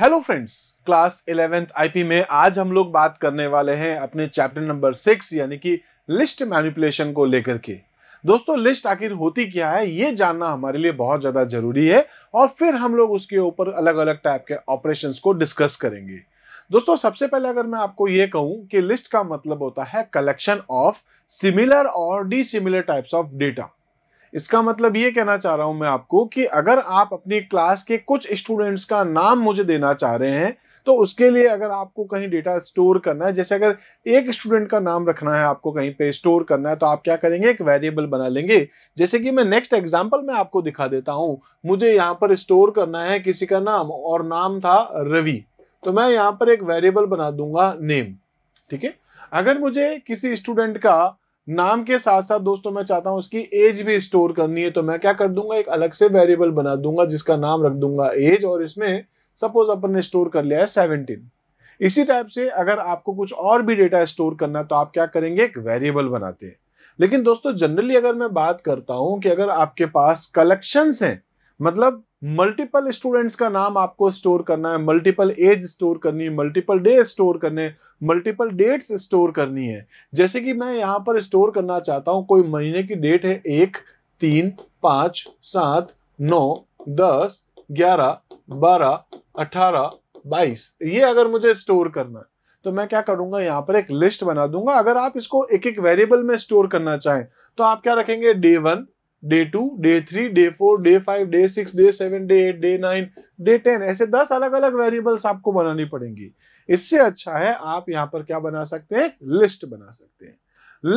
hello friends class eleventh IP में आज हम लोग बात करने वाले हैं अपने चैप्टर नंबर सिक्स यानी कि लिस्ट मैनिपुलेशन को लेकर के दोस्तों लिस्ट आखिर होती क्या है ये जानना हमारे लिए बहुत ज़्यादा ज़रूरी है और फिर हम लोग उसके ऊपर अलग अलग टाइप के ऑपरेशंस को डिस्कस करेंगे दोस्तों सबसे पहले अगर मैं आपको ये कहूँ कि लिस्ट का मतलब होता है कलेक्शन ऑफ सिमिलर और डिसिमिलर टाइप्स ऑफ डेटा इसका मतलब ये कहना चाह रहा हूं मैं आपको कि अगर आप अपनी क्लास के कुछ स्टूडेंट्स का नाम मुझे देना चाह रहे हैं तो उसके लिए अगर आपको कहीं डेटा स्टोर करना है जैसे अगर एक स्टूडेंट का नाम रखना है आपको कहीं पे स्टोर करना है तो आप क्या करेंगे एक वेरिएबल बना लेंगे जैसे कि मैं नेक्स्ट एग्जांपल में आपको दिखा देता हूं मुझे यहाँ पर स्टोर करना है किसी का नाम और नाम था रवि तो मैं यहाँ पर एक वेरिएबल बना दूंगा नेम ठीक है अगर मुझे किसी स्टूडेंट का नाम के साथ साथ दोस्तों मैं चाहता हूं उसकी एज भी स्टोर करनी है तो मैं क्या कर दूंगा एक अलग से वेरिएबल बना दूंगा जिसका नाम रख दूंगा एज और इसमें सपोज अपन ने स्टोर कर लिया है सेवनटीन इसी टाइप से अगर आपको कुछ और भी डेटा स्टोर करना है तो आप क्या करेंगे एक वेरिएबल बनाते हैं लेकिन दोस्तों जनरली अगर मैं बात करता हूं कि अगर आपके पास कलेक्शंस हैं मतलब मल्टीपल स्टूडेंट्स का नाम आपको स्टोर करना है मल्टीपल एज स्टोर करनी है मल्टीपल डे स्टोर करने मल्टीपल डेट्स स्टोर करनी है जैसे कि मैं यहाँ पर स्टोर करना चाहता हूँ कोई महीने की डेट है एक तीन पाँच सात नौ दस ग्यारह बारह अठारह बाईस ये अगर मुझे स्टोर करना है तो मैं क्या करूंगा यहाँ पर एक लिस्ट बना दूंगा अगर आप इसको एक एक वेरिएबल में स्टोर करना चाहें तो आप क्या रखेंगे day one day two day three day four day five day six day seven day eight day nine day ten ऐसे दस अलग अलग वेरिएबल्स आपको बनानी पड़ेंगी इससे अच्छा है आप यहाँ पर क्या बना सकते हैं लिस्ट बना सकते हैं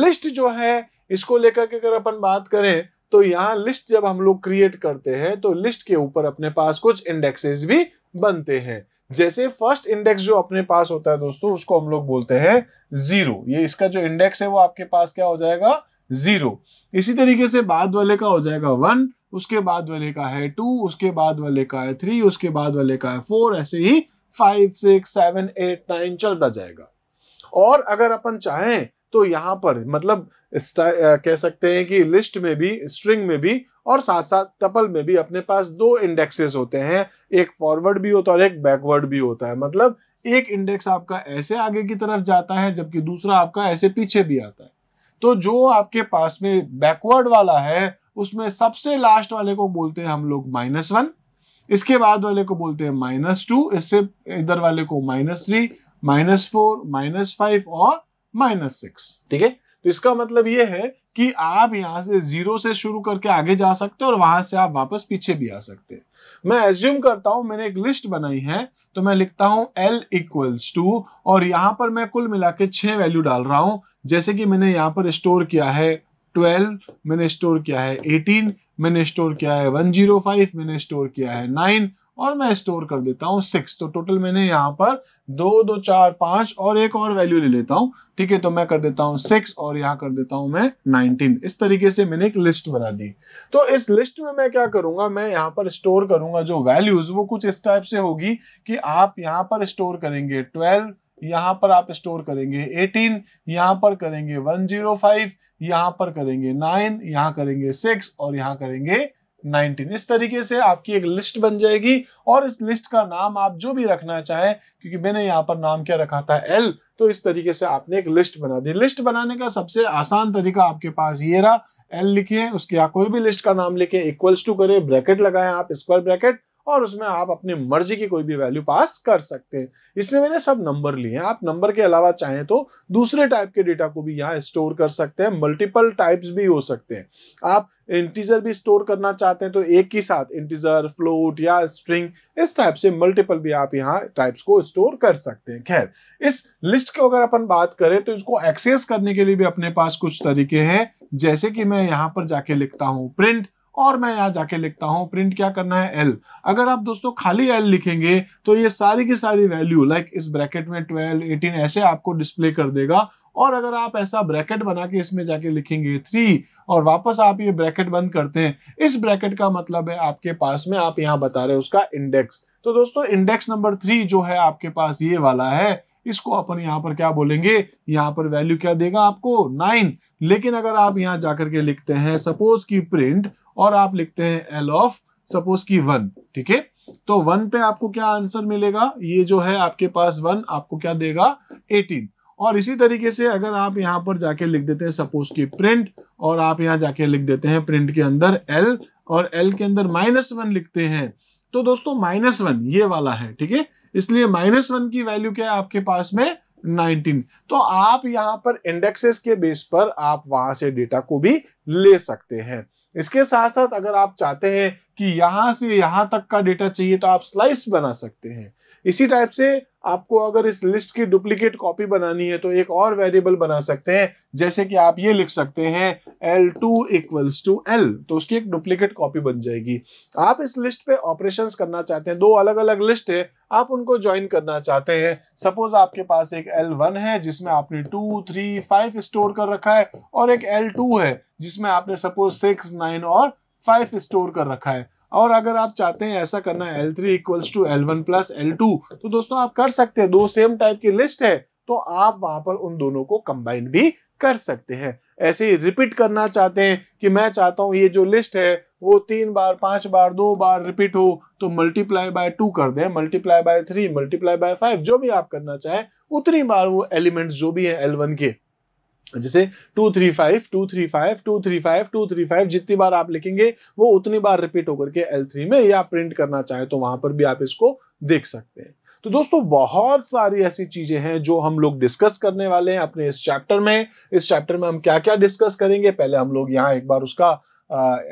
लिस्ट जो है इसको लेकर के अगर अपन बात करें तो यहाँ लिस्ट जब हम लोग क्रिएट करते हैं तो लिस्ट के ऊपर अपने पास कुछ इंडेक्सेस भी बनते हैं जैसे फर्स्ट इंडेक्स जो अपने पास होता है दोस्तों उसको हम लोग बोलते हैं जीरो ये इसका जो इंडेक्स है वो आपके पास क्या हो जाएगा जीरो इसी तरीके से बाद वाले का हो जाएगा वन उसके बाद वाले का है टू उसके बाद वाले का है थ्री उसके बाद वाले का है फोर ऐसे ही five six seven eight nine चलता जाएगा और अगर अपन चाहें तो यहां पर मतलब कह सकते हैं कि लिस्ट में भी स्ट्रिंग में भी और साथ साथ टपल में भी अपने पास दो इंडेक्सेस होते हैं एक फॉरवर्ड भी होता है और एक बैकवर्ड भी होता है मतलब एक इंडेक्स आपका ऐसे आगे की तरफ जाता है जबकि दूसरा आपका ऐसे पीछे भी आता है तो जो आपके पास में बैकवर्ड वाला है उसमें सबसे लास्ट वाले को बोलते हैं हम लोग माइनस वन इसके बाद वाले को बोलते हैं माइनस टू इससे इधर वाले को minus three minus four minus five और माइनस सिक्स ठीक है तो इसका मतलब ये है कि आप यहां से जीरो से शुरू करके आगे जा सकते हो और वहां से आप वापस पीछे भी आ सकते हैं मैं एज्यूम करता हूं मैंने एक लिस्ट बनाई है तो मैं लिखता हूँ एल इक्वल्स टू और यहां पर मैं कुल मिला के छह वैल्यू डाल रहा हूं जैसे कि मैंने यहाँ पर स्टोर किया है ट्वेल्व मैंने स्टोर किया है एटीन मैंने स्टोर किया है वन जीरो मैंने स्टोर किया है नाइन और मैं स्टोर कर देता हूँ 6 तो टोटल मैंने यहाँ पर दो दो चार पांच और एक और वैल्यू ले लेता हूँ ठीक है तो मैं कर देता हूँ सिक्स और यहाँ कर देता हूँ मैं नाइनटीन इस तरीके से मैंने एक लिस्ट बना दी तो इस लिस्ट में मैं क्या करूंगा मैं यहाँ पर स्टोर करूंगा जो वैल्यूज वो कुछ इस टाइप से होगी कि आप यहाँ पर स्टोर करेंगे ट्वेल्व यहाँ पर आप स्टोर करेंगे 18 यहाँ पर करेंगे 105 यहाँ पर करेंगे 9 यहाँ करेंगे 6 और यहाँ करेंगे 19 इस तरीके से आपकी एक लिस्ट बन जाएगी और इस लिस्ट का नाम आप जो भी रखना चाहें क्योंकि मैंने यहाँ पर नाम क्या रखा था एल तो इस तरीके से आपने एक लिस्ट बना दी लिस्ट बनाने का सबसे आसान तरीका आपके पास ये रहा एल लिखिए उसके यहाँ कोई भी लिस्ट का नाम लिखे इक्वल्स टू करें ब्रैकेट लगाएं आप स्क्वायर ब्रैकेट और उसमें आप अपने मर्जी की कोई भी वैल्यू पास कर सकते हैं इसमें मैंने सब नंबर लिए हैं आप नंबर के अलावा चाहें तो दूसरे टाइप के डेटा को भी यहाँ स्टोर कर सकते हैं मल्टीपल टाइप्स भी हो सकते हैं आप इंटीजर भी स्टोर करना चाहते हैं तो एक ही साथ इंटीजर फ्लोट या स्ट्रिंग इस टाइप से मल्टीपल भी आप यहाँ टाइप्स को स्टोर कर सकते हैं खैर इस लिस्ट की अगर अपन बात करें तो इसको एक्सेस करने के लिए भी अपने पास कुछ तरीके हैं जैसे कि मैं यहाँ पर जाके लिखता हूँ प्रिंट और मैं यहाँ जाके लिखता हूँ प्रिंट क्या करना है एल अगर आप दोस्तों खाली एल लिखेंगे तो ये सारी की सारी वैल्यू लाइक इस ब्रैकेट में ट्वेल्व एटीन ऐसे आपको डिस्प्ले कर देगा और अगर आप ऐसा ब्रैकेट बना के इसमें जाके लिखेंगे थ्री और वापस आप ये ब्रैकेट बंद करते हैं इस ब्रैकेट का मतलब है आपके पास में आप यहाँ बता रहे हैं उसका इंडेक्स तो दोस्तों इंडेक्स नंबर थ्री जो है आपके पास ये वाला है इसको अपन यहाँ पर क्या बोलेंगे यहाँ पर वैल्यू क्या देगा आपको नाइन लेकिन अगर आप यहाँ जाकर के लिखते हैं सपोज की प्रिंट और आप लिखते हैं एल ऑफ सपोज की वन ठीक है तो वन पे आपको क्या आंसर मिलेगा ये जो है आपके पास वन आपको क्या देगा एटीन और इसी तरीके से अगर आप यहाँ पर जाके लिख देते हैं सपोज की प्रिंट और आप यहाँ जाके लिख देते हैं प्रिंट के अंदर एल और एल के अंदर माइनस वन लिखते हैं तो दोस्तों माइनस वन ये वाला है ठीक है इसलिए माइनस वन की वैल्यू क्या है आपके पास में 19 तो आप यहां पर इंडेक्सेस के बेस पर आप वहां से डेटा को भी ले सकते हैं इसके साथ साथ अगर आप चाहते हैं कि यहां से यहां तक का डेटा चाहिए तो आप स्लाइस बना सकते हैं इसी टाइप से आपको अगर इस लिस्ट की डुप्लीकेट कॉपी बनानी है तो एक और वेरिएबल बना सकते हैं जैसे कि आप ये लिख सकते हैं L2 two equals to L तो उसकी एक डुप्लीकेट कॉपी बन जाएगी आप इस लिस्ट पे ऑपरेशंस करना चाहते हैं दो अलग अलग लिस्ट है आप उनको ज्वाइन करना चाहते हैं सपोज आपके पास एक L1 है जिसमें आपने टू थ्री फाइव स्टोर कर रखा है और एक L2 है जिसमें आपने सपोज सिक्स नाइन और फाइव स्टोर कर रखा है और अगर आप चाहते हैं ऐसा करना L3 three equals to L one plus L two तो दोस्तों आप कर सकते हैं दो सेम टाइप की लिस्ट है तो आप वहां पर उन दोनों को कंबाइंड भी कर सकते हैं ऐसे ही रिपीट करना चाहते हैं कि मैं चाहता हूं ये जो लिस्ट है वो तीन बार पांच बार दो बार रिपीट हो तो मल्टीप्लाई बाय टू कर दें multiply by three multiply by five जो भी आप करना चाहें उतनी बार वो एलिमेंट्स जो भी है एल वन के जैसे two three five two three five two three five two three five जितनी बार आप लिखेंगे वो उतनी बार रिपीट होकर के एल थ्री में या प्रिंट करना चाहे तो वहां पर भी आप इसको देख सकते हैं तो दोस्तों बहुत सारी ऐसी चीजें हैं जो हम लोग डिस्कस करने वाले हैं अपने इस चैप्टर में इस चैप्टर में हम क्या क्या डिस्कस करेंगे पहले हम लोग यहाँ एक बार उसका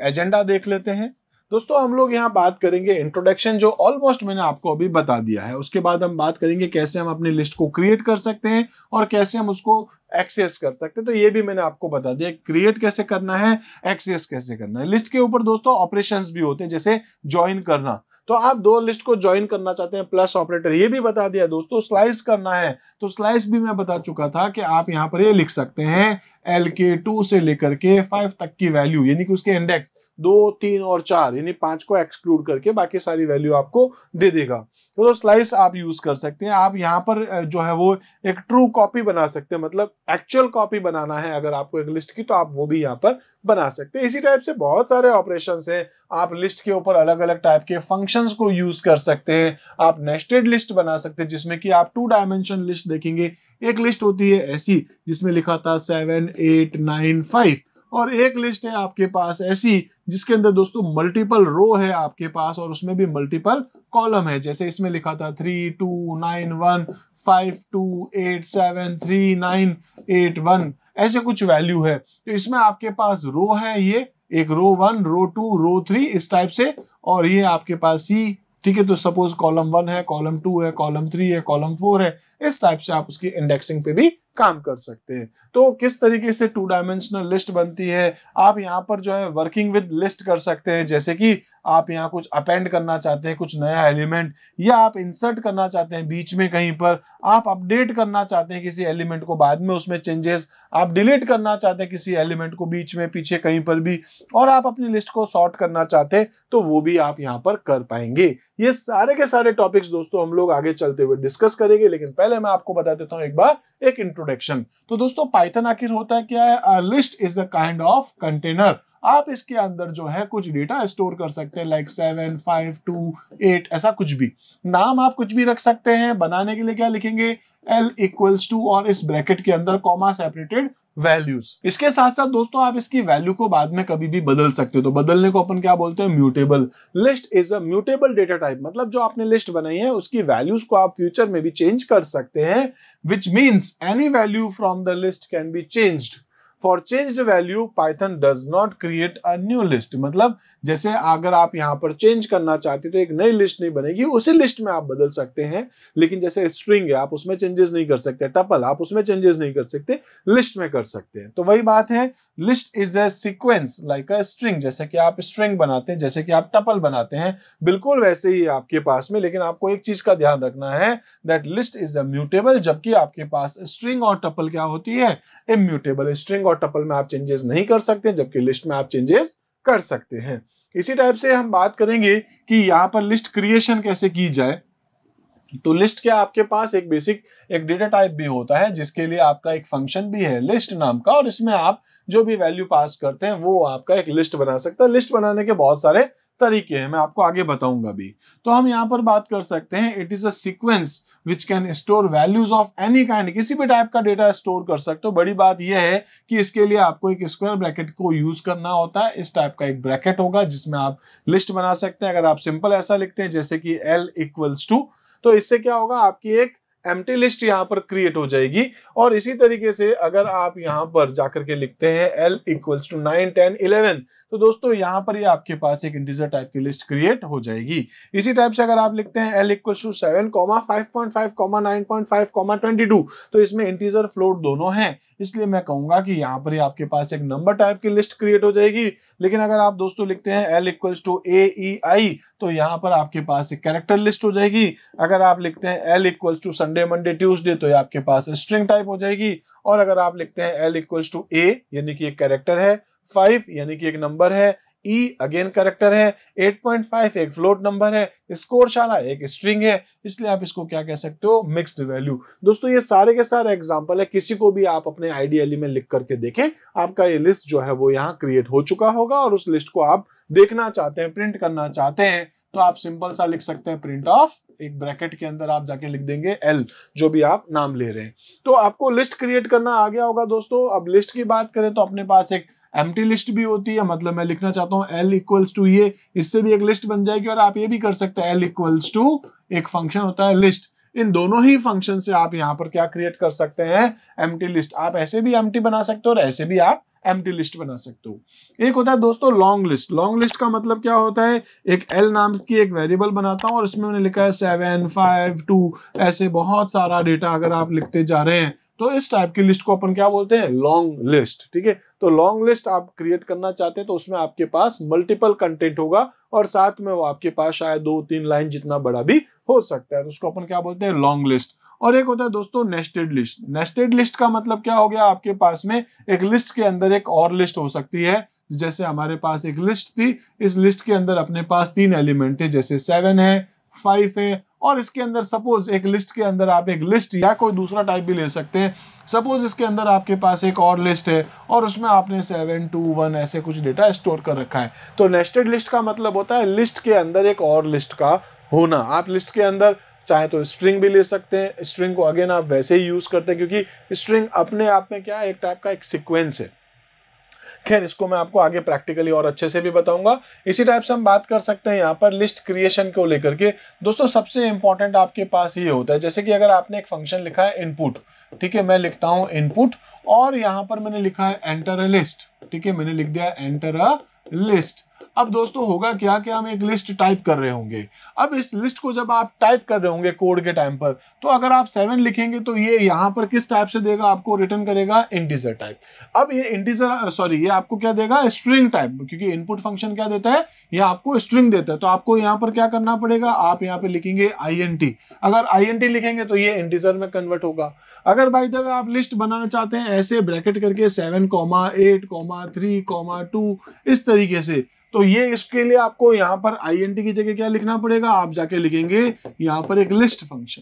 एजेंडा देख लेते हैं दोस्तों हम लोग यहाँ बात करेंगे इंट्रोडक्शन जो ऑलमोस्ट मैंने आपको अभी बता दिया है उसके बाद हम बात करेंगे कैसे हम अपनी लिस्ट को क्रिएट कर सकते हैं और कैसे हम उसको एक्सेस कर सकते हैं तो ये भी मैंने आपको बता दिया क्रिएट कैसे करना है एक्सेस कैसे करना है लिस्ट के ऊपर दोस्तों ऑपरेशंस भी होते हैं जैसे ज्वाइन करना तो आप दो लिस्ट को ज्वाइन करना चाहते हैं प्लस ऑपरेटर ये भी बता दिया दोस्तों स्लाइस करना है तो स्लाइस भी मैं बता चुका था कि आप यहां पर ये लिख सकते हैं एल के टू से लेकर के फाइव तक की वैल्यू यानी कि उसके इंडेक्स दो तीन और चार यानी पांच को एक्सक्लूड करके बाकी सारी वैल्यू आपको दे देगा तो, तो स्लाइस आप यूज कर सकते हैं आप यहाँ पर जो है वो एक ट्रू कॉपी बना सकते हैं मतलब एक्चुअल कॉपी बनाना है अगर आपको एक लिस्ट की तो आप वो भी यहाँ पर बना सकते हैं इसी टाइप से बहुत सारे ऑपरेशन है आप लिस्ट के ऊपर अलग अलग टाइप के फंक्शंस को यूज कर सकते हैं आप नेस्टेड लिस्ट बना सकते हैं जिसमें कि आप टू डायमेंशन लिस्ट देखेंगे एक लिस्ट होती है ऐसी जिसमें लिखा था सेवन एट नाइन फाइव और एक लिस्ट है आपके पास ऐसी जिसके अंदर दोस्तों मल्टीपल रो है आपके पास और उसमें भी मल्टीपल कॉलम है जैसे इसमें लिखा था three two nine one five two eight seven three nine eight one ऐसे कुछ वैल्यू है तो इसमें आपके पास रो है ये एक row one row two row three इस टाइप से और ये आपके पास सी ठीक है तो सपोज कॉलम वन है कॉलम टू है कॉलम थ्री है कॉलम फोर है इस टाइप से आप उसकी इंडेक्सिंग पे भी काम कर सकते हैं तो किस तरीके से टू डायमेंशनल लिस्ट बनती है आप यहाँ पर जो है वर्किंग विद लिस्ट कर सकते हैं जैसे कि आप यहाँ कुछ अपेंड करना चाहते हैं कुछ नया एलिमेंट या आप इंसर्ट करना चाहते हैं बीच में कहीं पर आप अपडेट करना चाहते हैं किसी एलिमेंट को बाद में उसमें चेंजेस आप डिलीट करना चाहते हैं किसी एलिमेंट को बीच में पीछे कहीं पर भी और आप अपनी लिस्ट को सॉर्ट करना चाहते हैं तो वो भी आप यहाँ पर कर पाएंगे ये सारे के सारे टॉपिक्स दोस्तों हम लोग आगे चलते हुए डिस्कस करेंगे लेकिन पहले मैं आपको बता देता हूँ एक बार एक इंट्रोडक्शन तो दोस्तों पाइथन आखिर होता है क्या है list is a kind of container आप इसके अंदर जो है कुछ डेटा स्टोर कर सकते हैं like seven five two eight ऐसा कुछ भी नाम आप कुछ भी रख सकते हैं बनाने के लिए क्या लिखेंगे एल इक्वल्स टू और इस ब्रैकेट के अंदर कॉमा सेपरेटेड वैल्यूज इसके साथ साथ दोस्तों आप इसकी वैल्यू को बाद में कभी भी बदल सकते हो तो बदलने को अपन क्या बोलते हैं mutable list is a mutable data type मतलब जो आपने लिस्ट बनाई है उसकी वैल्यूज को आप फ्यूचर में भी चेंज कर सकते हैं which means any value from the list can be changed for changed value python does not create a new list मतलब जैसे अगर आप यहाँ पर चेंज करना चाहते तो एक नई लिस्ट नहीं बनेगी उसी लिस्ट में आप बदल सकते हैं लेकिन जैसे स्ट्रिंग है आप उसमें चेंजेस नहीं कर सकते टपल आप उसमें चेंजेस नहीं कर सकते लिस्ट में कर सकते हैं तो वही बात है list is a sequence like a string जैसे कि आप स्ट्रिंग बनाते हैं जैसे कि आप टपल बनाते हैं बिल्कुल वैसे ही आपके पास में लेकिन आपको एक चीज का ध्यान रखना है that list is a mutable जबकि आपके पास स्ट्रिंग और टपल क्या होती है इम्यूटेबल स्ट्रिंग और टपल में आप चेंजेस नहीं कर सकते जबकि लिस्ट में आप चेंजेस कर सकते हैं इसी टाइप से हम बात करेंगे कि यहाँ पर लिस्ट क्रिएशन कैसे की जाए तो लिस्ट क्या आपके पास एक बेसिक एक डेटा टाइप भी होता है जिसके लिए आपका एक फंक्शन भी है लिस्ट नाम का और इसमें आप जो भी वैल्यू पास करते हैं वो आपका एक लिस्ट बना सकता है लिस्ट बनाने के बहुत सारे तरीके हैं मैं आपको आगे बताऊंगा भी तो हम यहाँ पर बात कर सकते हैं it is a sequence which can store values of any kind किसी भी टाइप का डेटा स्टोर कर सकते हो बड़ी बात यह है कि इसके लिए आपको एक स्क्वायर ब्रैकेट को यूज करना होता है इस टाइप का एक ब्रैकेट होगा जिसमें आप लिस्ट बना सकते हैं अगर आप सिंपल ऐसा लिखते हैं जैसे कि एल इक्वल्स टू तो इससे क्या होगा आपकी एक एम्प्टी लिस्ट यहाँ पर क्रिएट हो जाएगी और इसी तरीके से अगर आप यहाँ पर जाकर के लिखते हैं L equals to nine ten eleven तो दोस्तों यहाँ पर ये यह आपके पास एक इंटीजर टाइप की लिस्ट क्रिएट हो जाएगी इसी टाइप से अगर आप लिखते हैं L equal to seven comma five point five comma nine point five comma twenty two तो इसमें इंटीजर फ्लोट दोनों हैं इसलिए मैं कहूंगा कि यहाँ पर ही आपके पास एक नंबर टाइप की लिस्ट क्रिएट हो जाएगी लेकिन अगर आप दोस्तों लिखते हैं L equals to A E I तो यहाँ पर आपके पास एक कैरेक्टर लिस्ट हो जाएगी अगर आप लिखते हैं L equals to Sunday Monday Tuesday तो ये आपके पास स्ट्रिंग टाइप हो जाएगी और अगर आप लिखते हैं एल इक्वल्स टू ए यानी कि एक कैरेक्टर है फाइव यानी कि एक नंबर है ई e, अगेन करेक्टर है 8.5 एक फ्लोट नंबर है स्कोर शाला एक स्ट्रिंग है इसलिए आप इसको क्या कह सकते हो मिक्स्ड वैल्यू दोस्तों ये सारे के सारे एग्जांपल है किसी को भी आप अपने आईडीएलई में लिख करके देखें आपका ये लिस्ट जो है वो यहाँ क्रिएट हो चुका होगा और उस लिस्ट को आप देखना चाहते हैं प्रिंट करना चाहते हैं तो आप सिंपल सा लिख सकते हैं प्रिंट ऑफ एक ब्रैकेट के अंदर आप जाके लिख देंगे एल जो भी आप नाम ले रहे हैं तो आपको लिस्ट क्रिएट करना आ गया होगा दोस्तों अब लिस्ट की बात करें तो अपने पास एक एम लिस्ट भी होती है मतलब मैं लिखना चाहता हूँ एल इक्वल्स टू ये इससे भी एक लिस्ट बन जाएगी और आप ये भी कर सकते हैं एल इक्वल्स टू एक फंक्शन होता है लिस्ट इन दोनों ही फंक्शन से आप यहाँ पर क्या क्रिएट कर सकते हैं एम लिस्ट आप ऐसे भी एम बना सकते हो और ऐसे भी आप एम लिस्ट बना सकते हो एक होता है दोस्तों लॉन्ग लिस्ट लॉन्ग लिस्ट का मतलब क्या होता है एक एल नाम की एक वेरिएबल बनाता हूँ और इसमें मैंने लिखा है सेवन फाइव टू ऐसे बहुत सारा डेटा अगर आप लिखते जा रहे हैं तो इस टाइप की लिस्ट को अपन क्या बोलते हैं लॉन्ग लिस्ट ठीक है तो लॉन्ग लिस्ट आप क्रिएट करना चाहते हैं तो उसमें आपके पास मल्टीपल कंटेंट होगा और साथ में वो आपके पास शायद दो तीन लाइन जितना बड़ा भी हो सकता है तो उसको अपन क्या बोलते हैं लॉन्ग लिस्ट और एक होता है दोस्तों नेस्टेड लिस्ट नेस्टेड लिस्ट का मतलब क्या हो गया आपके पास में एक लिस्ट के अंदर एक और लिस्ट हो सकती है जैसे हमारे पास एक लिस्ट थी इस लिस्ट के अंदर अपने पास तीन एलिमेंट थे जैसे सेवन है फाइव है और इसके अंदर सपोज एक लिस्ट के अंदर आप एक लिस्ट या कोई दूसरा टाइप भी ले सकते हैं सपोज इसके अंदर आपके पास एक और लिस्ट है और उसमें आपने सेवन टू वन ऐसे कुछ डेटा स्टोर कर रखा है तो नेस्टेड लिस्ट का मतलब होता है लिस्ट के अंदर एक और लिस्ट का होना आप लिस्ट के अंदर चाहे तो स्ट्रिंग भी ले सकते हैं स्ट्रिंग को अगेन आप वैसे ही यूज़ करते हैं क्योंकि स्ट्रिंग अपने आप में क्या है एक टाइप का एक सिक्वेंस है खैर इसको मैं आपको आगे प्रैक्टिकली और अच्छे से भी बताऊंगा इसी टाइप से हम बात कर सकते हैं यहाँ पर लिस्ट क्रिएशन को लेकर के दोस्तों सबसे इंपॉर्टेंट आपके पास ये होता है जैसे कि अगर आपने एक फंक्शन लिखा है इनपुट ठीक है मैं लिखता हूँ इनपुट और यहाँ पर मैंने लिखा है एंटर अ लिस्ट ठीक है मैंने लिख दिया एंटर अ लिस्ट अब दोस्तों होगा क्या कि हम एक लिस्ट टाइप कर रहे होंगे अब इस लिस्ट को जब आप टाइप कर रहे होंगे कोड के टाइम पर तो अगर आप सेवन लिखेंगे तो ये यहाँ पर किस टाइप से देगा आपको रिटर्न करेगा इंटीजर टाइप अब ये इंटीजर सॉरी ये आपको क्या देगा स्ट्रिंग टाइप क्योंकि इनपुट फंक्शन क्या देता है ये आपको स्ट्रिंग देता है तो आपको यहाँ पर क्या करना पड़ेगा आप यहाँ पे लिखेंगे आई अगर आई लिखेंगे तो ये इंटीजर में कन्वर्ट होगा अगर भाई दबे आप लिस्ट बनाना चाहते हैं ऐसे ब्रैकेट करके seven comma eight comma three comma two इस तरीके से तो ये इसके लिए आपको यहाँ पर आई की जगह क्या लिखना पड़ेगा आप जाके लिखेंगे यहाँ पर एक लिस्ट फंक्शन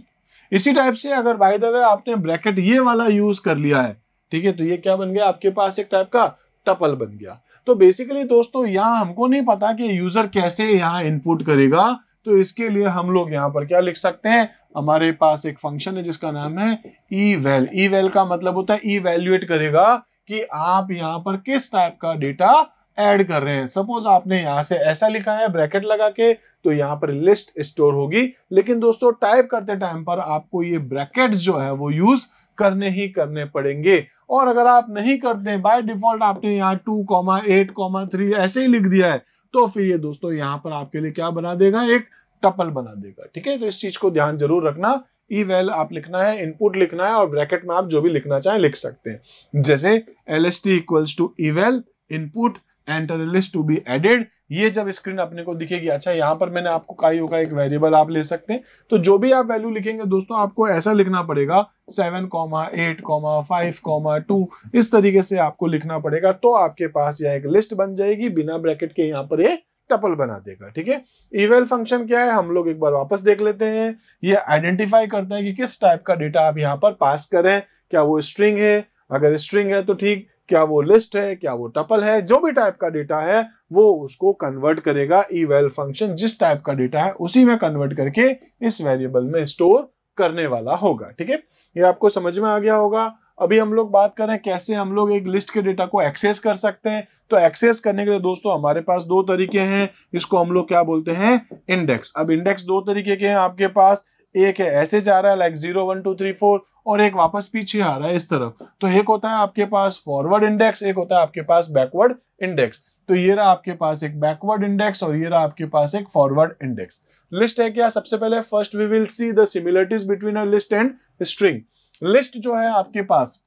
इसी टाइप से अगर बाय द वे आपने ब्रैकेट ये वाला यूज कर लिया है ठीक है तो ये क्या बन गया आपके पास एक टाइप का टपल बन गया तो बेसिकली दोस्तों यहाँ हमको नहीं पता कि यूजर कैसे यहाँ इनपुट करेगा तो इसके लिए हम लोग यहाँ पर क्या लिख सकते हैं हमारे पास एक फंक्शन है जिसका नाम है ई वेल ई वेल का मतलब होता है ई वैल्यूएट करेगा कि आप यहाँ पर किस टाइप का डेटा ऐड कर रहे हैं सपोज आपने यहां से ऐसा लिखा है ब्रैकेट लगा के तो यहाँ पर लिस्ट स्टोर होगी लेकिन दोस्तों टाइप करते टाइम पर आपको ये ब्रैकेट जो है वो यूज करने ही करने पड़ेंगे और अगर आप नहीं करते बाय डिफॉल्ट आपने यहाँ two comma eight comma three ऐसे ही लिख दिया है तो फिर ये दोस्तों यहाँ पर आपके लिए क्या बना देगा एक टपल बना देगा ठीक है तो इस चीज को ध्यान जरूर रखना ई वेल आप लिखना है इनपुट लिखना है और ब्रैकेट में आप जो भी लिखना चाहें लिख सकते हैं जैसे L S T equals to eval input enter list to be added ये जब स्क्रीन अपने को दिखेगी अच्छा यहाँ पर मैंने आपको काइयो का एक वेरिएबल आप ले सकते हैं तो जो भी आप वैल्यू लिखेंगे दोस्तों आपको ऐसा लिखना पड़ेगा seven comma eight comma five comma two इस तरीके से आपको लिखना पड़ेगा तो आपके पास यह एक लिस्ट बन जाएगी बिना ब्रैकेट के यहाँ पर ये टपल बना देगा ठीक है इवेल फंक्शन क्या है हम लोग एक बार वापस देख लेते हैं ये आइडेंटिफाई करते हैं कि किस टाइप का डेटा आप यहाँ पर पास करें क्या वो स्ट्रिंग है अगर स्ट्रिंग है तो ठीक क्या वो लिस्ट है क्या वो टपल है जो भी टाइप का डेटा है वो उसको कन्वर्ट करेगा ई फंक्शन जिस टाइप का डेटा है उसी में कन्वर्ट करके इस वेरिएबल में स्टोर करने वाला होगा ठीक है ये आपको समझ में आ गया होगा अभी हम लोग बात करें कैसे हम लोग एक लिस्ट के डेटा को एक्सेस कर सकते हैं तो एक्सेस करने के लिए दोस्तों हमारे पास दो तरीके हैं इसको हम लोग क्या बोलते हैं इंडेक्स अब इंडेक्स दो तरीके के हैं आपके पास एक है ऐसे जा रहा है like zero one two three four और एक वापस पीछे आ रहा है इस तरफ तो एक होता है आपके पास फॉरवर्ड इंडेक्स एक होता है आपके पास बैकवर्ड इंडेक्स तो ये रहा आपके पास एक बैकवर्ड इंडेक्स और ये रहा आपके पास एक फॉरवर्ड इंडेक्स लिस्ट है क्या सबसे पहले first we will see the similarities between a list and string list जो है आपके पास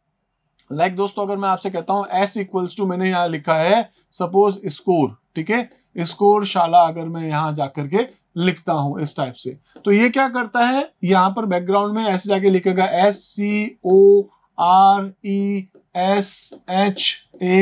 लाइक like दोस्तों अगर मैं आपसे कहता हूं एस इक्वल्स टू मैंने यहां लिखा है सपोज स्कोर ठीक है स्कोर शाला अगर मैं यहां जाकर के लिखता हूं इस टाइप से तो ये क्या करता है यहां पर बैकग्राउंड में ऐसे जाके लिखेगा S C O R E S H A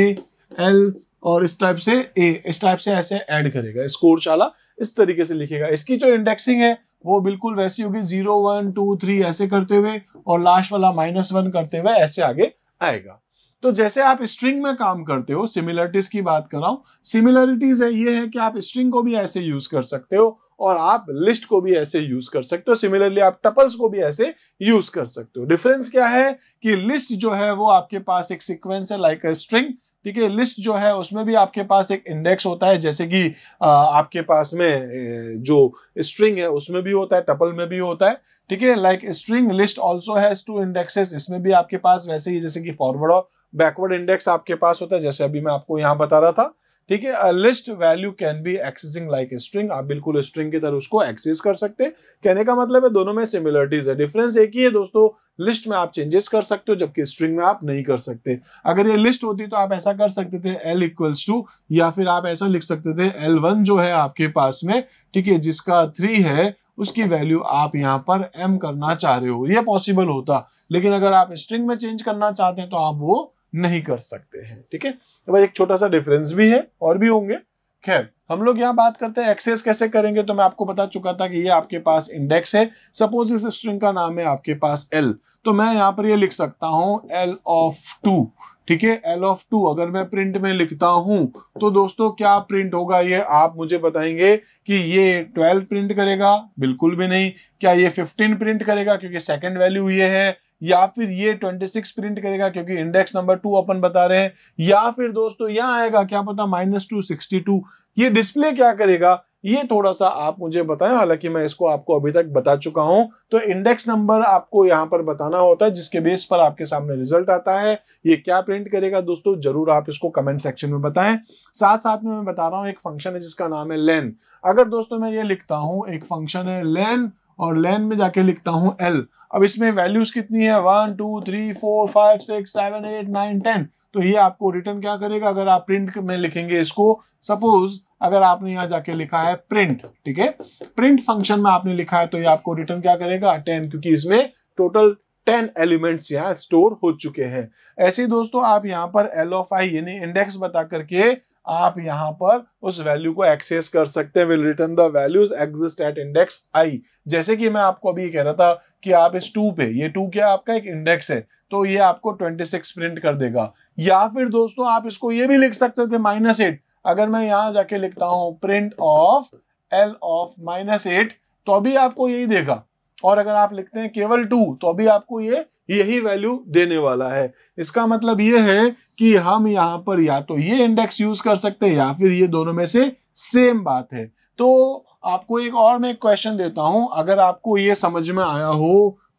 L और इस टाइप से ए इस टाइप से ऐसे ऐड करेगा स्कोर चाला इस तरीके से लिखेगा इसकी जो इंडेक्सिंग है वो बिल्कुल वैसी होगी जीरो वन टू थ्री ऐसे करते हुए और लास्ट वाला माइनस वन करते हुए ऐसे आगे आएगा तो जैसे आप स्ट्रिंग में काम करते हो सिमिलरिटीज की बात कर रहा हूं सिमिलरिटीज है ये है कि आप स्ट्रिंग को भी ऐसे यूज कर सकते हो और आप लिस्ट को भी ऐसे यूज कर सकते हो सिमिलरली आप टपल्स को भी ऐसे यूज कर सकते हो डिफरेंस क्या है कि लिस्ट जो है वो आपके पास एक सिक्वेंस है लाइक अ स्ट्रिंग ठीक है लिस्ट जो है उसमें भी आपके पास एक इंडेक्स होता है जैसे कि आपके पास में जो स्ट्रिंग है उसमें भी होता है टपल में भी होता है ठीक है like string list also has two indexes इसमें भी आपके पास वैसे ही जैसे कि फॉरवर्ड और बैकवर्ड इंडेक्स आपके पास होता है जैसे अभी मैं आपको यहाँ बता रहा था ठीक है a list value can be accessing like a string आप बिल्कुल स्ट्रिंग की तरह उसको एक्सेस कर सकते हैं कहने का मतलब है दोनों में सिमिलरिटीज है डिफरेंस एक ही है दोस्तों लिस्ट में आप चेंजेस कर सकते हो जबकि स्ट्रिंग में आप नहीं कर सकते अगर ये लिस्ट होती तो आप ऐसा कर सकते थे एल इक्वल्स टू या फिर आप ऐसा लिख सकते थे एल वन जो है आपके पास में ठीक है जिसका थ्री है उसकी वैल्यू आप यहाँ पर एम करना चाह रहे हो ये पॉसिबल होता लेकिन अगर आप स्ट्रिंग में चेंज करना चाहते हैं तो आप वो नहीं कर सकते हैं ठीक है तो भाई एक छोटा सा डिफरेंस भी है और भी होंगे खैर हम लोग यहाँ बात करते हैं एक्सेस कैसे करेंगे तो मैं आपको बता चुका था कि ये आपके पास इंडेक्स है सपोज इस स्ट्रिंग का नाम है आपके पास एल तो मैं यहाँ पर ये लिख सकता हूँ एल ऑफ टू ठीक है एल ऑफ टू अगर मैं प्रिंट में लिखता हूं तो दोस्तों क्या प्रिंट होगा ये आप मुझे बताएंगे कि ये ट्वेल्व प्रिंट करेगा बिल्कुल भी नहीं क्या ये फिफ्टीन प्रिंट करेगा क्योंकि सेकेंड वैल्यू ये है या फिर ये 26 प्रिंट करेगा क्योंकि इंडेक्स नंबर टू अपन बता रहे हैं या फिर दोस्तों यहाँ आएगा क्या पता माइनस टू सिक्सटी टू ये डिस्प्ले क्या करेगा ये थोड़ा सा आप मुझे बताएं हालांकि मैं इसको आपको अभी तक बता चुका हूं तो इंडेक्स नंबर आपको यहां पर बताना होता है जिसके बेस पर आपके सामने रिजल्ट आता है ये क्या प्रिंट करेगा दोस्तों जरूर आप इसको कमेंट सेक्शन में बताएं साथ साथ में मैं बता रहा हूं एक फंक्शन है जिसका नाम है लेन अगर दोस्तों मैं ये लिखता हूं एक फंक्शन है लेन और लेन में जाके लिखता हूं एल अब इसमें वैल्यूज कितनी है one two three four five six seven eight nine ten तो ये आपको रिटर्न क्या करेगा अगर आप प्रिंट में लिखेंगे इसको सपोज अगर आपने यहाँ जाके लिखा है प्रिंट ठीक है प्रिंट फंक्शन में आपने लिखा है तो ये आपको रिटर्न क्या करेगा टेन क्योंकि इसमें टोटल टेन एलिमेंट्स यहाँ स्टोर हो चुके हैं ऐसे ही दोस्तों आप यहाँ पर एल ऑफ आई यानी इंडेक्स बता करके आप यहाँ पर उस वैल्यू को एक्सेस कर सकते हैं will return the values exist at index I जैसे कि मैं आपको अभी कह रहा था कि आप इस टू पे ये टू क्या आपका एक इंडेक्स है तो ये आपको 26 प्रिंट कर देगा या फिर दोस्तों आप इसको ये भी लिख सकते थे माइनस एट अगर मैं यहां जाके लिखता हूं print of L of minus eight तो अभी आपको यही देगा और अगर आप लिखते हैं केवल टू तो अभी आपको ये यही वैल्यू देने वाला है इसका मतलब ये है कि हम यहाँ पर या तो ये इंडेक्स यूज कर सकते हैं या फिर ये दोनों में से सेम बात है तो आपको एक और मैं क्वेश्चन देता हूं अगर आपको ये समझ में आया हो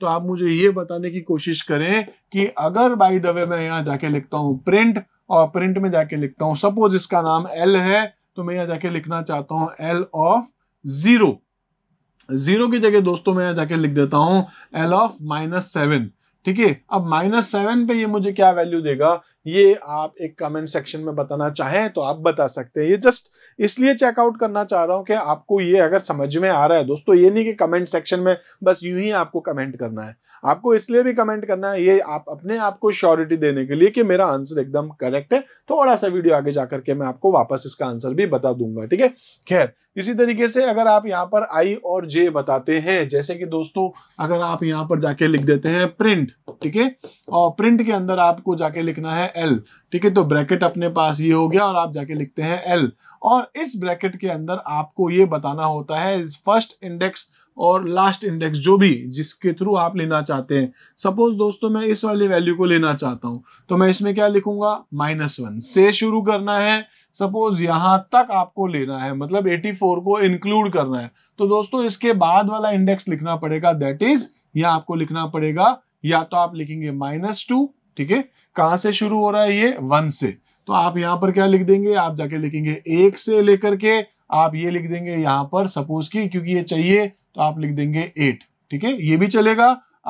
तो आप मुझे ये बताने की कोशिश करें कि अगर बाई दवे मैं यहाँ जाके लिखता हूँ प्रिंट और प्रिंट में जाके लिखता हूँ सपोज इसका नाम एल है तो मैं यहाँ जाके लिखना चाहता हूँ एल ऑफ जीरो जीरो की जगह दोस्तों मैं यहाँ जाके लिख देता हूँ एल ऑफ माइनस सेवन ठीक है अब माइनस सेवन पे ये मुझे क्या वैल्यू देगा ये आप एक कमेंट सेक्शन में बताना चाहें तो आप बता सकते हैं ये जस्ट इसलिए चेकआउट करना चाह रहा हूं कि आपको ये अगर समझ में आ रहा है दोस्तों ये नहीं कि कमेंट सेक्शन में बस यूं ही आपको कमेंट करना है आपको इसलिए भी कमेंट करना है ये आप अपने आप को श्योरिटी देने के लिए कि मेरा आंसर एकदम करेक्ट है थोड़ा सा वीडियो आगे जाकर के मैं आपको वापस इसका आंसर भी बता दूंगा ठीक है खैर इसी तरीके से अगर आप यहाँ पर आई और जे बताते हैं जैसे कि दोस्तों अगर आप यहाँ पर जाके लिख देते हैं प्रिंट ठीक है और प्रिंट के अंदर आपको जाके लिखना है एल ठीक है तो ब्रैकेट अपने पास ये हो गया और आप जाके लिखते हैं एल और इस ब्रैकेट के अंदर आपको ये बताना होता है फर्स्ट इंडेक्स और लास्ट इंडेक्स जो भी जिसके थ्रू आप लेना चाहते हैं सपोज दोस्तों मैं इस वाली वैल्यू को लेना चाहता हूं तो मैं इसमें क्या लिखूंगा माइनस वन से शुरू करना है सपोज यहां तक आपको लेना है मतलब 84 को इंक्लूड करना है तो दोस्तों इसके बाद वाला इंडेक्स लिखना पड़ेगा दैट इज यहां आपको लिखना पड़ेगा या तो आप लिखेंगे माइनस टू ठीक है कहां से शुरू हो रहा है ये वन से तो आप यहां पर क्या लिख देंगे आप जाके लिखेंगे एक से लेकर के आप ये लिख देंगे यहां पर सपोज की क्योंकि ये चाहिए तो आप लिख देंगे एट ठीक है ये भी चलेगा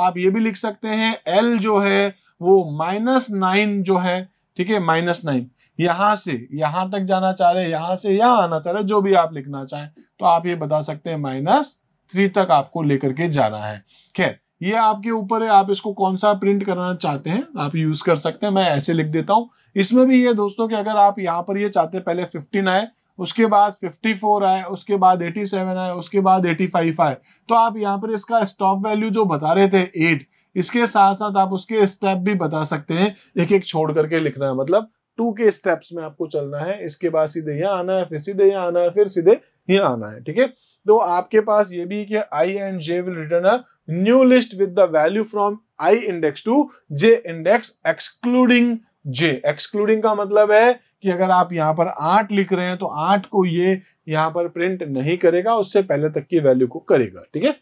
आप ये भी लिख सकते हैं एल जो है वो माइनस नाइन जो है ठीक है माइनस नाइन यहां से यहां तक जाना चाह रहे यहां से यहां आना चाह रहे जो भी आप लिखना चाहें तो आप ये बता सकते हैं माइनस थ्री तक आपको लेकर के जाना है खैर ये आपके ऊपर है आप इसको कौन सा प्रिंट करना चाहते हैं आप यूज कर सकते हैं मैं ऐसे लिख देता हूं इसमें भी ये दोस्तों कि अगर आप यहाँ पर ये चाहते हैं पहले 15 आए उसके बाद 54 आए उसके बाद 87 आए उसके बाद 85 आए तो आप यहाँ पर इसका स्टॉप वैल्यू जो बता रहे थे 8 इसके साथ साथ आप उसके स्टेप भी बता सकते हैं एक एक छोड़ करके लिखना है मतलब टू के स्टेप्स में आपको चलना है इसके बाद सीधे यहाँ आना है फिर सीधे यहाँ आना है फिर सीधे यहाँ आना है ठीक है तो आपके पास ये भी कि I and J will return a new list with the value from I index to J index excluding J excluding का मतलब है कि अगर आप यहाँ पर आठ लिख रहे हैं तो आठ को ये यहाँ पर प्रिंट नहीं करेगा उससे पहले तक की वैल्यू को करेगा ठीक है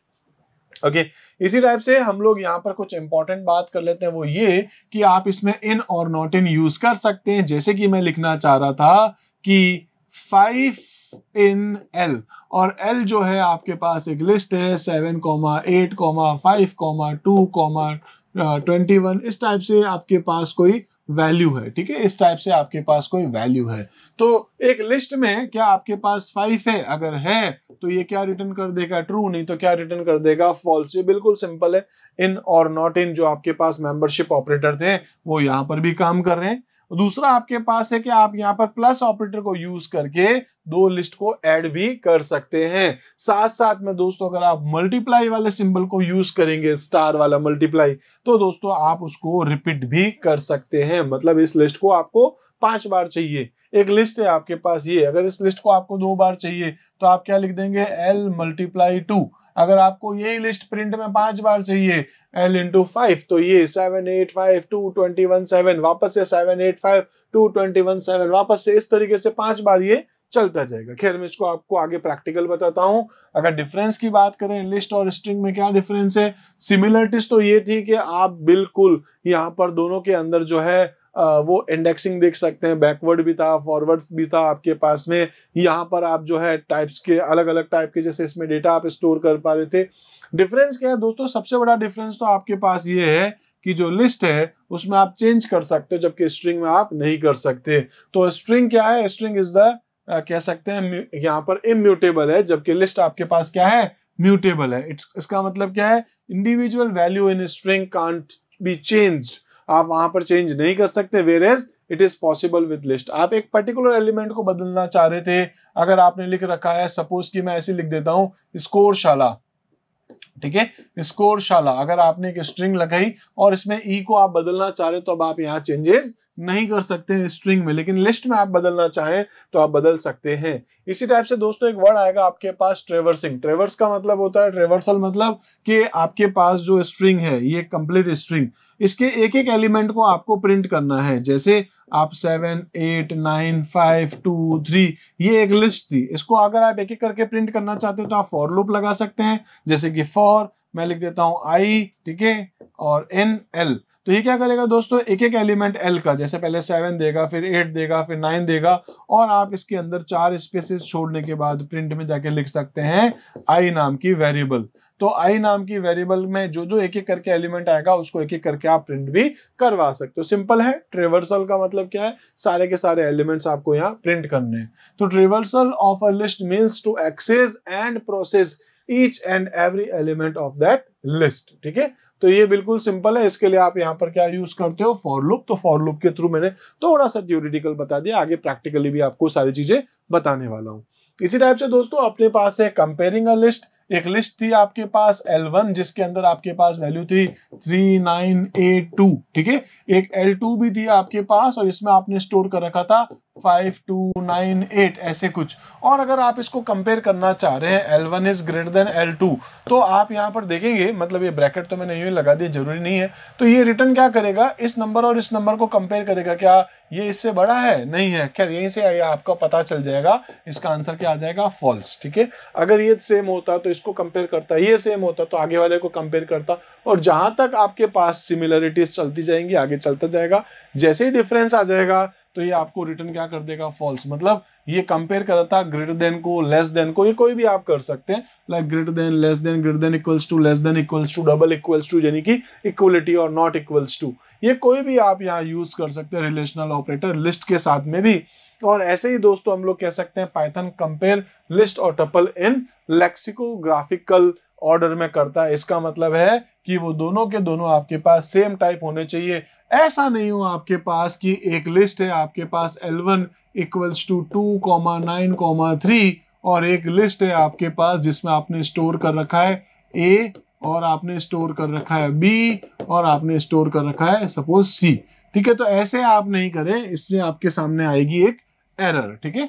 ओके इसी टाइप से हम लोग यहाँ पर कुछ इंपॉर्टेंट बात कर लेते हैं वो ये कि आप इसमें इन और नॉट इन यूज कर सकते हैं जैसे कि मैं लिखना चाह रहा था कि फाइव इन एल और एल जो है आपके पास एक लिस्ट है seven comma eight comma five comma two comma twenty one इस टाइप से आपके पास कोई वैल्यू है ठीक है इस टाइप से आपके पास कोई वैल्यू है तो एक लिस्ट में क्या आपके पास फाइव है अगर है तो ये क्या रिटर्न कर देगा ट्रू नहीं तो क्या रिटर्न कर देगा फॉल्स ये बिल्कुल सिंपल है इन और नॉट इन जो आपके पास मेंबरशिप ऑपरेटर थे वो यहां पर भी काम कर रहे हैं दूसरा आपके पास है कि आप यहाँ पर प्लस ऑपरेटर को यूज करके दो लिस्ट को ऐड भी कर सकते हैं साथ साथ में दोस्तों अगर आप मल्टीप्लाई वाले सिंबल को यूज करेंगे स्टार वाला मल्टीप्लाई तो दोस्तों आप उसको रिपीट भी कर सकते हैं मतलब इस लिस्ट को आपको पांच बार चाहिए एक लिस्ट है आपके पास ये अगर इस लिस्ट को आपको दो बार चाहिए तो आप क्या लिख देंगे एल मल्टीप्लाई टू अगर आपको यही लिस्ट प्रिंट में पांच बार चाहिए एल इंटू फाइव तो ये seven eight five two twenty one seven वापस से seven eight five two twenty one seven वापस से इस तरीके से पांच बार ये चलता जाएगा खैर मैं इसको आपको आगे प्रैक्टिकल बताता हूं अगर डिफरेंस की बात करें लिस्ट और स्ट्रिंग में क्या डिफरेंस है सिमिलरिटीज तो ये थी कि आप बिल्कुल यहाँ पर दोनों के अंदर जो है वो इंडेक्सिंग देख सकते हैं बैकवर्ड भी था फॉरवर्ड्स भी था आपके पास में यहाँ पर आप जो है टाइप्स के अलग अलग टाइप के जैसे इसमें डेटा आप स्टोर कर पा रहे थे डिफरेंस क्या है दोस्तों सबसे बड़ा डिफरेंस तो आपके पास ये है कि जो लिस्ट है उसमें आप चेंज कर सकते हो जबकि स्ट्रिंग में आप नहीं कर सकते तो स्ट्रिंग क्या है स्ट्रिंग इज द कह सकते हैं यहाँ पर इम्यूटेबल है जबकि लिस्ट आपके पास क्या है म्यूटेबल है इसका मतलब क्या है individual value in string can't be change आप वहां पर चेंज नहीं कर सकते whereas it is possible with list आप एक पर्टिकुलर एलिमेंट को बदलना चाह रहे थे अगर आपने लिख रखा है सपोज कि मैं ऐसे लिख देता हूं स्कोर शाला ठीक है स्कोर शाला अगर आपने एक स्ट्रिंग लगाई और इसमें ई e को आप बदलना चाह रहे तो अब आप यहाँ चेंजेस नहीं कर सकते हैं स्ट्रिंग में लेकिन लिस्ट में आप बदलना चाहें तो आप बदल सकते हैं इसी टाइप से दोस्तों एक वर्ड आएगा आपके पास ट्रेवर्सिंग ट्रेवर्स का मतलब होता है ट्रेवर्सल मतलब कि आपके पास जो स्ट्रिंग है ये कंप्लीट स्ट्रिंग इसके एक एक एलिमेंट को आपको प्रिंट करना है जैसे आप seven eight nine five two three ये एक लिस्ट थी इसको अगर आप एक एक करके प्रिंट करना चाहते हो तो आप फॉर लूप लगा सकते हैं जैसे कि फॉर मैं लिख देता हूं आई ठीक है और एन एल तो ये क्या करेगा दोस्तों एक एक एलिमेंट एल का जैसे पहले सेवन देगा फिर एट देगा फिर नाइन देगा और आप इसके अंदर चार स्पेसेस छोड़ने के बाद प्रिंट में जाके लिख सकते हैं आई नाम की वेरिएबल तो आई नाम की वेरिएबल में जो जो एक एक करके एलिमेंट आएगा उसको एक एक करके आप प्रिंट भी करवा सकते हो सिंपल है ट्रेवर्सल का मतलब क्या है सारे के सारे एलिमेंट्स आपको यहाँ प्रिंट करने हैं तो traversal of a list means to access and process each and every element of that list ठीक है तो ये बिल्कुल सिंपल है इसके लिए आप यहाँ पर क्या यूज करते हो फॉर लुक तो फॉर लुक के थ्रू मैंने थोड़ा सा थियोरिटिकल बता दिया आगे प्रैक्टिकली भी आपको सारी चीजें बताने वाला हूँ इसी टाइप से दोस्तों अपने पास है कंपेयरिंग अ लिस्ट एक लिस्ट थी आपके पास L1 जिसके अंदर आपके पास वैल्यू थी 3982 ठीक है एक L2 भी थी आपके पास और इसमें आपने स्टोर कर रखा था फाइव टू नाइन एट ऐसे कुछ और अगर आप इसको कंपेयर करना चाह रहे हैं L one is greater than L two तो आप यहाँ पर देखेंगे मतलब ये ब्रैकेट तो मैंने यूँ लगा दिया जरूरी नहीं है तो ये रिटर्न क्या करेगा इस नंबर और इस नंबर को कंपेयर करेगा क्या ये इससे बड़ा है नहीं है खैर यहीं से आया आपका पता चल जाएगा इसका आंसर क्या आ जाएगा फॉल्स ठीक है अगर ये सेम होता तो इसको कंपेयर करता ये सेम होता तो आगे वाले को कंपेयर करता और जहां तक आपके पास सिमिलरिटीज चलती जाएंगी आगे चलता जाएगा जैसे ही डिफरेंस आ जाएगा तो ये आपको रिटर्न क्या कर देगा फॉल्स मतलब ये कंपेयर करता ग्रेटर देन को लेस देन को ये कोई भी आप कर सकते हैं like greater than less than greater than equals to less than equals to double equals to यानी कि इक्वलिटी और नॉट इक्वल्स टू ये कोई भी आप यहाँ यूज कर सकते हैं रिलेशनल ऑपरेटर लिस्ट के साथ में भी और ऐसे ही दोस्तों हम लोग कह सकते हैं पाइथन कंपेयर लिस्ट और टपल इन लेक्सिकोग्राफिकल ऑर्डर में करता है इसका मतलब है कि वो दोनों के दोनों आपके पास सेम टाइप होने चाहिए ऐसा नहीं हो आपके पास कि एक लिस्ट है आपके पास L1 one equals to two comma nine comma three और एक लिस्ट है आपके पास जिसमें आपने स्टोर कर रखा है ए और आपने स्टोर कर रखा है बी और आपने स्टोर कर रखा है सपोज सी ठीक है तो ऐसे आप नहीं करें इसमें आपके सामने आएगी एक एरर ठीक है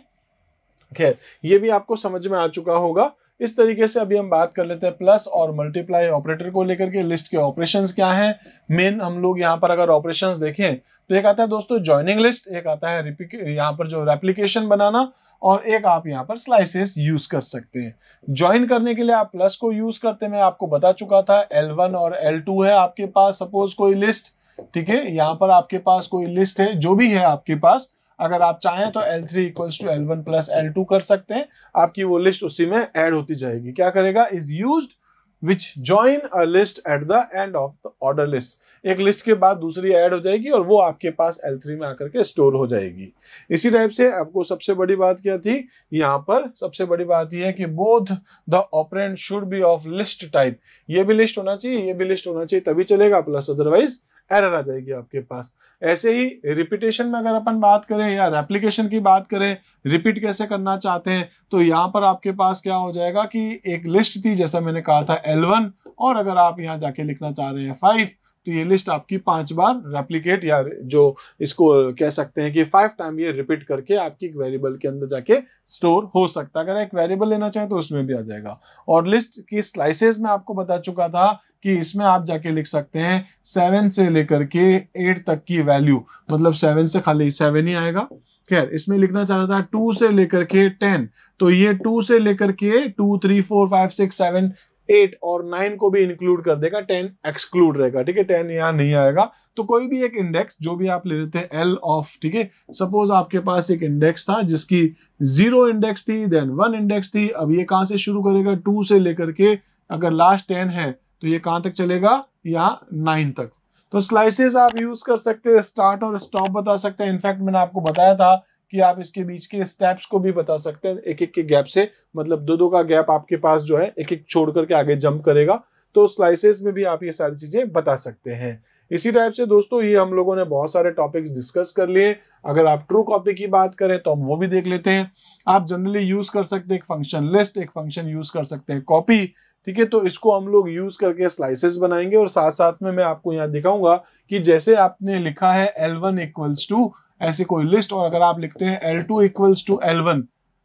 खैर ये भी आपको समझ में आ चुका होगा इस तरीके से अभी हम बात कर लेते हैं प्लस और मल्टीप्लाई ऑपरेटर को लेकर के लिस्ट के ऑपरेशंस क्या हैं मेन हम लोग यहाँ पर अगर ऑपरेशंस देखें तो एक आता है दोस्तों ज्वाइनिंग लिस्ट एक आता है यहाँ पर जो रेप्लीकेशन बनाना और एक आप यहाँ पर स्लाइसेस यूज कर सकते हैं ज्वाइन करने के लिए आप प्लस को यूज करते मैं आपको बता चुका था वन और टू है आपके पास सपोज कोई लिस्ट ठीक है यहाँ पर आपके पास कोई लिस्ट है जो भी है आपके पास अगर आप चाहें तो L3 three equals to L one plus L two कर सकते हैं आपकी वो लिस्ट उसी में एड होती जाएगी क्या करेगा is use which join a list at the end of the order list एक लिस्ट के बाद दूसरी ऐड हो जाएगी और वो आपके पास L3 में आकर के स्टोर हो जाएगी इसी टाइप से आपको सबसे बड़ी बात क्या थी यहाँ पर सबसे बड़ी बात यह है कि both the operand should be of list type ये भी लिस्ट होना चाहिए ये भी लिस्ट होना चाहिए तभी चलेगा प्लस अदरवाइज एरर आ जाएगी आपके पास ऐसे ही रिपीटेशन में अगर अपन बात करें या रेप्लीकेशन की बात करें रिपीट कैसे करना चाहते हैं तो यहाँ पर आपके पास क्या हो जाएगा कि एक लिस्ट थी जैसा मैंने कहा था एल और अगर आप यहाँ जाके लिखना चाह रहे हैं फाइव तो ये लिस्ट आपकी पांच बार रेप्लीकेट या जो इसको कह सकते हैं कि फाइव टाइम ये रिपीट करके आपकी एक वेरिएबल के अंदर जाके स्टोर हो सकता है अगर एक वेरिएबल लेना चाहे तो उसमें भी आ जाएगा और लिस्ट की स्लाइसेस में आपको बता चुका था कि इसमें आप जाके लिख सकते हैं सेवन से लेकर के एट तक की वैल्यू मतलब सेवन से खाली सेवन ही आएगा खैर इसमें लिखना चाह रहा था टू से लेकर के टेन तो ये टू से लेकर के two three four five six seven eight और नाइन को भी इंक्लूड कर देगा टेन एक्सक्लूड रहेगा ठीक है टेन यहाँ नहीं आएगा तो कोई भी एक इंडेक्स जो भी आप ले लेते हैं एल ऑफ ठीक है सपोज आपके पास एक इंडेक्स था जिसकी जीरो इंडेक्स थी देन वन इंडेक्स थी अब ये कहाँ से शुरू करेगा टू से लेकर के अगर लास्ट टेन है तो ये कहां तक चलेगा यहाँ नाइन तक तो स्लाइसेस आप यूज कर सकते हैं स्टार्ट और स्टॉप बता सकते हैं इनफैक्ट मैंने आपको बताया था कि आप इसके बीच के स्टेप्स को भी बता सकते हैं एक एक के गैप से मतलब दो दो का गैप आपके पास जो है एक एक छोड़ करके आगे जंप करेगा तो स्लाइसेस में भी आप ये सारी चीजें बता सकते हैं इसी टाइप से दोस्तों ये हम लोगों ने बहुत सारे टॉपिक्स डिस्कस कर लिए अगर आप ट्रू कॉपी की बात करें तो हम वो भी देख लेते हैं आप जनरली यूज कर सकते हैं एक फंक्शन लिस्ट एक फंक्शन यूज कर सकते हैं कॉपी ठीक है तो इसको हम लोग यूज करके स्लाइसेस बनाएंगे और साथ साथ में मैं आपको यहाँ दिखाऊंगा कि जैसे आपने लिखा है L1 वन इक्वल्स टू ऐसे कोई लिस्ट और अगर आप लिखते हैं L2 two equals to L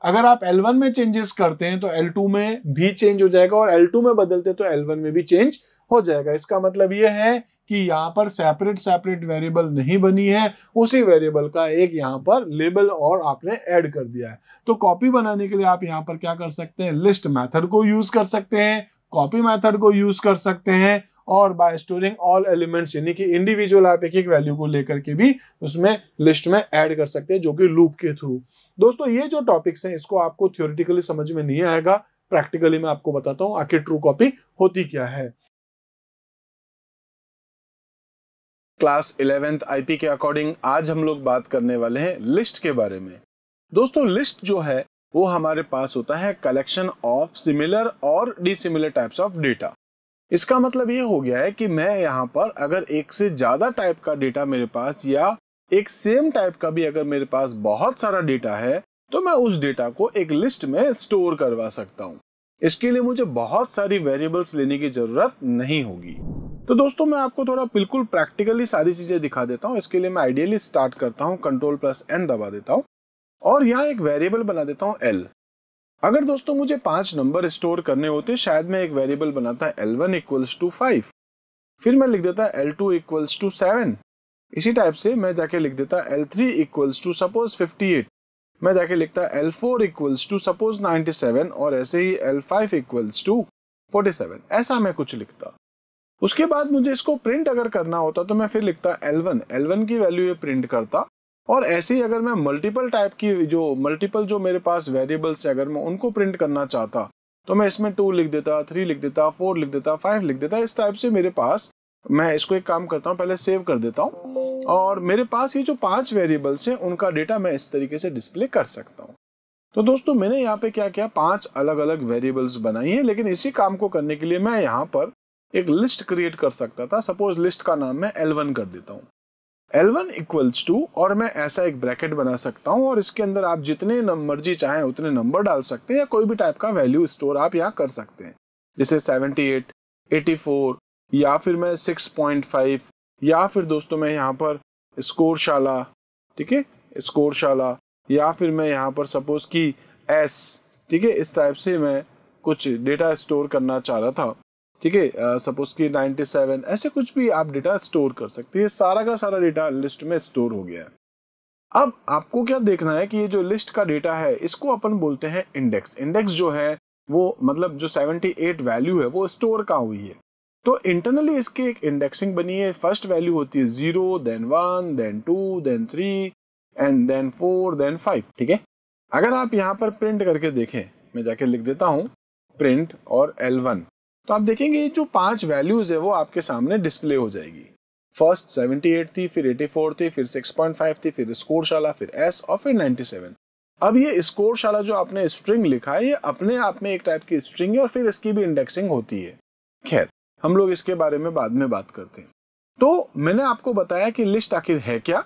अगर आप L1 में चेंजेस करते हैं तो L2 में भी चेंज हो जाएगा और L2 में बदलते हैं तो L1 में भी चेंज हो जाएगा इसका मतलब ये है कि यहाँ पर सेपरेट सेपरेट वेरिएबल नहीं बनी है उसी वेरिएबल का एक यहाँ पर लेबल और आपने ऐड कर दिया है तो कॉपी बनाने के लिए आप यहाँ पर क्या कर सकते हैं लिस्ट मैथड को यूज कर सकते हैं कॉपी मैथड को यूज कर सकते हैं और बाय स्टोरिंग ऑल एलिमेंट्स यानी कि इंडिविजुअल आप एक एक वैल्यू को लेकर के भी उसमें लिस्ट में ऐड कर सकते हैं जो कि लूप के थ्रू दोस्तों ये जो टॉपिक्स हैं इसको आपको थियोरिटिकली समझ में नहीं आएगा प्रैक्टिकली मैं आपको बताता हूँ आखिर ट्रू कॉपी होती क्या है क्लास इलेवेंथ आईपी के अकॉर्डिंग आज हम लोग बात करने वाले हैं लिस्ट के बारे में दोस्तों लिस्ट जो है वो हमारे पास होता है कलेक्शन ऑफ सिमिलर और डिसिमिलर टाइप्स ऑफ डेटा इसका मतलब ये हो गया है कि मैं यहाँ पर अगर एक से ज़्यादा टाइप का डेटा मेरे पास या एक सेम टाइप का भी अगर मेरे पास बहुत सारा डेटा है तो मैं उस डेटा को एक लिस्ट में स्टोर करवा सकता हूँ इसके लिए मुझे बहुत सारी वेरिएबल्स लेने की ज़रूरत नहीं होगी तो दोस्तों मैं आपको थोड़ा बिल्कुल प्रैक्टिकली सारी चीज़ें दिखा देता हूँ इसके लिए मैं आइडियली स्टार्ट करता हूँ कंट्रोल प्लस एन दबा देता हूँ और यहाँ एक वेरिएबल बना देता हूँ एल अगर दोस्तों मुझे पांच नंबर स्टोर करने होते शायद मैं एक वेरिएबल बनाता है L one equals to five फिर मैं लिख देता L two equals to seven इसी टाइप से मैं जाके लिख देता L three equals to suppose fifty eight मैं जाके लिखता L four equals to suppose ninety seven और ऐसे ही L five equals to forty seven ऐसा मैं कुछ लिखता उसके बाद मुझे इसको प्रिंट अगर करना होता तो मैं फिर लिखता L1 L1 की वैल्यू ये प्रिंट करता और ऐसे ही अगर मैं मल्टीपल टाइप की जो मल्टीपल जो मेरे पास वेरिएबल्स है अगर मैं उनको प्रिंट करना चाहता तो मैं इसमें टू लिख देता थ्री लिख देता फोर लिख देता फाइव लिख देता इस टाइप से मेरे पास मैं इसको एक काम करता हूँ पहले सेव कर देता हूँ और मेरे पास ये जो पांच वेरिएबल्स हैं उनका डेटा मैं इस तरीके से डिस्प्ले कर सकता हूँ तो दोस्तों मैंने यहाँ पे क्या किया पांच अलग अलग वेरिएबल्स बनाई हैं लेकिन इसी काम को करने के लिए मैं यहाँ पर एक लिस्ट क्रिएट कर सकता था सपोज लिस्ट का नाम मैं एलवन कर देता हूँ एलवन इक्वल्स टू और मैं ऐसा एक ब्रैकेट बना सकता हूँ और इसके अंदर आप जितने मर्जी चाहें उतने नंबर डाल सकते हैं या कोई भी टाइप का वैल्यू स्टोर आप यहाँ कर सकते हैं जैसे एटी फोर या फिर मैं सिक्स पॉइंट फाइव या फिर दोस्तों मैं यहाँ पर स्कोरशाला ठीक है स्कोरशाला या फिर मैं यहाँ पर सपोज कि एस ठीक है इस टाइप से मैं कुछ डेटा स्टोर करना चाह रहा था ठीक है सपोज कि 97 ऐसे कुछ भी आप डेटा स्टोर कर सकते हैं सारा का सारा डेटा लिस्ट में स्टोर हो गया है अब आपको क्या देखना है कि ये जो लिस्ट का डेटा है इसको अपन बोलते हैं इंडेक्स इंडेक्स जो है वो मतलब जो 78 वैल्यू है वो स्टोर कहाँ हुई है तो इंटरनली इसकी एक इंडेक्सिंग बनी है फर्स्ट वैल्यू होती है zero then one then two then three and then four then five ठीक है अगर आप यहाँ पर प्रिंट करके देखें मैं जाके लिख देता हूँ प्रिंट और एल वन तो आप देखेंगे ये जो पांच वैल्यूज है वो आपके सामने डिस्प्ले हो जाएगी फर्स्ट 78 थी फिर 84 थी फिर 6.5 थी फिर स्कोर शाला फिर एस और फिर 97 अब ये स्कोर शाला जो आपने स्ट्रिंग लिखा है ये अपने आप में एक टाइप की स्ट्रिंग है और फिर इसकी भी इंडेक्सिंग होती है खैर हम लोग इसके बारे में बाद में बात करते हैं तो मैंने आपको बताया कि लिस्ट आखिर है क्या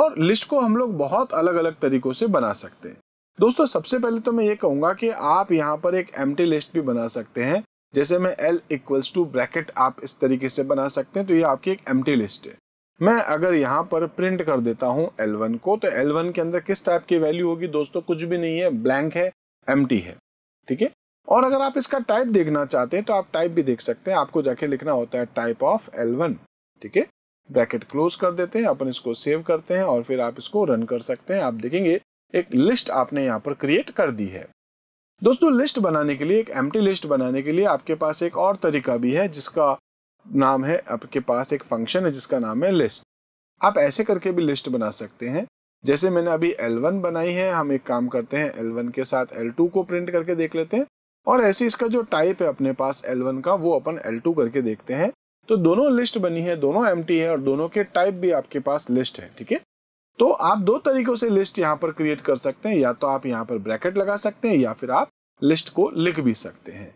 और लिस्ट को हम लोग बहुत अलग अलग तरीकों से बना सकते हैं दोस्तों सबसे पहले तो मैं ये कहूंगा कि आप यहाँ पर एक एम लिस्ट भी बना सकते हैं जैसे मैं एल इक्वल्स टू ब्रैकेट आप इस तरीके से बना सकते हैं तो ये आपकी एक एम लिस्ट है मैं अगर यहाँ पर प्रिंट कर देता हूँ एल को तो एल के अंदर किस टाइप की वैल्यू होगी दोस्तों कुछ भी नहीं है ब्लैंक है एम है ठीक है और अगर आप इसका टाइप देखना चाहते हैं तो आप टाइप भी देख सकते हैं आपको जाके लिखना होता है टाइप ऑफ एल ठीक है ब्रैकेट क्लोज कर देते हैं अपन इसको सेव करते हैं और फिर आप इसको रन कर सकते हैं आप देखेंगे एक लिस्ट आपने यहाँ पर क्रिएट कर दी है दोस्तों लिस्ट बनाने के लिए एक एम लिस्ट बनाने के लिए आपके पास एक और तरीका भी है जिसका नाम है आपके पास एक फंक्शन है जिसका नाम है लिस्ट आप ऐसे करके भी लिस्ट बना सकते हैं जैसे मैंने अभी L1 बनाई है हम एक काम करते हैं L1 के साथ L2 को प्रिंट करके देख लेते हैं और ऐसे इसका जो टाइप है अपने पास L1 का वो अपन L2 करके देखते हैं तो दोनों लिस्ट बनी है दोनों एम है और दोनों के टाइप भी आपके पास लिस्ट है ठीक है तो आप दो तरीकों से लिस्ट यहाँ पर क्रिएट कर सकते हैं या तो आप यहाँ पर ब्रैकेट लगा सकते हैं या फिर आप लिस्ट को लिख भी सकते हैं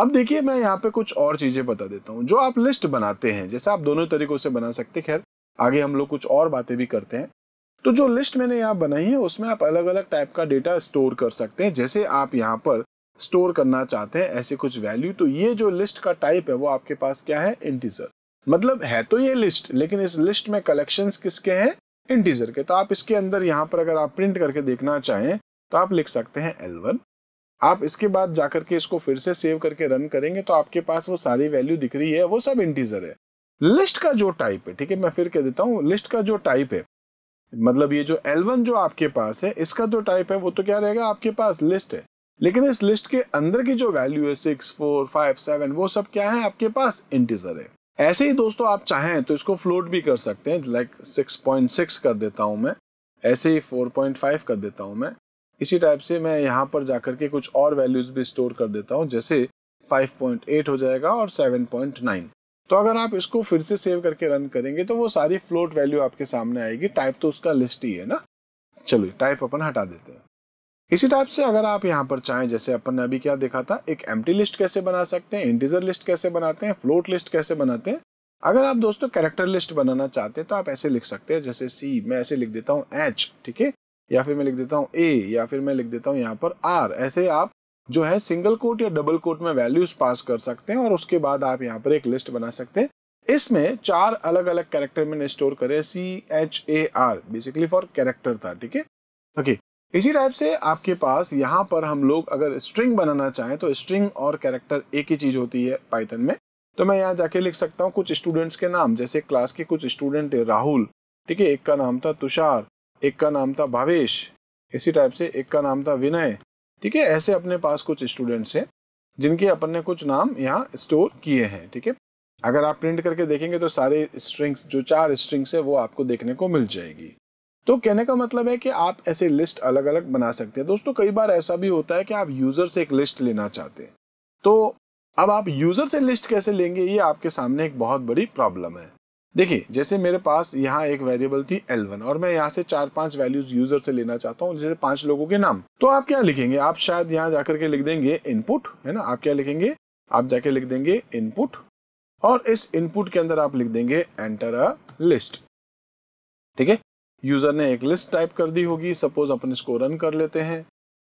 अब देखिए मैं यहाँ पे कुछ और चीजें बता देता हूँ जो आप लिस्ट बनाते हैं जैसे आप दोनों तरीकों से बना सकते खैर आगे हम लोग कुछ और बातें भी करते हैं तो जो लिस्ट मैंने यहाँ बनाई है उसमें आप अलग अलग टाइप का डेटा स्टोर कर सकते हैं जैसे आप यहाँ पर स्टोर करना चाहते हैं ऐसे कुछ वैल्यू तो ये जो लिस्ट का टाइप है वो आपके पास क्या है इंटीजर मतलब है तो ये लिस्ट लेकिन इस लिस्ट में कलेक्शंस किसके हैं इंटीजर के तो आप इसके अंदर यहाँ पर अगर आप प्रिंट करके देखना चाहें तो आप लिख सकते हैं L1 आप इसके बाद जाकर के इसको फिर से सेव करके रन करेंगे तो आपके पास वो सारी वैल्यू दिख रही है वो सब इंटीजर है लिस्ट का जो टाइप है ठीक है मैं फिर कह देता हूँ लिस्ट का जो टाइप है मतलब ये जो L1 जो आपके पास है इसका जो टाइप है वो तो क्या रहेगा आपके पास लिस्ट है लेकिन इस लिस्ट के अंदर की जो वैल्यू है सिक्स फोर फाइव सेवन वो सब क्या है आपके पास इंटीजर है ऐसे ही दोस्तों आप चाहें तो इसको फ्लोट भी कर सकते हैं लाइक सिक्स पॉइंट सिक्स कर देता हूँ मैं ऐसे ही फोर पॉइंट फाइव कर देता हूँ मैं इसी टाइप से मैं यहाँ पर जाकर के कुछ और वैल्यूज भी स्टोर कर देता हूँ जैसे फाइव पॉइंट एट हो जाएगा और सेवन पॉइंट नाइन तो अगर आप इसको फिर से सेव करके रन करेंगे तो वो सारी फ्लोट वैल्यू आपके सामने आएगी टाइप तो उसका लिस्ट ही है ना चलो टाइप अपन हटा देते हैं इसी टाइप से अगर आप यहाँ पर चाहें जैसे अपन ने अभी क्या देखा था एक एम लिस्ट कैसे बना सकते हैं इंटीजर लिस्ट कैसे बनाते हैं फ्लोट लिस्ट कैसे बनाते हैं अगर आप दोस्तों कैरेक्टर लिस्ट बनाना चाहते हैं तो आप ऐसे लिख सकते हैं जैसे सी मैं ऐसे लिख देता हूँ एच ठीक है या फिर मैं लिख देता हूँ ए या फिर मैं लिख देता हूँ यहाँ पर आर ऐसे आप जो है सिंगल कोट या डबल कोट में वैल्यूज पास कर सकते हैं और उसके बाद आप यहाँ पर एक लिस्ट बना सकते हैं इसमें चार अलग अलग कैरेक्टर मैंने स्टोर करे C H A R basically for character था ठीक है ओके इसी टाइप से आपके पास यहाँ पर हम लोग अगर स्ट्रिंग बनाना चाहें तो स्ट्रिंग और कैरेक्टर एक ही चीज़ होती है पाइथन में तो मैं यहाँ जाके लिख सकता हूँ कुछ स्टूडेंट्स के नाम जैसे क्लास के कुछ स्टूडेंट है राहुल ठीक है एक का नाम था तुषार एक का नाम था भावेश इसी टाइप से एक का नाम था विनय ठीक है ऐसे अपने पास कुछ स्टूडेंट्स हैं जिनके अपन ने कुछ नाम यहाँ स्टोर किए हैं ठीक है अगर आप प्रिंट करके देखेंगे तो सारे स्ट्रिंग्स जो चार स्ट्रिंग्स है वो आपको देखने को मिल जाएगी तो कहने का मतलब है कि आप ऐसे लिस्ट अलग अलग बना सकते हैं दोस्तों कई बार ऐसा भी होता है कि आप यूजर से एक लिस्ट लेना चाहते हैं तो अब आप यूजर से लिस्ट कैसे लेंगे ये आपके सामने एक बहुत बड़ी प्रॉब्लम है देखिए जैसे मेरे पास यहाँ एक वेरिएबल थी L1 और मैं यहाँ से चार पांच वैल्यूज यूजर से लेना चाहता हूँ जैसे पांच लोगों के नाम तो आप क्या लिखेंगे आप शायद यहाँ जाकर के लिख देंगे इनपुट है ना आप क्या लिखेंगे आप जाके लिख देंगे इनपुट और इस इनपुट के अंदर आप लिख देंगे एंटर अ लिस्ट ठीक है यूज़र ने एक लिस्ट टाइप कर दी होगी सपोज अपन इसको रन कर लेते हैं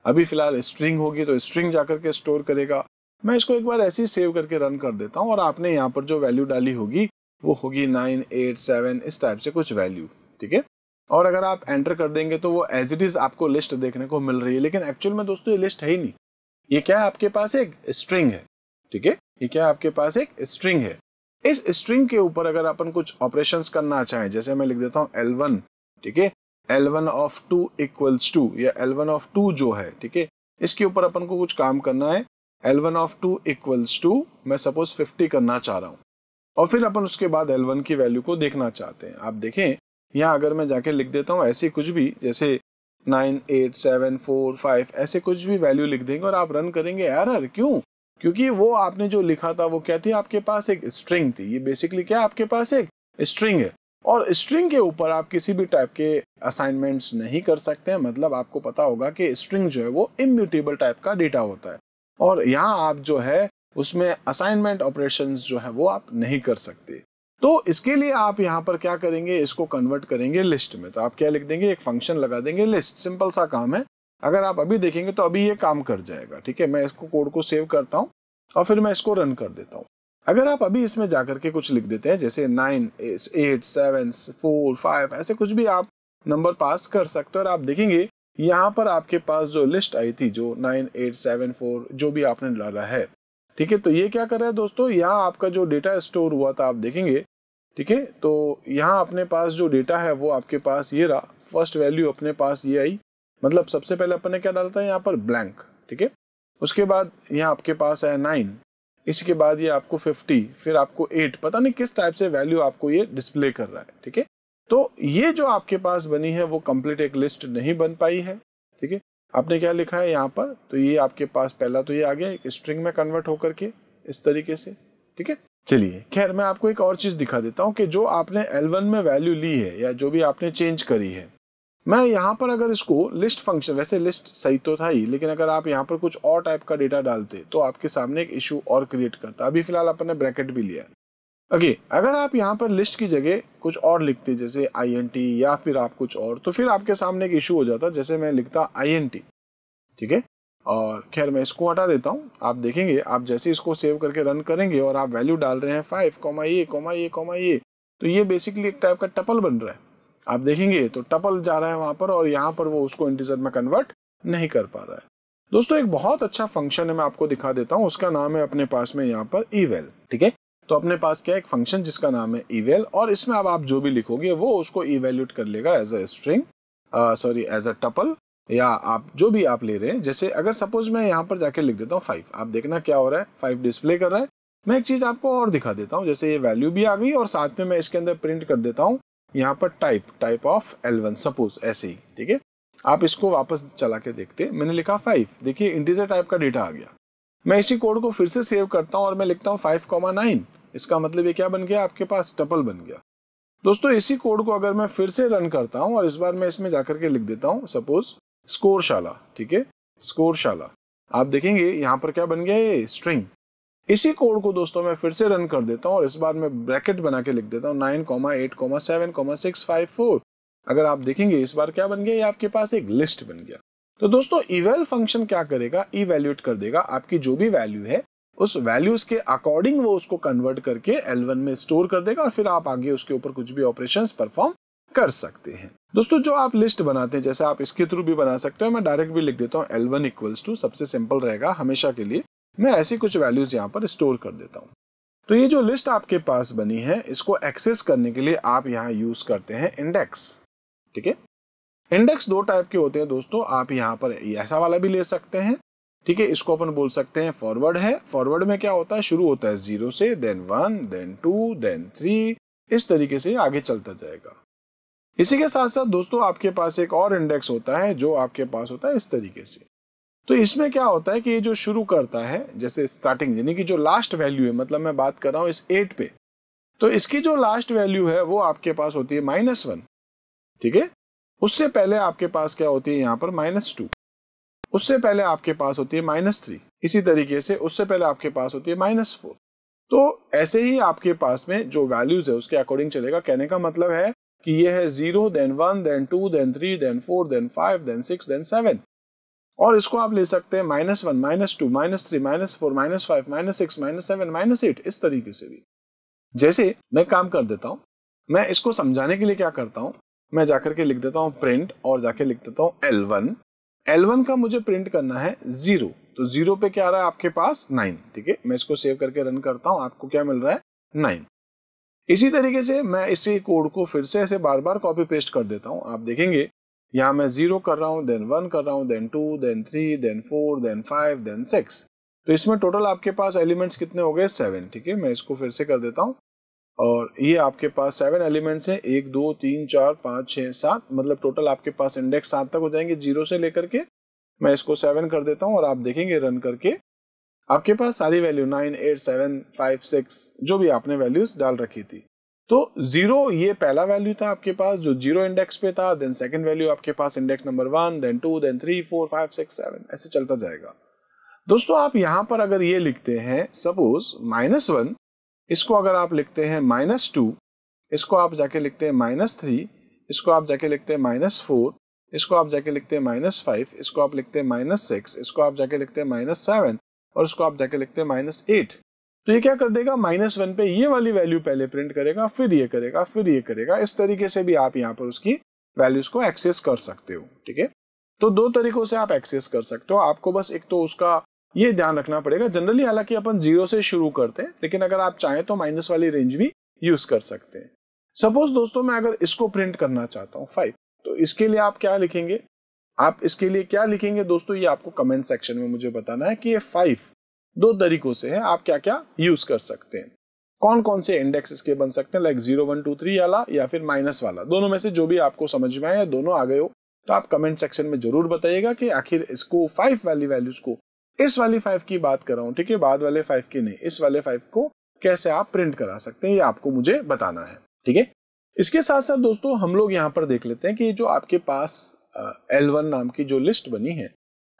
अभी फिलहाल स्ट्रिंग होगी तो स्ट्रिंग जाकर के स्टोर करेगा मैं इसको एक बार ऐसे ही सेव करके रन कर देता हूँ और आपने यहाँ पर जो वैल्यू डाली होगी वो होगी नाइन एट सेवन इस टाइप से कुछ वैल्यू ठीक है और अगर आप एंटर कर देंगे तो वो एज इट इज आपको लिस्ट देखने को मिल रही है लेकिन एक्चुअल में दोस्तों ये लिस्ट है ही नहीं ये क्या है आपके पास एक स्ट्रिंग है ठीक है ये क्या है आपके पास एक स्ट्रिंग है इस स्ट्रिंग के ऊपर अगर अपन कुछ ऑपरेशन करना चाहें जैसे मैं लिख देता हूँ एल वन ठीक है L one of two equals to या एल वन ऑफ टू जो है ठीक है इसके ऊपर अपन को कुछ काम करना है L one of two equals to मैं सपोज फिफ्टी करना चाह रहा हूँ और फिर अपन उसके बाद एल वन की वैल्यू को देखना चाहते हैं आप देखें यहाँ अगर मैं जाके लिख देता हूँ ऐसे कुछ भी जैसे nine eight seven four five ऐसे कुछ भी वैल्यू लिख देंगे और आप रन करेंगे एरर क्यों क्योंकि वो आपने जो लिखा था वो क्या थी आपके पास एक स्ट्रिंग थी ये बेसिकली क्या आपके पास एक स्ट्रिंग है और स्ट्रिंग के ऊपर आप किसी भी टाइप के असाइनमेंट्स नहीं कर सकते हैं मतलब आपको पता होगा कि स्ट्रिंग जो है वो इम्यूटेबल टाइप का डेटा होता है और यहाँ आप जो है उसमें असाइनमेंट ऑपरेशन जो है वो आप नहीं कर सकते तो इसके लिए आप यहाँ पर क्या करेंगे इसको कन्वर्ट करेंगे लिस्ट में तो आप क्या लिख देंगे एक फंक्शन लगा देंगे लिस्ट सिंपल सा काम है अगर आप अभी देखेंगे तो अभी ये काम कर जाएगा ठीक है मैं इसको कोड को सेव करता हूँ और फिर मैं इसको रन कर देता हूँ अगर आप अभी इसमें जा करके कुछ लिख देते हैं जैसे nine eight seven four five ऐसे कुछ भी आप नंबर पास कर सकते हो और आप देखेंगे यहाँ पर आपके पास जो लिस्ट आई थी जो नाइन एट सेवन फोर जो भी आपने डाला है ठीक है तो ये क्या कर रहा है दोस्तों यहाँ आपका जो डेटा स्टोर हुआ था आप देखेंगे ठीक है तो यहाँ अपने पास जो डेटा है वो आपके पास ये रहा फर्स्ट वैल्यू अपने पास ये आई मतलब सबसे पहले अपन ने क्या डाला था यहाँ पर ब्लैंक ठीक है उसके बाद यहाँ आपके पास है नाइन इसके बाद ये आपको 50 फिर आपको 8 पता नहीं किस टाइप से वैल्यू आपको ये डिस्प्ले कर रहा है ठीक है तो ये जो आपके पास बनी है वो कंप्लीट एक लिस्ट नहीं बन पाई है ठीक है आपने क्या लिखा है यहाँ पर तो ये आपके पास पहला तो ये आ गया एक स्ट्रिंग में कन्वर्ट होकर के इस तरीके से ठीक है चलिए खैर मैं आपको एक और चीज दिखा देता हूँ कि जो आपने L1 में वैल्यू ली है या जो भी आपने चेंज करी है मैं यहाँ पर अगर इसको लिस्ट फंक्शन वैसे लिस्ट सही तो था ही लेकिन अगर आप यहाँ पर कुछ और टाइप का डेटा डालते तो आपके सामने एक इशू और क्रिएट करता अभी फिलहाल अपन ने ब्रैकेट भी लिया है ओके okay, अगर आप यहाँ पर लिस्ट की जगह कुछ और लिखते जैसे आई या फिर आप कुछ और तो फिर आपके सामने एक इशू हो जाता जैसे मैं लिखता आई ठीक है और खैर मैं इसको हटा देता हूँ आप देखेंगे आप जैसे इसको सेव करके रन करेंगे और आप वैल्यू डाल रहे हैं फाइव कॉमा ये कॉमा ये कॉमा ये तो ये बेसिकली एक टाइप का टपल बन रहा है आप देखेंगे तो टपल जा रहा है वहां पर और यहाँ पर वो उसको इंटीजर में कन्वर्ट नहीं कर पा रहा है दोस्तों एक बहुत अच्छा फंक्शन है मैं आपको दिखा देता हूँ उसका नाम है अपने पास में यहाँ पर ईवेल ठीक है तो अपने पास क्या एक फंक्शन जिसका नाम है ईवेल और इसमें अब आप जो भी लिखोगे वो उसको इवेल्यूट कर लेगा as a string sorry as a tuple या आप जो भी आप ले रहे हैं जैसे अगर सपोज मैं यहाँ पर जाके लिख देता हूँ फाइव आप देखना क्या हो रहा है फाइव डिस्प्ले कर रहा है मैं एक चीज आपको और दिखा देता हूँ जैसे ये वैल्यू भी आ गई और साथ में मैं इसके अंदर प्रिंट कर देता हूँ यहाँ पर type type of L one suppose ऐसे ही ठीक है आप इसको वापस चला के देखते मैंने लिखा फाइव देखिए इंटीजर टाइप का डेटा आ गया मैं इसी कोड को फिर से सेव करता हूँ और मैं लिखता हूँ फाइव कॉमा नाइन इसका मतलब ये क्या बन गया आपके पास टपल बन गया दोस्तों इसी कोड को अगर मैं फिर से रन करता हूँ और इस बार मैं इसमें जाकर के लिख देता हूँ सपोज स्कोरशाला ठीक है स्कोरशाला आप देखेंगे यहाँ पर क्या बन गया ये स्ट्रिंग इसी कोड को दोस्तों मैं फिर से रन कर देता हूँ और इस बार मैं ब्रैकेट बना के लिख देता हूँ nine comma eight comma seven comma six five four अगर आप देखेंगे इस बार क्या बन गया ये आपके पास एक लिस्ट बन गया तो दोस्तों इवेल फंक्शन क्या करेगा इवेल्यूएट कर देगा आपकी जो भी वैल्यू है उस वैल्यूज के अकॉर्डिंग वो उसको कन्वर्ट करके L1 में स्टोर कर देगा और फिर आप आगे उसके ऊपर कुछ भी ऑपरेशन परफॉर्म कर सकते हैं दोस्तों जो आप लिस्ट बनाते हैं जैसे आप इसके थ्रू भी बना सकते हो मैं डायरेक्ट भी लिख देता हूँ L1 इक्वल्स टू सबसे सिंपल रहेगा हमेशा के लिए मैं ऐसी कुछ वैल्यूज यहाँ पर स्टोर कर देता हूँ तो ये जो लिस्ट आपके पास बनी है इसको एक्सेस करने के लिए आप यहाँ यूज करते हैं इंडेक्स ठीक है इंडेक्स दो टाइप के होते हैं दोस्तों आप यहाँ पर ऐसा वाला भी ले सकते हैं ठीक है इसको अपन बोल सकते हैं फॉरवर्ड है फॉरवर्ड में क्या होता है शुरू होता है जीरो से then one then two then three इस तरीके से आगे चलता जाएगा इसी के साथ साथ दोस्तों आपके पास एक और इंडेक्स होता है जो आपके पास होता है इस तरीके से तो इसमें क्या होता है कि ये जो शुरू करता है जैसे स्टार्टिंग यानी कि जो लास्ट वैल्यू है मतलब मैं बात कर रहा हूँ इस एट पे तो इसकी जो लास्ट वैल्यू है वो आपके पास होती है माइनस वन ठीक है उससे पहले आपके पास क्या होती है यहाँ पर माइनस टू उससे पहले आपके पास होती है माइनस थ्री इसी तरीके से उससे पहले आपके पास होती है माइनस फोर तो ऐसे ही आपके पास में जो वैल्यूज है उसके अकॉर्डिंग चलेगा कहने का मतलब है कि ये है zero then one then two then three then four then five then six then seven और इसको आप ले सकते हैं minus one minus two minus three minus four minus five minus six minus seven minus eight इस तरीके से भी जैसे मैं काम कर देता हूँ मैं इसको समझाने के लिए क्या करता हूँ मैं जाकर के लिख देता हूँ प्रिंट और जाके लिख देता हूँ एल वन एल वन का मुझे प्रिंट करना है जीरो तो जीरो पे क्या आ रहा है आपके पास नाइन ठीक है मैं इसको सेव करके रन करता हूँ आपको क्या मिल रहा है नाइन इसी तरीके से मैं इसी कोड को फिर से ऐसे बार बार कॉपी पेस्ट कर देता हूँ आप देखेंगे यहाँ मैं जीरो कर रहा हूँ देन वन कर रहा हूँ then two then three then four then five then six तो इसमें टोटल आपके पास एलिमेंट्स कितने हो गए सेवन ठीक है मैं इसको फिर से कर देता हूँ और ये आपके पास सेवन एलिमेंट्स हैं एक दो तीन चार पाँच छः सात मतलब टोटल आपके पास इंडेक्स सात तक हो जाएंगे जीरो से लेकर के मैं इसको सेवन कर देता हूँ और आप देखेंगे रन करके आपके पास सारी value nine eight seven five six जो भी आपने वैल्यूज डाल रखी थी तो जीरो ये पहला वैल्यू था आपके पास जो जीरो इंडेक्स पे था देन सेकंड वैल्यू आपके पास index number one then two then three four five six seven ऐसे चलता जाएगा दोस्तों आप यहाँ पर अगर ये लिखते हैं सपोज माइनस वन इसको अगर आप लिखते हैं माइनस टू इसको आप जाके लिखते हैं माइनस थ्री इसको आप जाके लिखते हैं माइनस फोर इसको आप जाके लिखते हैं माइनस फाइव इसको आप लिखते हैं माइनस सिक्स इसको आप जाके लिखते हैं माइनस सेवन और इसको आप जाके लिखते हैं माइनस एट तो ये क्या कर देगा माइनस वन पे ये वाली वैल्यू पहले प्रिंट करेगा फिर ये करेगा फिर ये करेगा इस तरीके से भी आप यहाँ पर उसकी वैल्यूज को एक्सेस कर सकते हो ठीक है तो दो तरीकों से आप एक्सेस कर सकते हो आपको बस एक तो उसका ये ध्यान रखना पड़ेगा जनरली हालांकि अपन जीरो से शुरू करते हैं लेकिन अगर आप चाहें तो माइनस वाली रेंज भी यूज कर सकते हैं सपोज दोस्तों मैं अगर इसको प्रिंट करना चाहता हूँ फाइव तो इसके लिए आप क्या लिखेंगे आप इसके लिए क्या लिखेंगे दोस्तों ये आपको कमेंट सेक्शन में मुझे बताना है कि ये फाइव दो तरीकों से है आप क्या क्या यूज कर सकते हैं कौन कौन से इंडेक्स इसके बन सकते हैं like zero one two three वाला या फिर माइनस वाला दोनों में से जो भी आपको समझ में आए दोनों आ गए हो तो आप कमेंट सेक्शन में जरूर बताइएगा कि आखिर इसको फाइव वाली वैल्यूज को इस वाली फाइव की बात कर रहा हूँ ठीक है बाद वाले फाइव की नहीं इस वाले फाइव को कैसे आप प्रिंट करा सकते हैं ये आपको मुझे बताना है ठीक है इसके साथ साथ दोस्तों हम लोग यहाँ पर देख लेते हैं कि जो आपके पास एल नाम की जो लिस्ट बनी है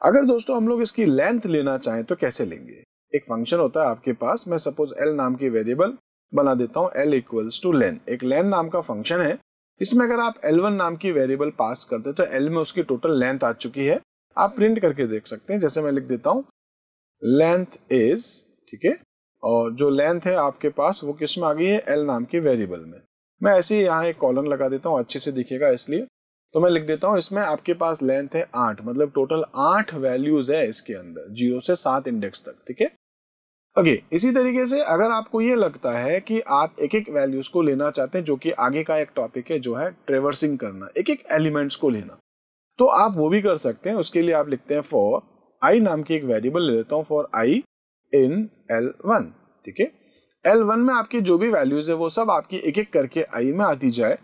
अगर दोस्तों हम लोग इसकी लेंथ लेना चाहें तो कैसे लेंगे एक फंक्शन होता है आपके पास मैं सपोज एल नाम की वेरिएबल बना देता हूँ एल इक्वल्स टू लेन एक लेन नाम का फंक्शन है इसमें अगर आप वन नाम की वेरिएबल पास करते तो एल में उसकी टोटल लेंथ आ चुकी है आप प्रिंट करके देख सकते हैं जैसे मैं लिख देता हूँ लेंथ इज ठीक है और जो लेंथ है आपके पास वो किस में आ गई है एल नाम की वेरिएबल में मैं ऐसे ही यहाँ एक कॉलन लगा देता हूँ अच्छे से दिखेगा इसलिए तो मैं लिख देता हूं इसमें आपके पास लेंथ है आठ मतलब टोटल आठ वैल्यूज है इसके अंदर जीरो से सात इंडेक्स तक ठीक है ओके इसी तरीके से अगर आपको ये लगता है कि आप एक एक वैल्यूज को लेना चाहते हैं जो कि आगे का एक टॉपिक है जो है ट्रेवर्सिंग करना एक एक एलिमेंट्स को लेना तो आप वो भी कर सकते हैं उसके लिए आप लिखते हैं फॉर आई नाम की एक वेरिएबल ले लेता हूँ for I in L one ठीक है एल वन में आपकी जो भी वैल्यूज है वो सब आपकी एक एक करके आई में आती जाए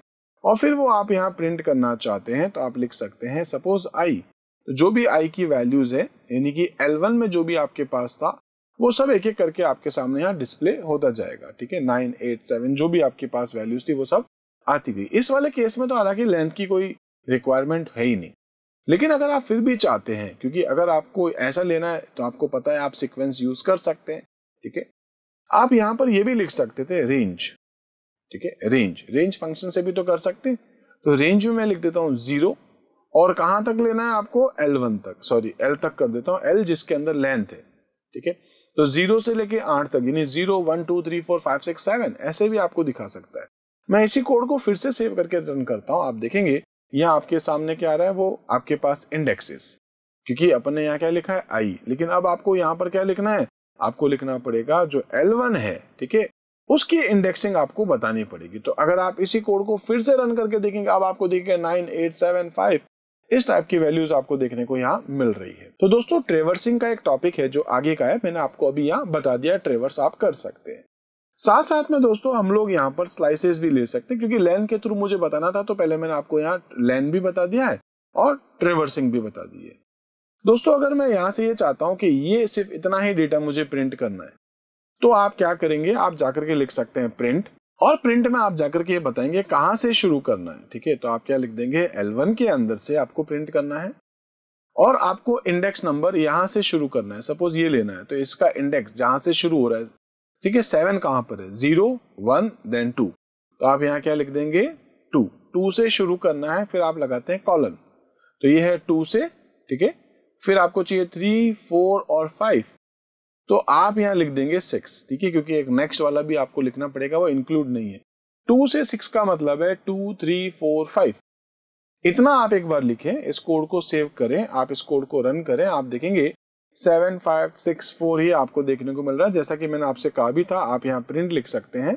और फिर वो आप यहाँ प्रिंट करना चाहते हैं तो आप लिख सकते हैं सपोज आई तो जो भी आई की वैल्यूज है यानी कि एलवन में जो भी आपके पास था वो सब एक एक करके आपके सामने यहाँ डिस्प्ले होता जाएगा ठीक है नाइन एट सेवन जो भी आपके पास वैल्यूज थी वो सब आती गई इस वाले केस में तो हालांकि लेंथ की कोई रिक्वायरमेंट है ही नहीं लेकिन अगर आप फिर भी चाहते हैं क्योंकि अगर आपको ऐसा लेना है तो आपको पता है आप सिक्वेंस यूज कर सकते हैं ठीक है आप यहाँ पर यह भी लिख सकते थे रेंज ठीक है रेंज रेंज फंक्शन से भी तो कर सकते हैं तो रेंज में मैं लिख देता हूँ जीरो और कहाँ तक लेना है आपको एल वन तक सॉरी एल तक कर देता हूँ एल जिसके अंदर लेंथ है ठीक है तो जीरो से लेके आठ तक यानी zero one two three four five six seven ऐसे भी आपको दिखा सकता है मैं इसी कोड को फिर से सेव करके रन करता हूँ आप देखेंगे यहाँ आपके सामने क्या आ रहा है वो आपके पास इंडेक्सेस क्योंकि अपन ने यहाँ क्या लिखा है आई लेकिन अब आपको यहाँ पर क्या लिखना है आपको लिखना पड़ेगा जो एल वन है ठीक है उसकी इंडेक्सिंग आपको बतानी पड़ेगी तो अगर आप इसी कोड को फिर से रन करके देखेंगे अब आपको देखिए नाइन एट सेवन फाइव इस टाइप की वैल्यूज आपको देखने को यहाँ मिल रही है तो दोस्तों ट्रेवर्सिंग का एक टॉपिक है जो आगे का है मैंने आपको अभी यहाँ बता दिया ट्रेवर्स आप कर सकते हैं साथ साथ में दोस्तों हम लोग यहाँ पर स्लाइसेस भी ले सकते हैं क्योंकि लैन के थ्रू मुझे बताना था तो पहले मैंने आपको यहाँ लैन भी बता दिया है और ट्रेवर्सिंग भी बता दी है दोस्तों अगर मैं यहाँ से ये यह चाहता हूँ कि ये सिर्फ इतना ही डेटा मुझे प्रिंट करना है तो आप क्या करेंगे आप जाकर के लिख सकते हैं प्रिंट और प्रिंट में आप जाकर के ये बताएंगे कहाँ से शुरू करना है ठीक है तो आप क्या लिख देंगे L1 के अंदर से आपको प्रिंट करना है और आपको इंडेक्स नंबर यहाँ से शुरू करना है सपोज ये लेना है तो इसका इंडेक्स जहां से शुरू हो रहा है ठीक है सेवन कहाँ पर है जीरो वन देन टू तो आप यहाँ क्या लिख देंगे टू टू से शुरू करना है फिर आप लगाते हैं कॉलन तो ये है टू से ठीक है फिर आपको चाहिए थ्री फोर और फाइव तो आप यहाँ लिख देंगे सिक्स ठीक है क्योंकि एक नेक्स्ट वाला भी आपको लिखना पड़ेगा वो इंक्लूड नहीं है टू से सिक्स का मतलब है टू थ्री फोर फाइव इतना आप एक बार लिखें इस कोड को सेव करें आप इस कोड को रन करें आप देखेंगे सेवन फाइव सिक्स फोर ही आपको देखने को मिल रहा है जैसा कि मैंने आपसे कहा भी था आप यहाँ प्रिंट लिख सकते हैं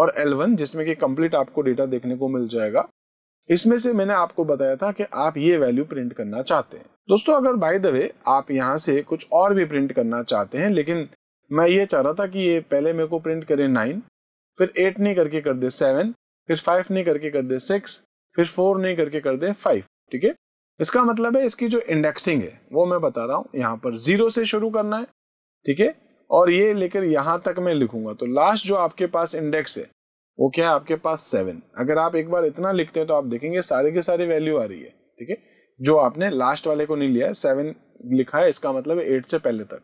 और एलवन जिसमें कि कंप्लीट आपको डेटा देखने को मिल जाएगा इसमें से मैंने आपको बताया था कि आप ये वैल्यू प्रिंट करना चाहते हैं दोस्तों अगर बाय द वे आप यहाँ से कुछ और भी प्रिंट करना चाहते हैं लेकिन मैं ये चाह रहा था कि ये पहले मेरे को प्रिंट करे नाइन फिर एट नहीं करके कर दे सेवन फिर फाइव नहीं करके कर दे सिक्स फिर फोर नहीं करके कर दे फाइव ठीक है इसका मतलब है इसकी जो इंडेक्सिंग है वो मैं बता रहा हूँ यहाँ पर जीरो से शुरू करना है ठीक है और ये लेकर यहाँ तक मैं लिखूंगा तो लास्ट जो आपके पास इंडेक्स है वो क्या है आपके पास सेवन अगर आप एक बार इतना लिखते हैं तो आप देखेंगे सारे के सारे वैल्यू आ रही है ठीक है जो आपने लास्ट वाले को नहीं लिया है सेवन लिखा है इसका मतलब एट से पहले तक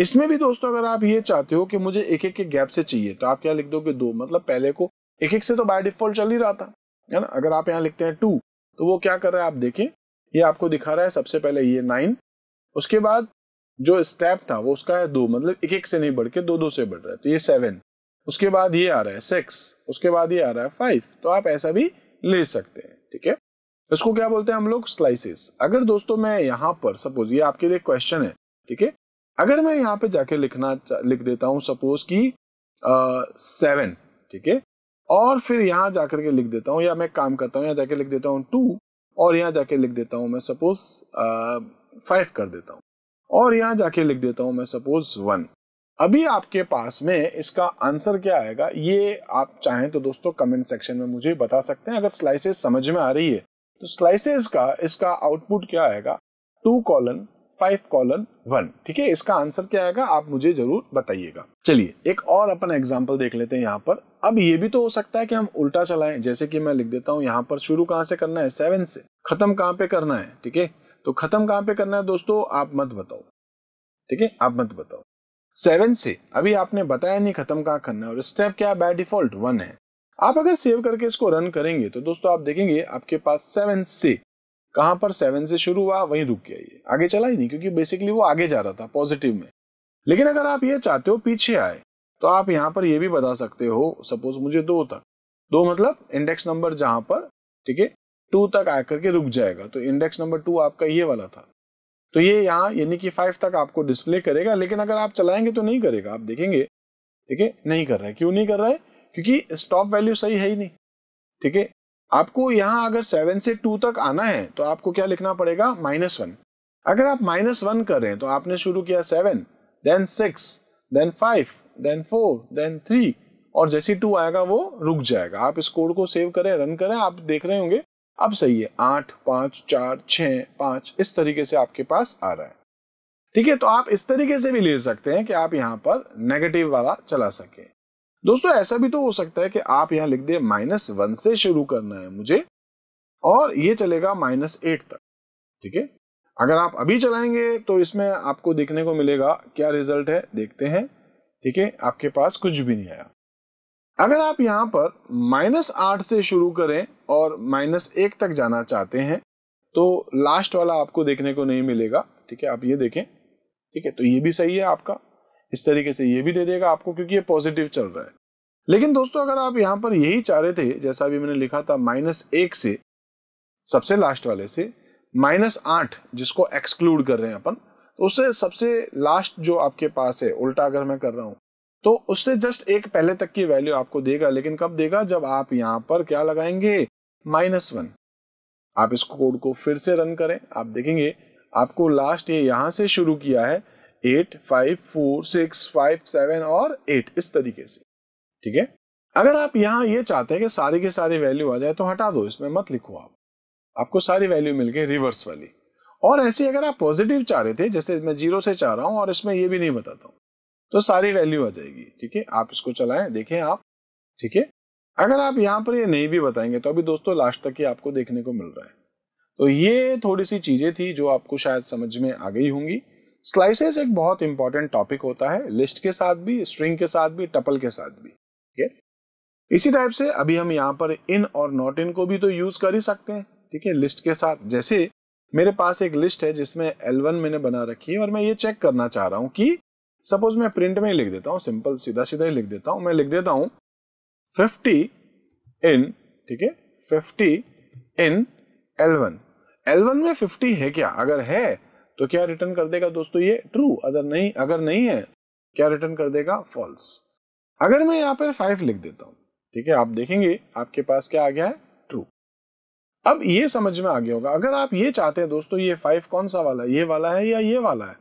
इसमें भी दोस्तों अगर आप ये चाहते हो कि मुझे एक एक के गैप से चाहिए तो आप क्या लिख दोगे दो मतलब पहले को एक एक से तो बाय डिफॉल्ट चल ही रहा था है ना अगर आप यहाँ लिखते हैं टू तो वो क्या कर रहा है आप देखें ये आपको दिखा रहा है सबसे पहले ये नाइन उसके बाद जो स्टेप था वो उसका है दो मतलब एक एक से नहीं बढ़ के दो दो से बढ़ रहा है तो ये सेवन उसके बाद ये आ रहा है सिक्स उसके बाद ये आ रहा है फाइव तो आप ऐसा भी ले सकते हैं ठीक है इसको क्या बोलते हैं हम लोग स्लाइसेस अगर दोस्तों मैं यहाँ पर सपोज ये आपके लिए क्वेश्चन है ठीक है अगर मैं यहाँ पे जाके लिखना लिख देता हूँ सपोज की सेवन ठीक है और फिर यहाँ जाकर के लिख देता हूँ या मैं काम करता हूँ यहाँ जाके लिख देता हूँ टू और यहाँ जाके लिख देता हूँ मैं सपोज फाइव कर देता हूँ और यहाँ जाके लिख देता हूँ मैं सपोज वन अभी आपके पास में इसका आंसर क्या आएगा ये आप चाहें तो दोस्तों कमेंट सेक्शन में मुझे बता सकते हैं अगर स्लाइसेस समझ में आ रही है तो स्लाइसेस का इसका आउटपुट क्या आएगा two colon five colon one ठीक है इसका आंसर क्या आएगा आप मुझे जरूर बताइएगा चलिए एक और अपन एग्जाम्पल देख लेते हैं यहाँ पर अब ये भी तो हो सकता है कि हम उल्टा चलाएं जैसे कि मैं लिख देता हूँ यहाँ पर शुरू कहाँ से करना है सेवन से खत्म कहाँ पे करना है ठीक है तो खत्म कहाँ पे करना है दोस्तों आप मत बताओ ठीक है आप मत बताओ सेवन से अभी आपने बताया नहीं खत्म कहाँ करना है और स्टेप क्या बाय डिफॉल्ट वन है आप अगर सेव करके इसको रन करेंगे तो दोस्तों आप देखेंगे आपके पास सेवन से कहाँ पर सेवन से शुरू हुआ वहीं रुक गया ये आगे चला ही नहीं क्योंकि बेसिकली वो आगे जा रहा था पॉजिटिव में लेकिन अगर आप ये चाहते हो पीछे आए तो आप यहाँ पर ये भी बता सकते हो सपोज मुझे दो तक दो मतलब इंडेक्स नंबर जहां पर ठीक है टू तक आकर के रुक जाएगा तो इंडेक्स नंबर टू आपका ये वाला था तो ये यहाँ यानी कि फाइव तक आपको डिस्प्ले करेगा लेकिन अगर आप चलाएंगे तो नहीं करेगा आप देखेंगे ठीक है नहीं कर रहा है क्यों नहीं कर रहा है क्योंकि स्टॉप वैल्यू सही है ही नहीं ठीक है आपको यहाँ अगर सेवन से टू तक आना है तो आपको क्या लिखना पड़ेगा माइनस वन अगर आप माइनस वन कर रहे हैं तो आपने शुरू किया seven then six then five then four then three और जैसे टू आएगा वो रुक जाएगा आप इस कोड को सेव करें रन करें आप देख रहे होंगे अब सही है आठ पाँच चार छ पाँच इस तरीके से आपके पास आ रहा है ठीक है तो आप इस तरीके से भी ले सकते हैं कि आप यहाँ पर नेगेटिव वाला चला सके दोस्तों ऐसा भी तो हो सकता है कि आप यहाँ लिख दे माइनस वन से शुरू करना है मुझे और ये चलेगा माइनस एट तक ठीक है अगर आप अभी चलाएंगे तो इसमें आपको देखने को मिलेगा क्या रिजल्ट है देखते हैं ठीक है आपके पास कुछ भी नहीं आया अगर आप यहाँ पर माइनस आठ से शुरू करें और माइनस एक तक जाना चाहते हैं तो लास्ट वाला आपको देखने को नहीं मिलेगा ठीक है आप ये देखें ठीक है तो ये भी सही है आपका इस तरीके से ये भी दे देगा आपको क्योंकि ये पॉजिटिव चल रहा है लेकिन दोस्तों अगर आप यहाँ पर यही चाह रहे थे जैसा अभी मैंने लिखा था माइनस एक से सबसे लास्ट वाले से माइनस आठ जिसको एक्सक्लूड कर रहे हैं अपन तो उससे सबसे लास्ट जो आपके पास है उल्टा अगर मैं कर रहा हूँ तो उससे जस्ट एक पहले तक की वैल्यू आपको देगा लेकिन कब देगा जब आप यहाँ पर क्या लगाएंगे माइनस वन आप इस कोड को फिर से रन करें आप देखेंगे आपको लास्ट ये यहाँ से शुरू किया है eight five four six five seven और एट इस तरीके से ठीक है अगर आप यहाँ ये चाहते हैं कि सारी के सारी वैल्यू आ जाए तो हटा दो इसमें मत लिखो आप आपको सारी वैल्यू मिल गई रिवर्स वाली और ऐसे अगर आप पॉजिटिव चाह रहे थे जैसे मैं जीरो से चाह रहा हूँ और इसमें ये भी नहीं बताता हूँ तो सारी वैल्यू आ जाएगी ठीक है आप इसको चलाएं देखें आप ठीक है अगर आप यहाँ पर ये नहीं भी बताएंगे तो अभी दोस्तों लास्ट तक ही आपको देखने को मिल रहा है तो ये थोड़ी सी चीजें थी जो आपको शायद समझ में आ गई होंगी स्लाइसेस एक बहुत इंपॉर्टेंट टॉपिक होता है लिस्ट के साथ भी स्ट्रिंग के साथ भी टपल के साथ भी ठीक है इसी टाइप से अभी हम यहाँ पर इन और नॉट इन को भी तो यूज कर ही सकते हैं ठीक है लिस्ट के साथ जैसे मेरे पास एक लिस्ट है जिसमें L1 मैंने बना रखी है और मैं ये चेक करना चाह रहा हूँ कि सपोज मैं प्रिंट में ही लिख देता हूं सिंपल सीधा सीधा ही लिख देता हूं मैं लिख देता हूं 50 इन ठीक है 50 इन L1 L1 में 50 है क्या अगर है तो क्या रिटर्न कर देगा दोस्तों ये ट्रू अगर नहीं अगर नहीं है क्या रिटर्न कर देगा फॉल्स अगर मैं यहाँ पर फाइव लिख देता हूँ ठीक है आप देखेंगे आपके पास क्या आ गया है ट्रू अब ये समझ में आ गया होगा अगर आप ये चाहते हैं दोस्तों ये फाइव कौन सा वाला है ये वाला है या ये वाला है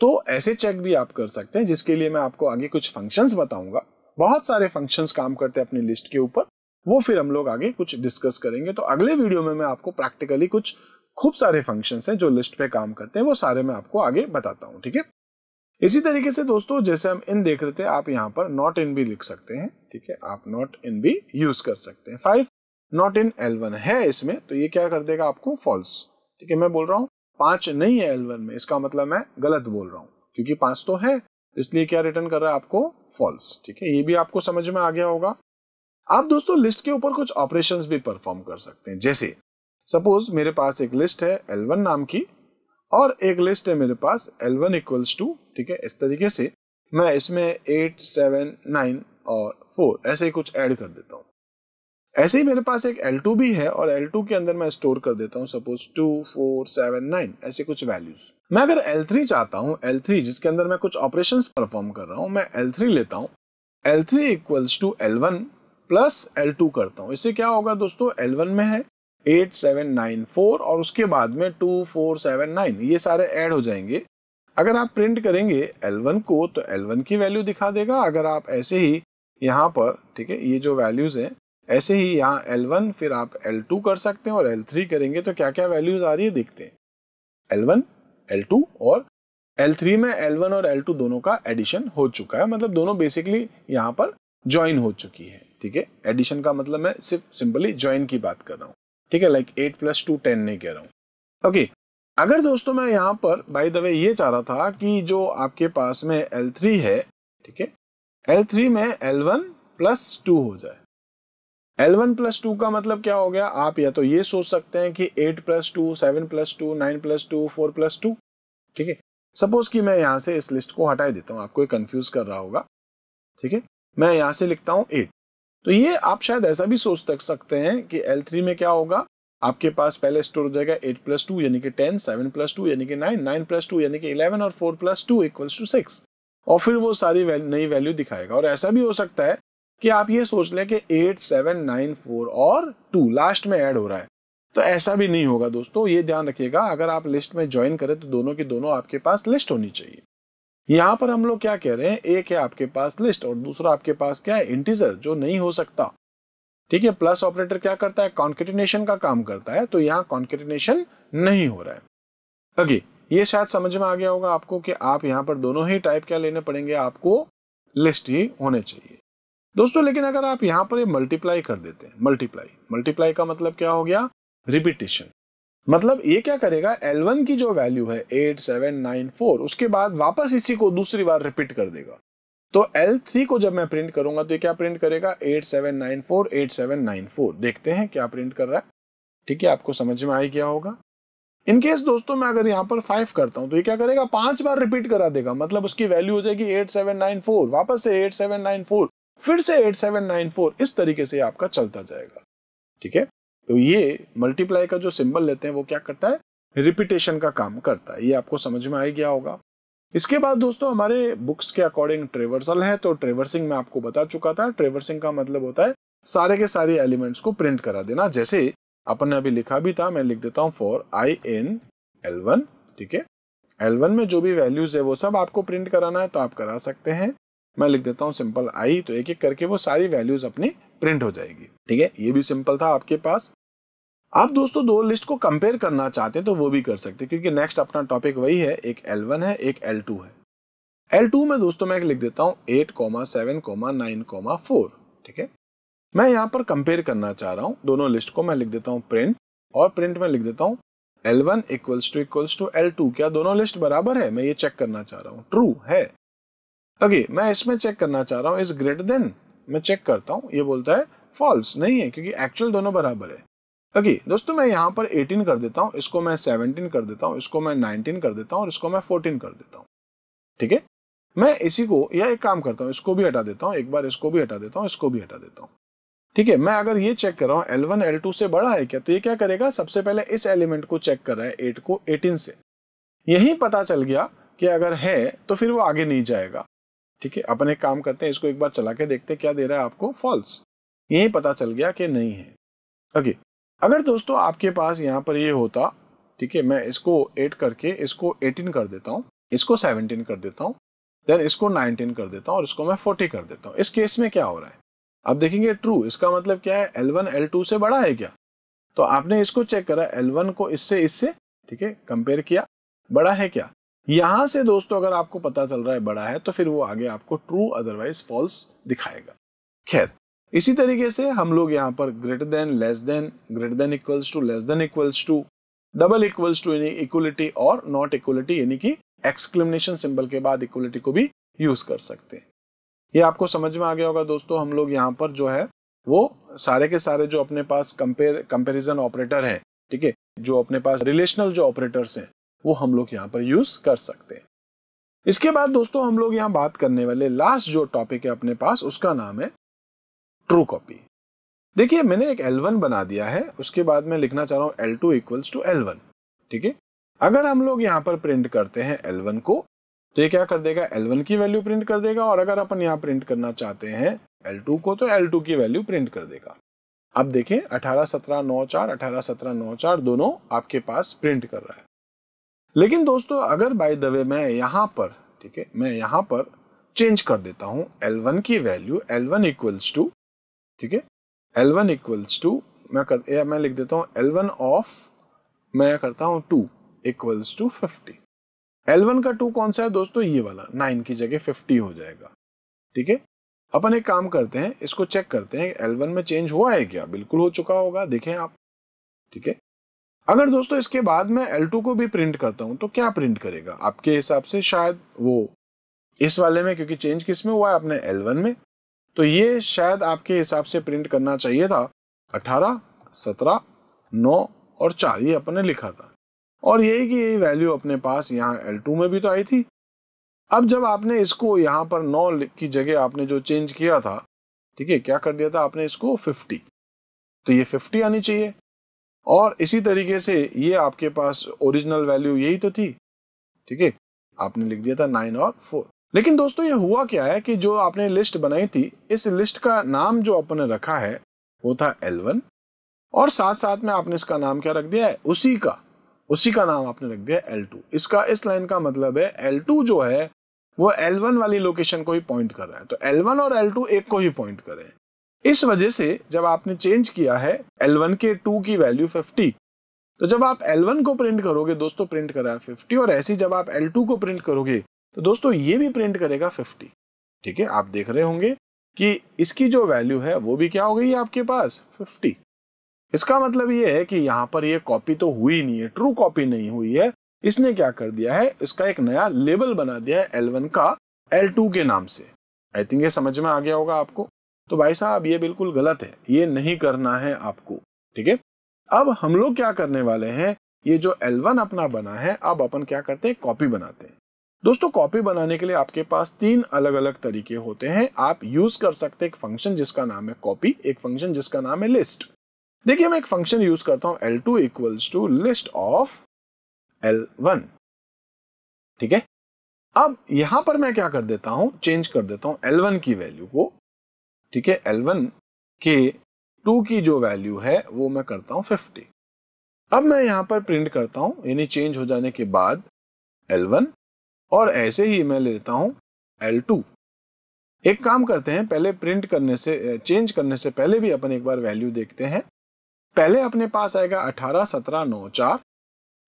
तो ऐसे चेक भी आप कर सकते हैं जिसके लिए मैं आपको आगे कुछ फंक्शंस बताऊंगा बहुत सारे फंक्शंस काम करते हैं अपनी लिस्ट के ऊपर वो फिर हम लोग आगे कुछ डिस्कस करेंगे तो अगले वीडियो में मैं आपको प्रैक्टिकली कुछ खूब सारे फंक्शन है जो लिस्ट पे काम करते हैं वो सारे मैं आपको आगे बताता हूँ ठीक है इसी तरीके से दोस्तों जैसे हम इन देख रहे थे आप यहाँ पर नॉट इन भी लिख सकते हैं ठीक है आप नॉट इन भी यूज कर सकते हैं फाइव नॉट इन एल है इसमें तो ये क्या कर देगा आपको फॉल्स ठीक है मैं बोल रहा हूँ पांच नहीं है एलवन में इसका मतलब मैं गलत बोल रहा हूँ क्योंकि पांच तो है इसलिए क्या रिटर्न कर रहा है आपको फॉल्स ठीक है ये भी आपको समझ में आ गया होगा आप दोस्तों लिस्ट के ऊपर कुछ ऑपरेशन भी परफॉर्म कर सकते हैं जैसे सपोज मेरे पास एक लिस्ट है एलवन नाम की और एक लिस्ट है मेरे पास एलवन इक्वल्स टू ठीक है इस तरीके से मैं इसमें एट सेवन नाइन और फोर ऐसे ही कुछ ऐड कर देता हूँ ऐसे ही मेरे पास एक L2 भी है और L2 के अंदर मैं स्टोर कर देता हूँ suppose two four seven nine ऐसे कुछ वैल्यूज मैं अगर L3 चाहता हूँ L3 जिसके अंदर मैं कुछ ऑपरेशन परफॉर्म कर रहा हूँ मैं L3 लेता हूँ L3 three equals to L plus L करता हूँ इससे क्या होगा दोस्तों एल में है एट सेवन नाइन फोर और उसके बाद में टू फोर सेवन नाइन ये सारे ऐड हो जाएंगे अगर आप प्रिंट करेंगे L1 को तो L1 की वैल्यू दिखा देगा अगर आप ऐसे ही यहाँ पर ठीक है ये जो वैल्यूज़ हैं ऐसे ही यहाँ वन फिर आप टू कर सकते हैं और थ्री करेंगे तो क्या क्या वैल्यूज आ रही है देखते हैं एल टू और L3 में L1 और L2 दोनों का एडिशन हो चुका है मतलब दोनों बेसिकली यहाँ पर ज्वाइन हो चुकी है ठीक है एडिशन का मतलब मैं सिर्फ सिंपली ज्वाइन की बात कर रहा हूँ ठीक है like eight plus two ten नहीं कह रहा हूँ ओके अगर दोस्तों मैं यहाँ पर बाई द वे ये चाह रहा था कि जो आपके पास में L3 है ठीक है L3 में L1 प्लस टू हो जाए एल वन प्लस टू का मतलब क्या हो गया आप या तो ये सोच सकते हैं कि eight plus two seven plus two nine plus two four plus two ठीक है सपोज कि मैं यहाँ से इस लिस्ट को हटा देता हूँ आपको कन्फ्यूज कर रहा होगा ठीक है मैं यहाँ से लिखता हूँ एट तो ये आप शायद ऐसा भी सोच तक सकते हैं कि एल थ्री में क्या होगा आपके पास पहले स्टोर हो जाएगा एट प्लस टू यानी कि टेन सेवन प्लस टू यानी कि नाइन नाइन प्लस टू यानी कि इलेवन और four plus two equals to six और फिर वो सारी वैल, नई वैल्यू दिखाएगा और ऐसा भी हो सकता है कि आप ये सोच लें कि एट सेवन नाइन फोर और टू लास्ट में ऐड हो रहा है तो ऐसा भी नहीं होगा दोस्तों ये ध्यान रखिएगा अगर आप लिस्ट में ज्वाइन करें तो दोनों की दोनों आपके पास लिस्ट होनी चाहिए यहाँ पर हम लोग क्या कह रहे हैं एक है आपके पास लिस्ट और दूसरा आपके पास क्या है इंटीजर जो नहीं हो सकता ठीक है प्लस ऑपरेटर क्या करता है कॉन्केटिनेशन का काम करता है तो यहाँ कॉन्केटिनेशन नहीं हो रहा है ओके ये शायद समझ में आ गया होगा आपको कि आप यहाँ पर दोनों ही टाइप क्या लेने पड़ेंगे आपको लिस्ट ही होने चाहिए दोस्तों लेकिन अगर आप यहां पर ये मल्टीप्लाई कर देते हैं मल्टीप्लाई मल्टीप्लाई का मतलब क्या हो गया रिपीटेशन मतलब ये क्या करेगा L1 की जो वैल्यू है एट सेवन नाइन फोर उसके बाद वापस इसी को दूसरी बार रिपीट कर देगा तो L3 को जब मैं प्रिंट करूंगा तो ये क्या प्रिंट करेगा 8794 8794 देखते हैं क्या प्रिंट कर रहा है ठीक है आपको समझ में आई क्या होगा इन केस दोस्तों मैं अगर यहाँ पर फाइव करता हूँ तो ये क्या करेगा पांच बार रिपीट करा देगा मतलब उसकी वैल्यू हो जाएगी फोर वापस से फोर फिर से 8794 इस तरीके से आपका चलता जाएगा ठीक है तो ये मल्टीप्लाई का जो सिंबल लेते हैं वो क्या करता है रिपीटेशन का काम करता है ये आपको समझ में आ गया होगा इसके बाद दोस्तों हमारे बुक्स के अकॉर्डिंग ट्रेवर्सल है तो ट्रेवर्सिंग में आपको बता चुका था ट्रेवर्सिंग का मतलब होता है सारे के सारे एलिमेंट्स को प्रिंट करा देना जैसे अपन ने अभी लिखा भी था मैं लिख देता हूँ फॉर आई एन एल ठीक है एल में जो भी वैल्यूज है वो सब आपको प्रिंट कराना है तो आप करा सकते हैं मैं लिख देता हूँ सिंपल आई तो एक एक करके वो सारी वैल्यूज अपनी प्रिंट हो जाएगी ठीक है ये भी सिंपल था आपके पास आप दोस्तों दो लिस्ट को कंपेयर करना चाहते हैं तो वो भी कर सकते हैं क्योंकि नेक्स्ट अपना टॉपिक वही है एक L1 है एक L2 है L2 में दोस्तों मैं लिख देता हूँ eight comma seven comma nine comma four ठीक है मैं यहाँ पर कंपेयर करना चाह रहा हूँ दोनों लिस्ट को मैं लिख देता हूँ प्रिंट और प्रिंट में लिख देता हूँ L one equals to equals to L क्या दोनों लिस्ट बराबर है मैं ये चेक करना चाह रहा हूँ ट्रू है अगे okay, मैं इसमें चेक करना चाह रहा हूँ इज ग्रेटर देन मैं चेक करता हूँ ये बोलता है फॉल्स नहीं है क्योंकि एक्चुअल दोनों बराबर है अगे okay, दोस्तों मैं यहाँ पर 18 कर देता हूँ इसको मैं 17 कर देता हूँ इसको मैं 19 कर देता हूँ और इसको मैं 14 कर देता हूँ ठीक है मैं इसी को या एक काम करता हूँ इसको भी हटा देता हूँ एक बार इसको भी हटा देता हूँ इसको भी हटा देता हूँ ठीक है मैं अगर ये चेक कर रहा हूँ एल वन एल टू से बड़ा है क्या तो ये क्या करेगा सबसे पहले इस एलिमेंट को चेक कर रहा है एट को एटीन से यही पता चल गया कि अगर है तो फिर वो आगे नहीं जाएगा ठीक है अपन एक काम करते हैं इसको एक बार चला के देखते हैं क्या दे रहा है आपको फॉल्स यही पता चल गया कि नहीं है ओके अगर दोस्तों आपके पास यहाँ पर ये होता ठीक है मैं इसको एट करके इसको एटीन कर देता हूँ इसको सेवनटीन कर देता हूँ देन इसको नाइनटीन कर देता हूँ और इसको मैं फोर्टी कर देता हूँ इस केस में क्या हो रहा है अब देखेंगे ट्रू इसका मतलब क्या है एल वन से बड़ा है क्या तो आपने इसको चेक करा एल को इससे इससे ठीक है कंपेयर किया बड़ा है क्या यहां से दोस्तों अगर आपको पता चल रहा है बड़ा है तो फिर वो आगे आपको ट्रू अदरवाइज फॉल्स दिखाएगा खैर इसी तरीके से हम लोग यहाँ पर greater than less than greater than equals to less than equals to double equals to यानी इक्वलिटी और नॉट इक्वलिटी यानी कि एक्सक्लेमिनेशन सिंबल के बाद इक्वलिटी को भी यूज कर सकते हैं ये आपको समझ में आ गया होगा दोस्तों हम लोग यहाँ पर जो है वो सारे के सारे जो अपने पास कंपेयर कंपेरिजन ऑपरेटर है ठीक है जो अपने पास रिलेशनल जो ऑपरेटर्स हैं वो हम लोग यहाँ पर यूज कर सकते हैं इसके बाद दोस्तों हम लोग यहाँ बात करने वाले लास्ट जो टॉपिक है अपने पास उसका नाम है ट्रू कॉपी देखिए मैंने एक L1 बना दिया है उसके बाद मैं लिखना चाह रहा हूँ L2 two equals to L ठीक है अगर हम लोग यहाँ पर प्रिंट करते हैं L1 को तो ये क्या कर देगा L1 की वैल्यू प्रिंट कर देगा और अगर अपन यहाँ प्रिंट करना चाहते हैं L2 को तो L2 की वैल्यू प्रिंट कर देगा अब देखें 18 17 9 4 18 17 9 4 दोनों आपके पास प्रिंट कर रहा है लेकिन दोस्तों अगर बाय द वे मैं यहाँ पर ठीक है मैं यहाँ पर चेंज कर देता हूँ L1 की value L1 one equals to ठीक है L1 वन इक्वल्स टू मैं कर या मैं लिख देता हूँ L1 वन ऑफ मैं करता हूँ to equals to fifty L1 का टू कौन सा है दोस्तों ये वाला नाइन की जगह फिफ्टी हो जाएगा ठीक है अपन एक काम करते हैं इसको चेक करते हैं L1 में चेंज हुआ है क्या बिल्कुल हो चुका होगा देखें आप ठीक है अगर दोस्तों इसके बाद मैं L2 को भी प्रिंट करता हूँ तो क्या प्रिंट करेगा आपके हिसाब से शायद वो इस वाले में क्योंकि चेंज किस में हुआ है आपने L1 में तो ये शायद आपके हिसाब से प्रिंट करना चाहिए था 18, 17, 9 और 4 ये अपने लिखा था और यही कि यही वैल्यू अपने पास यहाँ L2 में भी तो आई थी अब जब आपने इसको यहाँ पर नौ की जगह आपने जो चेंज किया था ठीक है क्या कर दिया था आपने इसको 50 तो ये 50 आनी चाहिए और इसी तरीके से ये आपके पास ओरिजिनल वैल्यू यही तो थी ठीक है आपने लिख दिया था नाइन और फोर लेकिन दोस्तों ये हुआ क्या है कि जो आपने लिस्ट बनाई थी इस लिस्ट का नाम जो आपने रखा है वो था L1 और साथ साथ में आपने इसका नाम क्या रख दिया है उसी का उसी का नाम आपने रख दिया L2 इसका इस लाइन का मतलब है L2 जो है वो L1 वाली लोकेशन को ही पॉइंट कर रहा है तो L1 और L2 एक को ही पॉइंट कर रहे हैं इस वजह से जब आपने चेंज किया है L1 के 2 की वैल्यू 50 तो जब आप L1 को प्रिंट करोगे दोस्तों प्रिंट करा 50 और ऐसी जब आप L2 को प्रिंट करोगे तो दोस्तों ये भी प्रिंट करेगा 50 ठीक है आप देख रहे होंगे कि इसकी जो वैल्यू है वो भी क्या हो गई आपके पास 50 इसका मतलब ये है कि यहाँ पर ये कॉपी तो हुई नहीं है ट्रू कॉपी नहीं हुई है इसने क्या कर दिया है इसका एक नया लेबल बना दिया है L1 का L2 के नाम से आई थिंक ये समझ में आ गया होगा आपको तो भाई साहब ये बिल्कुल गलत है ये नहीं करना है आपको ठीक है अब हम लोग क्या करने वाले हैं ये जो L1 अपना बना है अब अपन क्या करते हैं कॉपी बनाते हैं दोस्तों कॉपी बनाने के लिए आपके पास तीन अलग अलग तरीके होते हैं आप यूज कर सकते हैं एक फंक्शन जिसका नाम है कॉपी एक फंक्शन जिसका नाम है लिस्ट देखिए मैं एक फंक्शन यूज करता हूं L2 two equals to list of L1 ठीक है अब यहां पर मैं क्या कर देता हूं चेंज कर देता हूं L1 की वैल्यू को ठीक है L1 के टू की जो वैल्यू है वो मैं करता हूँ फिफ्टी अब मैं यहाँ पर प्रिंट करता हूँ यानी चेंज हो जाने के बाद L1 और ऐसे ही मैं लेता हूँ एल टू एक काम करते हैं पहले प्रिंट करने से चेंज करने से पहले भी अपन एक बार वैल्यू देखते हैं पहले अपने पास आएगा अठारह सत्रह नौ चार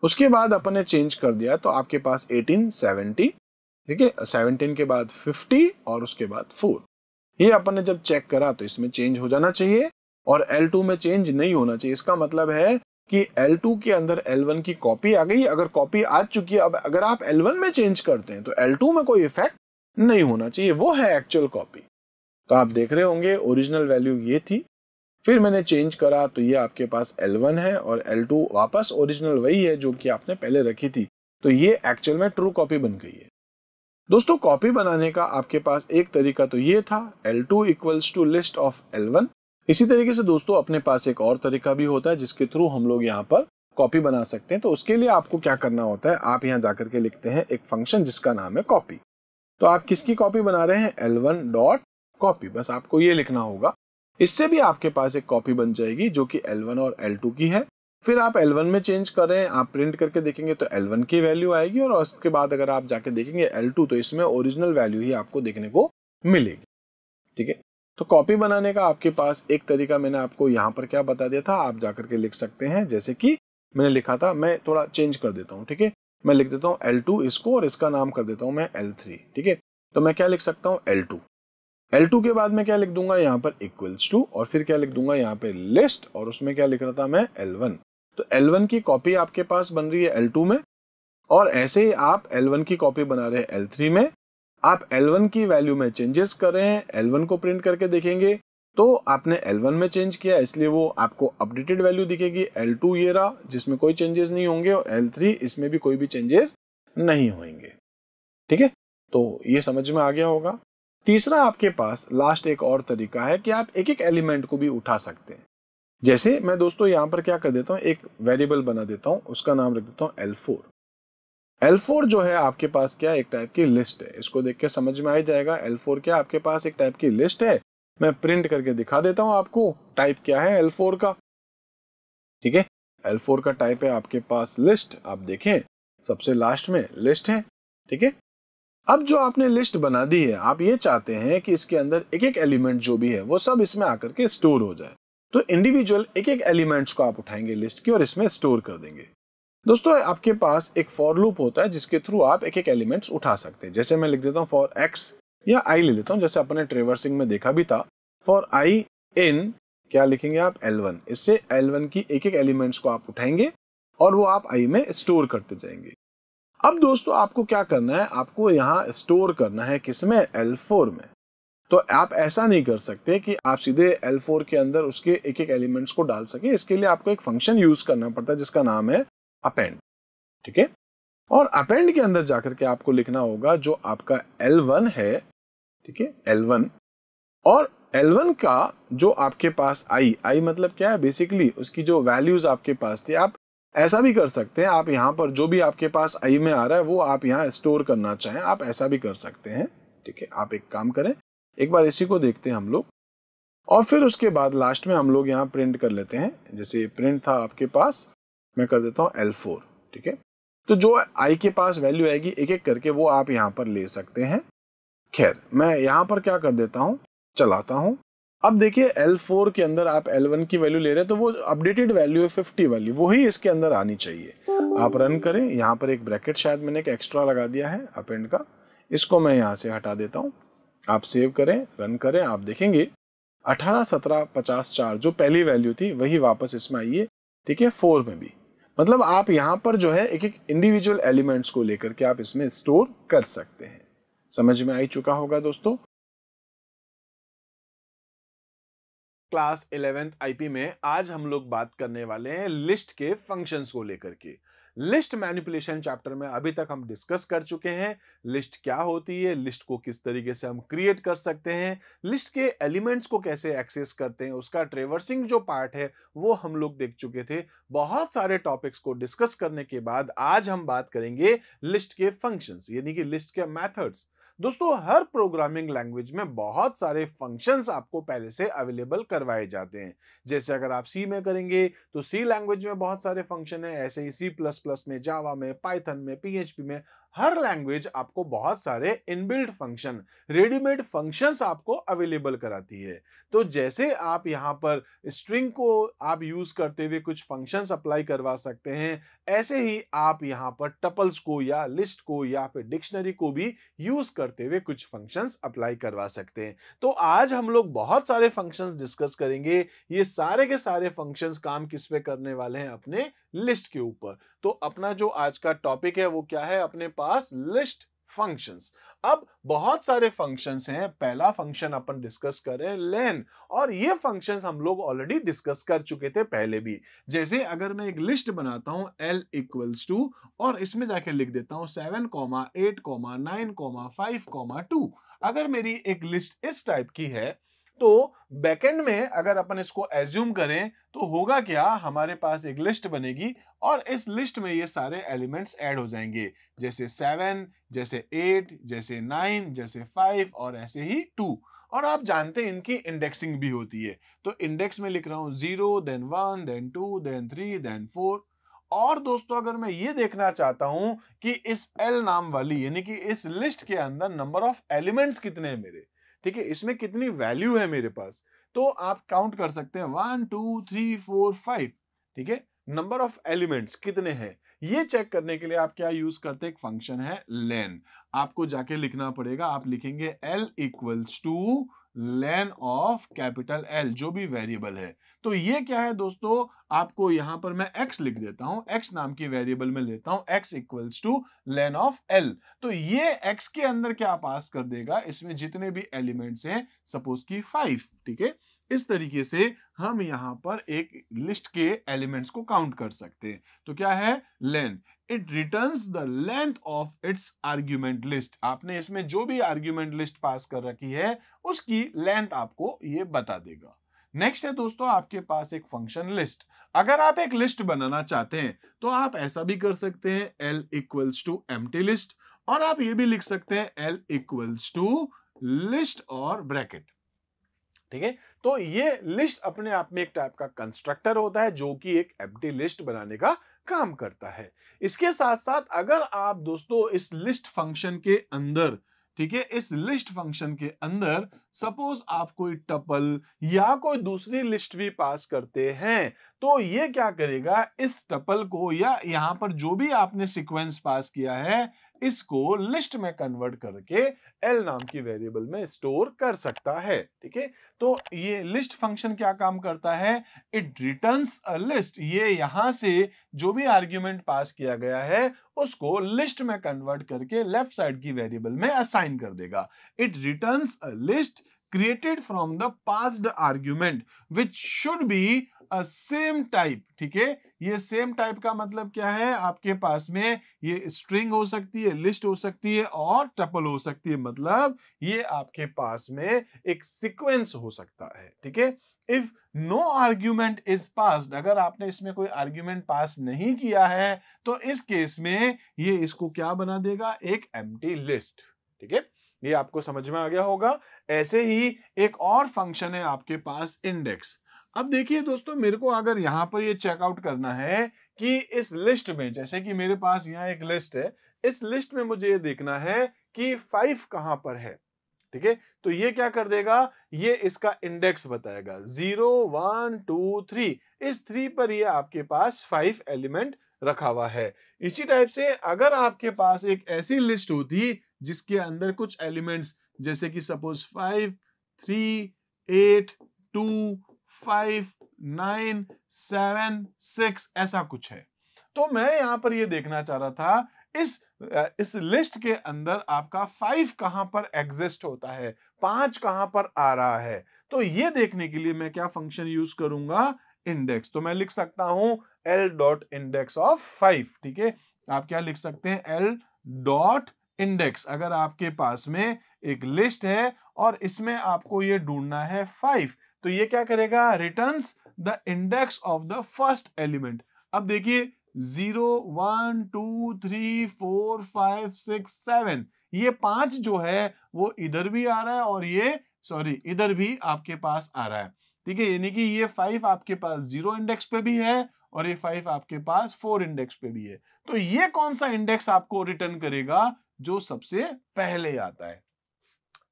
उसके बाद अपन ने चेंज कर दिया तो आपके पास एटीन सेवनटी ठीक है सेवनटीन के बाद फिफ्टी और उसके बाद फोर ये अपन ने जब चेक करा तो इसमें चेंज हो जाना चाहिए और L2 में चेंज नहीं होना चाहिए इसका मतलब है कि L2 के अंदर L1 की कॉपी आ गई अगर कॉपी आ चुकी है अब अगर आप L1 में चेंज करते हैं तो L2 में कोई इफेक्ट नहीं होना चाहिए वो है एक्चुअल कॉपी तो आप देख रहे होंगे ओरिजिनल वैल्यू ये थी फिर मैंने चेंज करा तो ये आपके पास L1 है और L2 वापस ओरिजिनल वही है जो कि आपने पहले रखी थी तो ये एक्चुअल में ट्रू कॉपी बन गई है दोस्तों कॉपी बनाने का आपके पास एक तरीका तो ये था L2 two equals to list of L1 इसी तरीके से दोस्तों अपने पास एक और तरीका भी होता है जिसके थ्रू हम लोग यहाँ पर कॉपी बना सकते हैं तो उसके लिए आपको क्या करना होता है आप यहाँ जाकर के लिखते हैं एक फंक्शन जिसका नाम है कॉपी तो आप किसकी कॉपी बना रहे हैं एल वन डॉट कॉपी बस आपको ये लिखना होगा इससे भी आपके पास एक कॉपी बन जाएगी जो कि L1 और टू की है फिर आप L1 में चेंज करें आप प्रिंट करके देखेंगे तो L1 की वैल्यू आएगी और उसके बाद अगर आप जाके देखेंगे L2 तो इसमें ओरिजिनल वैल्यू ही आपको देखने को मिलेगी ठीक है तो कॉपी बनाने का आपके पास एक तरीका मैंने आपको यहाँ पर क्या बता दिया था आप जा करके लिख सकते हैं जैसे कि मैंने लिखा था मैं थोड़ा चेंज कर देता हूँ ठीक है मैं लिख देता हूँ एल इसको और इसका नाम कर देता हूँ मैं एल ठीक है तो मैं क्या लिख सकता हूँ एल L2 के बाद मैं क्या लिख दूंगा यहाँ पर इक्वल्स टू और फिर क्या लिख दूंगा यहाँ पे लिस्ट और उसमें क्या लिख रहा था मैं L1 तो L1 की कॉपी आपके पास बन रही है L2 में और ऐसे ही आप L1 की कॉपी बना रहे हैं L3 में आप L1 की वैल्यू में चेंजेस कर रहे हैं L1 को प्रिंट करके देखेंगे तो आपने L1 में चेंज किया इसलिए वो आपको अपडेटेड वैल्यू दिखेगी L2 ये रहा जिसमें कोई चेंजेस नहीं होंगे और L3 इसमें भी कोई भी चेंजेस नहीं होंगे ठीक है तो ये समझ में आ गया होगा तीसरा आपके पास लास्ट एक और तरीका है कि आप एक एक एलिमेंट को भी उठा सकते हैं जैसे मैं दोस्तों यहाँ पर क्या कर देता हूँ एक वेरिएबल बना देता हूँ उसका नाम रख देता हूँ एल फोर L4 जो है आपके पास क्या एक टाइप की लिस्ट है इसको देख के समझ में आ जाएगा L4 क्या आपके पास एक टाइप की लिस्ट है मैं प्रिंट करके दिखा देता हूँ आपको टाइप क्या है L4 का ठीक है L4 का टाइप है आपके पास लिस्ट आप देखें सबसे लास्ट में लिस्ट है ठीक है अब जो आपने लिस्ट बना दी है आप ये चाहते हैं कि इसके अंदर एक एक एलिमेंट जो भी है वो सब इसमें आकर के स्टोर हो जाए तो इंडिविजुअल एक एक एलिमेंट्स को आप उठाएंगे लिस्ट की और इसमें स्टोर कर देंगे दोस्तों आपके पास एक फॉर लूप होता है जिसके थ्रू आप एक एक एलिमेंट्स उठा सकते हैं जैसे मैं लिख देता हूँ फॉर एक्स या आई ले लेता हूँ जैसे अपने ट्रेवर्सिंग में देखा भी था फॉर आई इन क्या लिखेंगे आप वन इससे वन की एक एक एलिमेंट्स को आप उठाएंगे और वो आप आई में स्टोर करते जाएंगे अब दोस्तों आपको क्या करना है आपको यहाँ स्टोर करना है किसमें एल फोर में तो आप ऐसा नहीं कर सकते कि आप सीधे L4 के अंदर उसके एक एक एलिमेंट्स को डाल सके इसके लिए आपको एक फंक्शन यूज करना पड़ता है जिसका नाम है अपेंड ठीक है और अपेंड के अंदर जाकर के आपको लिखना होगा जो आपका L1 है ठीक है L1 और L1 का जो आपके पास आई आई मतलब क्या है बेसिकली उसकी जो वैल्यूज आपके पास थी आप ऐसा भी कर सकते हैं आप यहाँ पर जो भी आपके पास आई में आ रहा है वो आप यहाँ स्टोर करना चाहें आप ऐसा भी कर सकते हैं ठीक है आप एक काम करें एक बार इसी को देखते हैं हम लोग और फिर उसके बाद लास्ट में हम लोग यहाँ प्रिंट कर लेते हैं जैसे प्रिंट था आपके पास मैं कर देता हूँ एल फोर ठीक है तो जो आई के पास वैल्यू आएगी एक एक करके वो आप यहाँ पर ले सकते हैं खैर मैं यहाँ पर क्या कर देता हूँ चलाता हूँ अब देखिए L4 के अंदर आप L1 की वैल्यू ले रहे हैं तो वो अपडेटेड वैल्यू है 50 वाली वही इसके अंदर आनी चाहिए आप रन करें यहाँ पर एक ब्रैकेट शायद मैंने एक एक्स्ट्रा लगा दिया है अपेंड का इसको मैं यहाँ से हटा देता हूँ आप सेव करें रन करें आप देखेंगे अठारह सत्रह पचास चार जो पहली वैल्यू थी वही वापस इसमें आई है ठीक है फोर में भी मतलब आप यहाँ पर जो है एक एक इंडिविजुअल एलिमेंट्स को लेकर के आप इसमें स्टोर कर सकते हैं समझ में आई चुका होगा दोस्तों क्लास इलेवेंथ आईपी में आज हम लोग बात करने वाले हैं लिस्ट के फंक्शंस को लेकर के लिस्ट मैनिपुलेशन चैप्टर में अभी तक हम डिस्कस कर चुके हैं लिस्ट क्या होती है लिस्ट को किस तरीके से हम क्रिएट कर सकते हैं लिस्ट के एलिमेंट्स को कैसे एक्सेस करते हैं उसका ट्रेवर्सिंग जो पार्ट है वो हम लोग देख चुके थे बहुत सारे टॉपिक्स को डिस्कस करने के बाद आज हम बात करेंगे लिस्ट के फंक्शंस यानी कि लिस्ट के मैथड्स दोस्तों हर प्रोग्रामिंग लैंग्वेज में बहुत सारे फंक्शंस आपको पहले से अवेलेबल करवाए जाते हैं जैसे अगर आप सी में करेंगे तो सी लैंग्वेज में बहुत सारे फंक्शन है ऐसे ही सी प्लस प्लस में जावा में पाइथन में पीएचपी में हर लैंग्वेज आपको बहुत सारे इनबिल्ट फंक्शन रेडीमेड फंक्शंस आपको अवेलेबल कराती है तो जैसे आप यहाँ पर स्ट्रिंग को आप यूज करते हुए कुछ फंक्शंस अप्लाई करवा सकते हैं ऐसे ही आप यहाँ पर टपल्स को या लिस्ट को या फिर डिक्शनरी को भी यूज करते हुए कुछ फंक्शंस अप्लाई करवा सकते हैं तो आज हम लोग बहुत सारे फंक्शंस डिस्कस करेंगे ये सारे के सारे फंक्शंस काम किस पे करने वाले हैं अपने लिस्ट के ऊपर तो अपना जो आज का टॉपिक है वो क्या है अपने पास लिस्ट फंक्शंस अब बहुत सारे फंक्शंस हैं पहला फंक्शन अपन डिस्कस करें लेन और ये फंक्शंस हम लोग ऑलरेडी डिस्कस कर चुके थे पहले भी जैसे अगर मैं एक लिस्ट बनाता हूं एल इक्वल्स टू और इसमें जाके लिख देता हूं seven comma eight comma nine comma five comma two अगर मेरी एक लिस्ट इस टाइप की है तो बैकएंड में अगर अपन इसको एज्यूम करें तो होगा क्या हमारे पास एक लिस्ट बनेगी और इस लिस्ट में ये सारे एलिमेंट्स ऐड हो जाएंगे जैसे सेवन जैसे एट जैसे नाइन जैसे फाइव और ऐसे ही टू और आप जानते हैं इनकी इंडेक्सिंग भी होती है तो इंडेक्स में लिख रहा हूं zero then one then two then three then four और दोस्तों अगर मैं ये देखना चाहता हूं कि इस एल नाम वाली यानी कि इस लिस्ट के अंदर नंबर ऑफ एलिमेंट्स कितने हैं मेरे ठीक है इसमें कितनी वैल्यू है मेरे पास तो आप काउंट कर सकते हैं one two three four five ठीक है नंबर ऑफ एलिमेंट्स कितने हैं ये चेक करने के लिए आप क्या यूज करते हैं एक फंक्शन है लेन आपको जाके लिखना पड़ेगा आप लिखेंगे L equals to len of capital L जो भी वेरिएबल है तो ये क्या है दोस्तों आपको यहां पर मैं एक्स लिख देता हूं एक्स नाम की वेरिएबल में लेता हूं X equals to len of L तो ये एक्स के अंदर क्या पास कर देगा इसमें जितने भी एलिमेंट्स हैं सपोज की फाइव ठीक है इस तरीके से हम यहां पर एक लिस्ट के एलिमेंट्स को काउंट कर सकते हैं तो क्या है len it return the length of its argument list आपने इसमें जो भी आर्ग्यूमेंट लिस्ट पास कर रखी है उसकी लेंथ आपको ये बता देगा नेक्स्ट है दोस्तों आपके पास एक फंक्शन लिस्ट अगर आप एक लिस्ट बनाना चाहते हैं तो आप ऐसा भी कर सकते हैं L equals to M list और आप ये भी लिख सकते हैं एल इक्वल्स टू लिस्ट और ब्रैकेट ठीक है तो ये लिस्ट अपने आप में एक टाइप का कंस्ट्रक्टर होता है जो कि एक एम्प्टी लिस्ट बनाने का काम करता है इसके साथ साथ अगर आप दोस्तों इस लिस्ट फंक्शन के अंदर ठीक है इस लिस्ट फंक्शन के अंदर सपोज आप कोई टपल या कोई दूसरी लिस्ट भी पास करते हैं तो ये क्या करेगा इस टपल को या यहां पर जो भी आपने सीक्वेंस पास किया है इसको लिस्ट में कन्वर्ट करके एल नाम की वेरिएबल में स्टोर कर सकता है ठीक है तो ये लिस्ट फंक्शन क्या काम करता है इट रिटर्न्स अ लिस्ट ये यहां से जो भी आर्ग्यूमेंट पास किया गया है उसको लिस्ट में कन्वर्ट करके लेफ्ट साइड की वेरिएबल में असाइन कर देगा it returns a list created from the past argument which should be a same ठीक है ये सेम टाइप का मतलब क्या है आपके पास में ये स्ट्रिंग हो सकती है लिस्ट हो सकती है और टपल हो सकती है मतलब ये आपके पास में एक सिक्वेंस हो सकता है ठीक है if no argument is passed अगर आपने इसमें कोई आर्ग्यूमेंट पास नहीं किया है तो इस केस में ये इसको क्या बना देगा एक एम्प्टी लिस्ट ठीक है ये आपको समझ में आ गया होगा ऐसे ही एक और फंक्शन है आपके पास इंडेक्स अब देखिए दोस्तों मेरे को अगर यहां पर ये चेकआउट करना है कि इस लिस्ट में जैसे कि मेरे पास यहाँ एक लिस्ट है इस लिस्ट में मुझे ये देखना है कि फाइव कहां पर है ठीक है तो ये क्या कर देगा ये इसका इंडेक्स बताएगा जीरो वन टू थ्री इस थ्री पर ये आपके पास फाइव एलिमेंट रखा हुआ है इसी टाइप से अगर आपके पास एक ऐसी लिस्ट होती जिसके अंदर कुछ एलिमेंट्स जैसे कि suppose five three eight two five nine seven six ऐसा कुछ है तो मैं यहां पर यह देखना चाह रहा था इस इस लिस्ट के अंदर आपका फाइव कहां पर एग्जिस्ट होता है पांच कहां पर आ रहा है तो ये देखने के लिए मैं क्या फंक्शन यूज करूंगा इंडेक्स तो मैं लिख सकता हूं L dot index of five ठीक है आप क्या लिख सकते हैं एल डॉट इंडेक्स अगर आपके पास में एक लिस्ट है और इसमें आपको ये ढूंढना है फाइव तो ये क्या करेगा return the index of the first element अब देखिए zero one two three four five six seven ये पांच जो है वो इधर भी आ रहा है और ये सॉरी इधर भी आपके पास आ रहा है ठीक है यानी कि ये फाइव आपके पास जीरो इंडेक्स पे भी है और ये फाइव आपके पास फोर इंडेक्स पे भी है तो ये कौन सा इंडेक्स आपको रिटर्न करेगा जो सबसे पहले आता है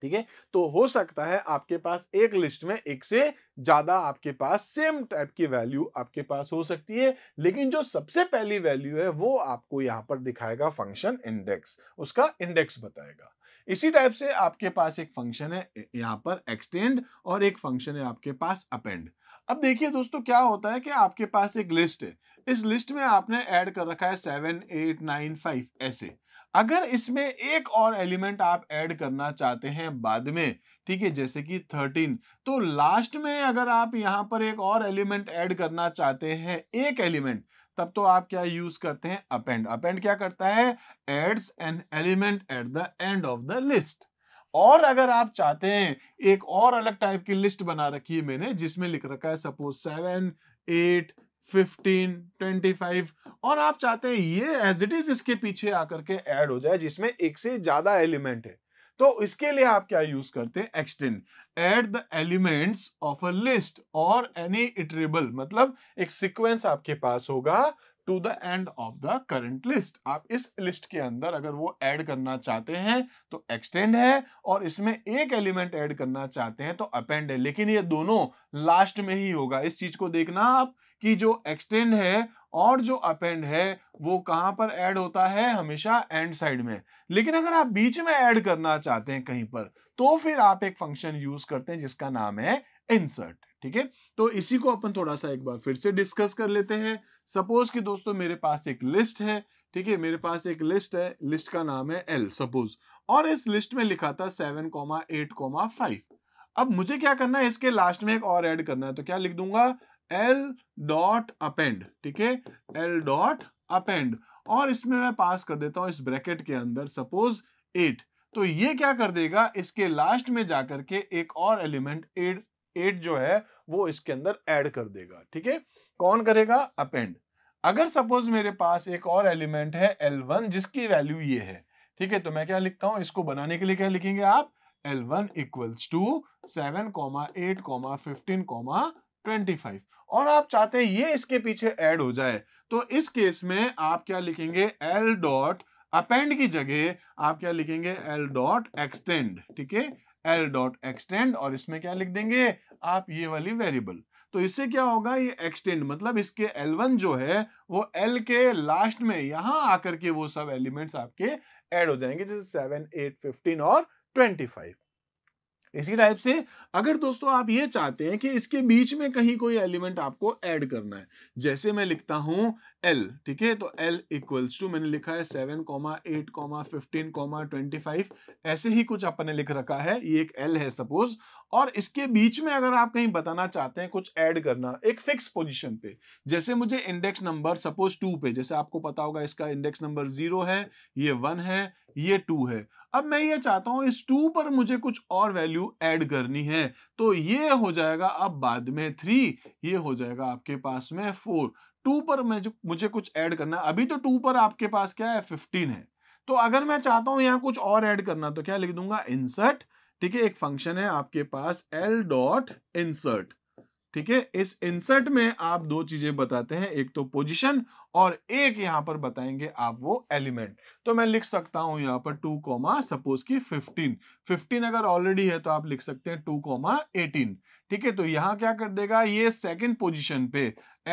ठीक है तो हो सकता है आपके पास एक लिस्ट में एक से ज्यादा आपके पास सेम टाइप की वैल्यू आपके पास हो सकती है लेकिन जो सबसे पहली वैल्यू है वो आपको यहाँ पर दिखाएगा फंक्शन इंडेक्स उसका इंडेक्स बताएगा इसी टाइप से आपके पास एक फंक्शन है यहाँ पर एक्सटेंड और एक फंक्शन है आपके पास अपेंड अब देखिए दोस्तों क्या होता है कि आपके पास एक लिस्ट है इस लिस्ट में आपने ऐड कर रखा है सेवन एट नाइन फाइव ऐसे अगर इसमें एक और एलिमेंट आप ऐड करना चाहते हैं बाद में ठीक है जैसे कि थर्टीन तो लास्ट में अगर आप यहां पर एक और एलिमेंट ऐड करना चाहते हैं एक एलिमेंट तब तो आप क्या यूज करते हैं अपेंड अपेंड क्या करता है adds an element at the end of the list और अगर आप चाहते हैं एक और अलग टाइप की लिस्ट बना रखी है मैंने जिसमें लिख रखा है suppose seven eight fifteen twenty five और आप चाहते हैं ये एज इट इज इसके पीछे आकर के ऐड हो जाए जिसमें एक से ज्यादा एलिमेंट है तो इसके लिए आप क्या यूज करते हैं extend add the elements of a list और एनी इटरेबल मतलब एक सिक्वेंस आपके पास होगा to the end of the current list आप इस लिस्ट के अंदर अगर वो एड करना चाहते हैं तो एक्सटेंड है और इसमें एक एलिमेंट एड करना चाहते हैं तो अपेंड है लेकिन ये दोनों लास्ट में ही होगा इस चीज को देखना आप कि जो एक्सटेंड है और जो अपेंड है वो कहां पर ऐड होता है हमेशा एंड साइड में लेकिन अगर आप बीच में ऐड करना चाहते हैं कहीं पर तो फिर आप एक फंक्शन यूज करते हैं जिसका नाम है इंसर्ट ठीक है तो इसी को अपन थोड़ा सा एक बार फिर से डिस्कस कर लेते हैं सपोज कि दोस्तों मेरे पास एक लिस्ट है ठीक है मेरे पास एक लिस्ट है लिस्ट का नाम है एल सपोज और इस लिस्ट में लिखा था seven comma eight comma five अब मुझे क्या करना है इसके लास्ट में एक और ऐड करना है तो क्या लिख दूंगा एल डॉट अपेंड ठीक है एल डॉट अपेंड और इसमें मैं पास कर देता हूं इस ब्रैकेट के अंदर सपोज एट तो ये क्या कर देगा इसके लास्ट में जाकर के एक और एलिमेंट एट एट जो है वो इसके अंदर ऐड कर देगा ठीक है कौन करेगा अपेंड अगर सपोज मेरे पास एक और एलिमेंट है एल वन जिसकी वैल्यू ये है ठीक है तो मैं क्या लिखता हूं इसको बनाने के लिए क्या लिखेंगे आप L one equals to seven comma eight comma fifteen comma twenty five और आप चाहते हैं ये इसके पीछे ऐड हो जाए तो इस केस में आप क्या लिखेंगे एल डॉट अपेंड की जगह आप क्या लिखेंगे एल डॉट एक्सटेंड ठीक है एल डॉट एक्सटेंड और इसमें क्या लिख देंगे आप ये वाली वेरिएबल तो इससे क्या होगा ये एक्सटेंड मतलब इसके वन जो है वो एल के लास्ट में यहां आकर के वो सब एलिमेंट्स आपके एड हो जाएंगे जैसे सेवन एट फिफ्टीन और फाइव इसी टाइप से अगर दोस्तों आप ये चाहते हैं कि इसके बीच में कहीं कोई एलिमेंट आपको ऐड करना है जैसे मैं लिखता हूं एल ठीक है तो एल इक्वल्स टू मैंने लिखा है seven comma eight comma fifteen comma twenty five ऐसे ही कुछ अपन ने लिख रखा है ये एक एल है सपोज और इसके बीच में अगर आप कहीं बताना चाहते हैं कुछ ऐड करना एक फिक्स पोजीशन पे जैसे मुझे इंडेक्स नंबर सपोज टू पे जैसे आपको पता होगा इसका इंडेक्स नंबर जीरो है ये वन है ये टू है अब मैं ये चाहता हूं इस टू पर मुझे कुछ और वैल्यू ऐड करनी है तो ये हो जाएगा अब बाद में थ्री ये हो जाएगा आपके पास में फोर टू पर मुझे, मुझे कुछ ऐड करना है अभी तो टू पर आपके पास क्या है फिफ्टीन है तो अगर मैं चाहता हूं यहां कुछ और ऐड करना तो क्या लिख दूंगा इंसर्ट ठीक है एक फंक्शन है आपके पास एल डॉट इंसर्ट ठीक है इस इंसर्ट में आप दो चीजें बताते हैं एक तो पोजिशन और एक यहां पर बताएंगे आप वो एलिमेंट तो मैं लिख सकता हूं यहां पर टू कॉमा सपोज की फिफ्टीन फिफ्टीन अगर ऑलरेडी है तो आप लिख सकते हैं टू कॉमा एटीन ठीक है तो यहाँ क्या कर देगा ये सेकंड पोजीशन पे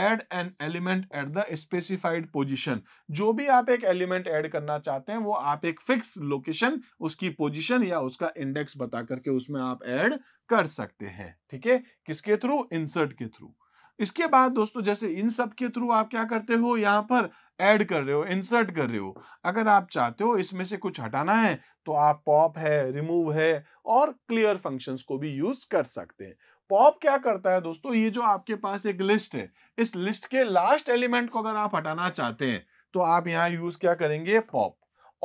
add an element at the specified position जो भी आप एक एलिमेंट ऐड करना चाहते हैं वो आप एक फिक्स लोकेशन उसकी पोजीशन या उसका इंडेक्स बता करके उसमें आप ऐड कर सकते हैं ठीक है किसके थ्रू इंसर्ट के थ्रू इसके बाद दोस्तों जैसे इन सब के थ्रू आप क्या करते हो यहाँ पर ऐड कर रहे हो इंसर्ट कर रहे हो अगर आप चाहते हो इसमें से कुछ हटाना है तो आप पॉप है रिमूव है और क्लियर फंक्शंस को भी यूज कर सकते हैं पॉप क्या करता है दोस्तों ये जो आपके पास एक लिस्ट है इस लिस्ट के लास्ट एलिमेंट को अगर आप हटाना चाहते हैं तो आप यहाँ यूज क्या करेंगे पॉप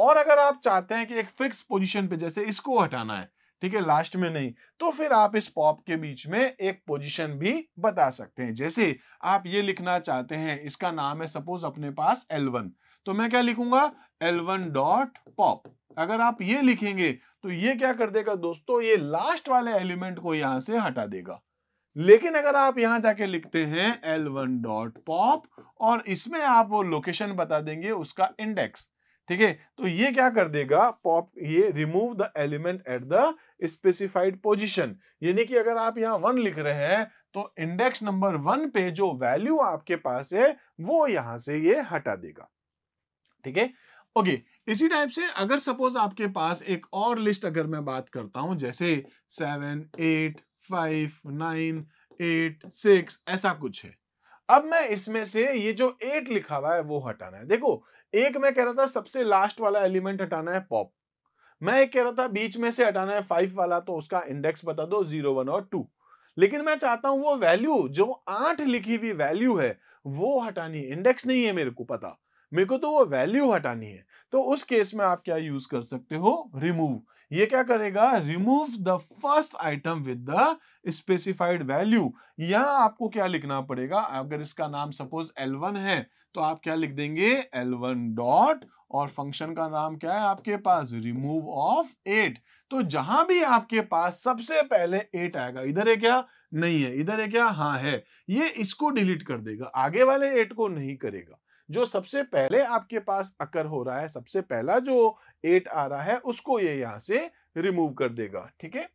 और अगर आप चाहते हैं कि एक फिक्स पोजिशन पे जैसे इसको हटाना है ठीक है लास्ट में नहीं तो फिर आप इस पॉप के बीच में एक पोजीशन भी बता सकते हैं जैसे आप ये लिखना चाहते हैं इसका नाम है सपोज अपने पास L1 तो मैं क्या लिखूंगा L1 डॉट पॉप अगर आप ये लिखेंगे तो ये क्या कर देगा दोस्तों ये लास्ट वाले एलिमेंट को यहां से हटा देगा लेकिन अगर आप यहां जाके लिखते हैं एल वन डॉट पॉप और इसमें आप वो लोकेशन बता देंगे उसका इंडेक्स ठीक है तो ये क्या कर देगा पॉप ये remove the element at the specified position यानी कि अगर आप यहाँ वन लिख रहे हैं तो इंडेक्स नंबर वन पे जो वैल्यू आपके पास है वो यहां से ये हटा देगा ठीक है ओके इसी टाइप से अगर सपोज आपके पास एक और लिस्ट अगर मैं बात करता हूं जैसे seven eight five nine eight six ऐसा कुछ है अब मैं इसमें से ये जो एट लिखा हुआ है वो हटाना है देखो एक मैं कह रहा था सबसे लास्ट वाला एलिमेंट हटाना है पॉप मैं एक कह रहा था बीच में से हटाना है फाइव वाला तो उसका इंडेक्स बता दो जीरो वन और टू लेकिन मैं चाहता हूं वो वैल्यू जो आठ लिखी हुई वैल्यू है वो हटानी है इंडेक्स नहीं है मेरे को पता मेरे को तो वो वैल्यू हटानी है तो उस केस में आप क्या यूज कर सकते हो रिमूव ये क्या करेगा remove the first item with the specified value यहां आपको क्या लिखना पड़ेगा अगर इसका नाम सपोज L1 है तो आप क्या लिख देंगे L1 डॉट और फंक्शन का नाम क्या है आपके पास रिमूव ऑफ एट तो जहां भी आपके पास सबसे पहले एट आएगा इधर है क्या नहीं है इधर है क्या हाँ है ये इसको डिलीट कर देगा आगे वाले एट को नहीं करेगा जो सबसे पहले आपके पास अकर हो रहा है सबसे पहला जो एट आ रहा है उसको ये यहाँ से रिमूव कर देगा ठीक है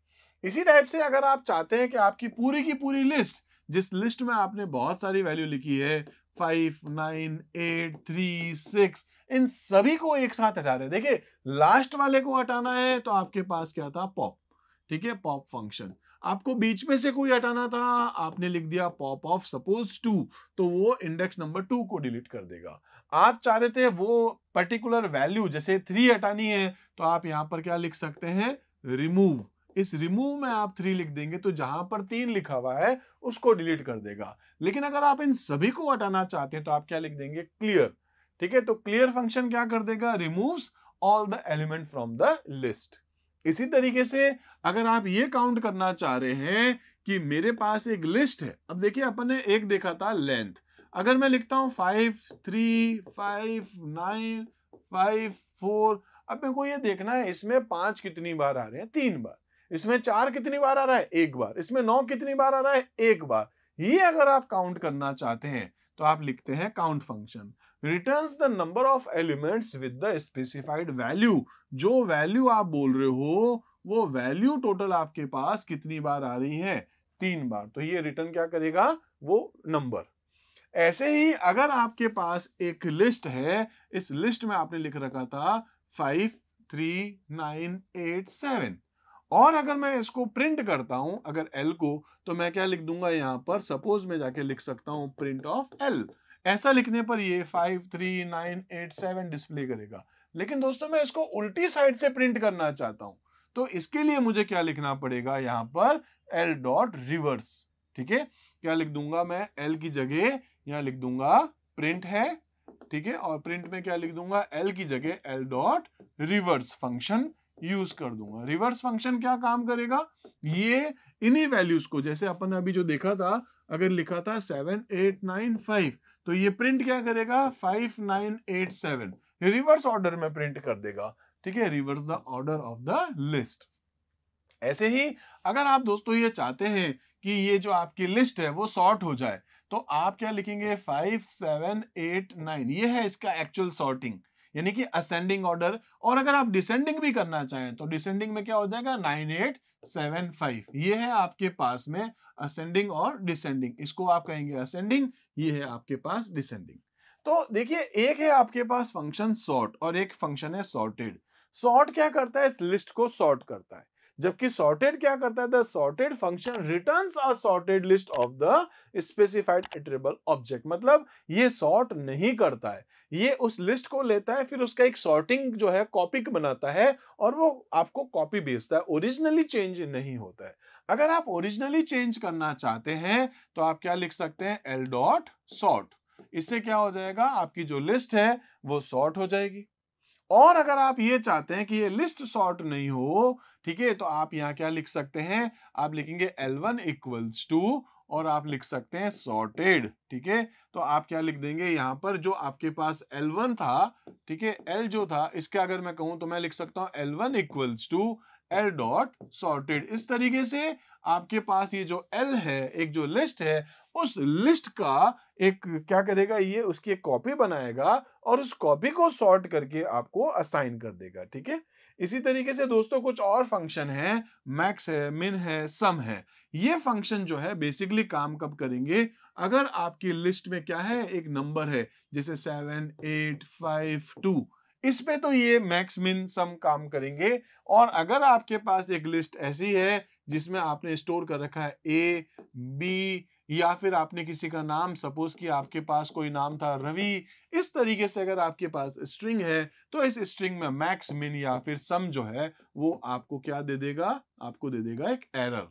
इसी टाइप से अगर आप चाहते हैं कि आपकी पूरी की पूरी लिस्ट जिस लिस्ट में आपने बहुत सारी वैल्यू लिखी है five nine eight three six इन सभी को एक साथ हटा रहे देखिए लास्ट वाले को हटाना है तो आपके पास क्या था पॉप ठीक है पॉप फंक्शन आपको बीच में से कोई हटाना था आपने लिख दिया पॉप ऑफ सपोज टू तो वो इंडेक्स नंबर टू को डिलीट कर देगा आप चाह रहे थे वो पर्टिकुलर वैल्यू जैसे थ्री हटानी है तो आप यहाँ पर क्या लिख सकते हैं रिमूव इस रिमूव में आप थ्री लिख देंगे तो जहां पर तीन लिखा हुआ है उसको डिलीट कर देगा लेकिन अगर आप इन सभी को हटाना चाहते हैं तो आप क्या लिख देंगे क्लियर ठीक है तो क्लियर फंक्शन क्या कर देगा remove all the element from the list इसी तरीके से अगर आप ये काउंट करना चाह रहे हैं कि मेरे पास एक लिस्ट है अब देखिए अपन ने एक देखा था लेंथ अगर मैं लिखता हूं five three five nine five four अब मेरे को ये देखना है इसमें पांच कितनी बार आ रहे हैं तीन बार इसमें चार कितनी बार आ रहा है एक बार इसमें नौ कितनी बार आ रहा है एक बार ये अगर आप काउंट करना चाहते हैं तो आप लिखते हैं count function return the number of element with the specified value जो वैल्यू आप बोल रहे हो वो वैल्यू टोटल आपके पास कितनी बार आ रही है तीन बार तो ये रिटर्न क्या करेगा वो नंबर ऐसे ही अगर आपके पास एक लिस्ट है इस लिस्ट में आपने लिख रखा था five three nine eight seven और अगर मैं इसको प्रिंट करता हूं अगर एल को तो मैं क्या लिख दूंगा यहां पर सपोज मैं जाके लिख सकता हूं प्रिंट ऑफ एल ऐसा लिखने पर ये five three nine eight seven display करेगा लेकिन दोस्तों मैं इसको उल्टी साइड से प्रिंट करना चाहता हूं तो इसके लिए मुझे क्या लिखना पड़ेगा यहाँ पर एल डॉट रिवर्स ठीक है क्या लिख दूंगा मैं एल की जगह यहां लिख दूंगा प्रिंट है ठीक है और प्रिंट में क्या लिख दूंगा एल की जगह L dot reverse function use कर दूंगा रिवर्स फंक्शन क्या काम करेगा ये इन्हीं वैल्यूज को जैसे अपन अभी जो देखा था अगर लिखा था सेवन एट नाइन फाइव तो ये प्रिंट क्या करेगा five nine eight seven reverse order में प्रिंट कर देगा ठीक है reverse the order of the list ऐसे ही अगर आप दोस्तों ये चाहते हैं कि ये जो आपकी लिस्ट है वो सॉर्ट हो जाए तो आप क्या लिखेंगे फाइव सेवन एट नाइन ये है इसका एक्चुअल सॉर्टिंग यानी कि असेंडिंग ऑर्डर और अगर आप डिसेंडिंग भी करना चाहें तो डिसेंडिंग में क्या हो जाएगा नाइन एट सेवन फाइव ये है आपके पास में असेंडिंग और डिसेंडिंग इसको आप कहेंगे असेंडिंग ये है आपके पास डिसेंडिंग तो देखिए एक है आपके पास फंक्शन सॉर्ट और एक फंक्शन है सॉर्टेड सॉर्ट क्या करता है इस लिस्ट को सॉर्ट करता है जबकि सॉर्टेड क्या करता है the sorted function return a sorted list of the specified iterable object मतलब ये सॉर्ट नहीं करता है ये उस लिस्ट को लेता है फिर उसका एक सॉर्टिंग जो है कॉपी बनाता है और वो आपको कॉपी भेजता है ओरिजिनली चेंज नहीं होता है अगर आप ओरिजिनली चेंज करना चाहते हैं तो आप क्या लिख सकते हैं एल डॉट सॉर्ट इससे क्या हो जाएगा आपकी जो लिस्ट है वो सॉर्ट हो जाएगी और अगर आप ये चाहते हैं कि ये लिस्ट सॉर्ट नहीं हो ठीक है तो आप यहाँ क्या लिख सकते हैं आप लिखेंगे L1 वन इक्वल्स टू और आप लिख सकते हैं सॉर्टेड ठीक है तो आप क्या लिख देंगे यहाँ पर जो आपके पास L1 था ठीक है L जो था इसका अगर मैं कहूँ तो मैं लिख सकता हूँ L1 one equals to L dot sorted इस तरीके से आपके पास ये जो एल है एक जो लिस्ट है उस लिस्ट का एक क्या करेगा ये उसकी एक कॉपी बनाएगा और उस कॉपी को सॉर्ट करके आपको असाइन कर देगा ठीक है इसी तरीके से दोस्तों कुछ और फंक्शन है मैक्स है मिन है सम है ये फंक्शन जो है बेसिकली काम कब करेंगे अगर आपकी लिस्ट में क्या है एक नंबर है जैसे सेवन एट फाइव टू इस पे तो ये मैक्स मिन सम काम करेंगे और अगर आपके पास एक लिस्ट ऐसी है जिसमें आपने स्टोर कर रखा है ए बी या फिर आपने किसी का नाम सपोज कि आपके पास कोई नाम था रवि इस तरीके से अगर आपके पास स्ट्रिंग है तो इस स्ट्रिंग में मैक्स मिन या फिर सम जो है वो आपको क्या दे देगा आपको दे देगा एक एरर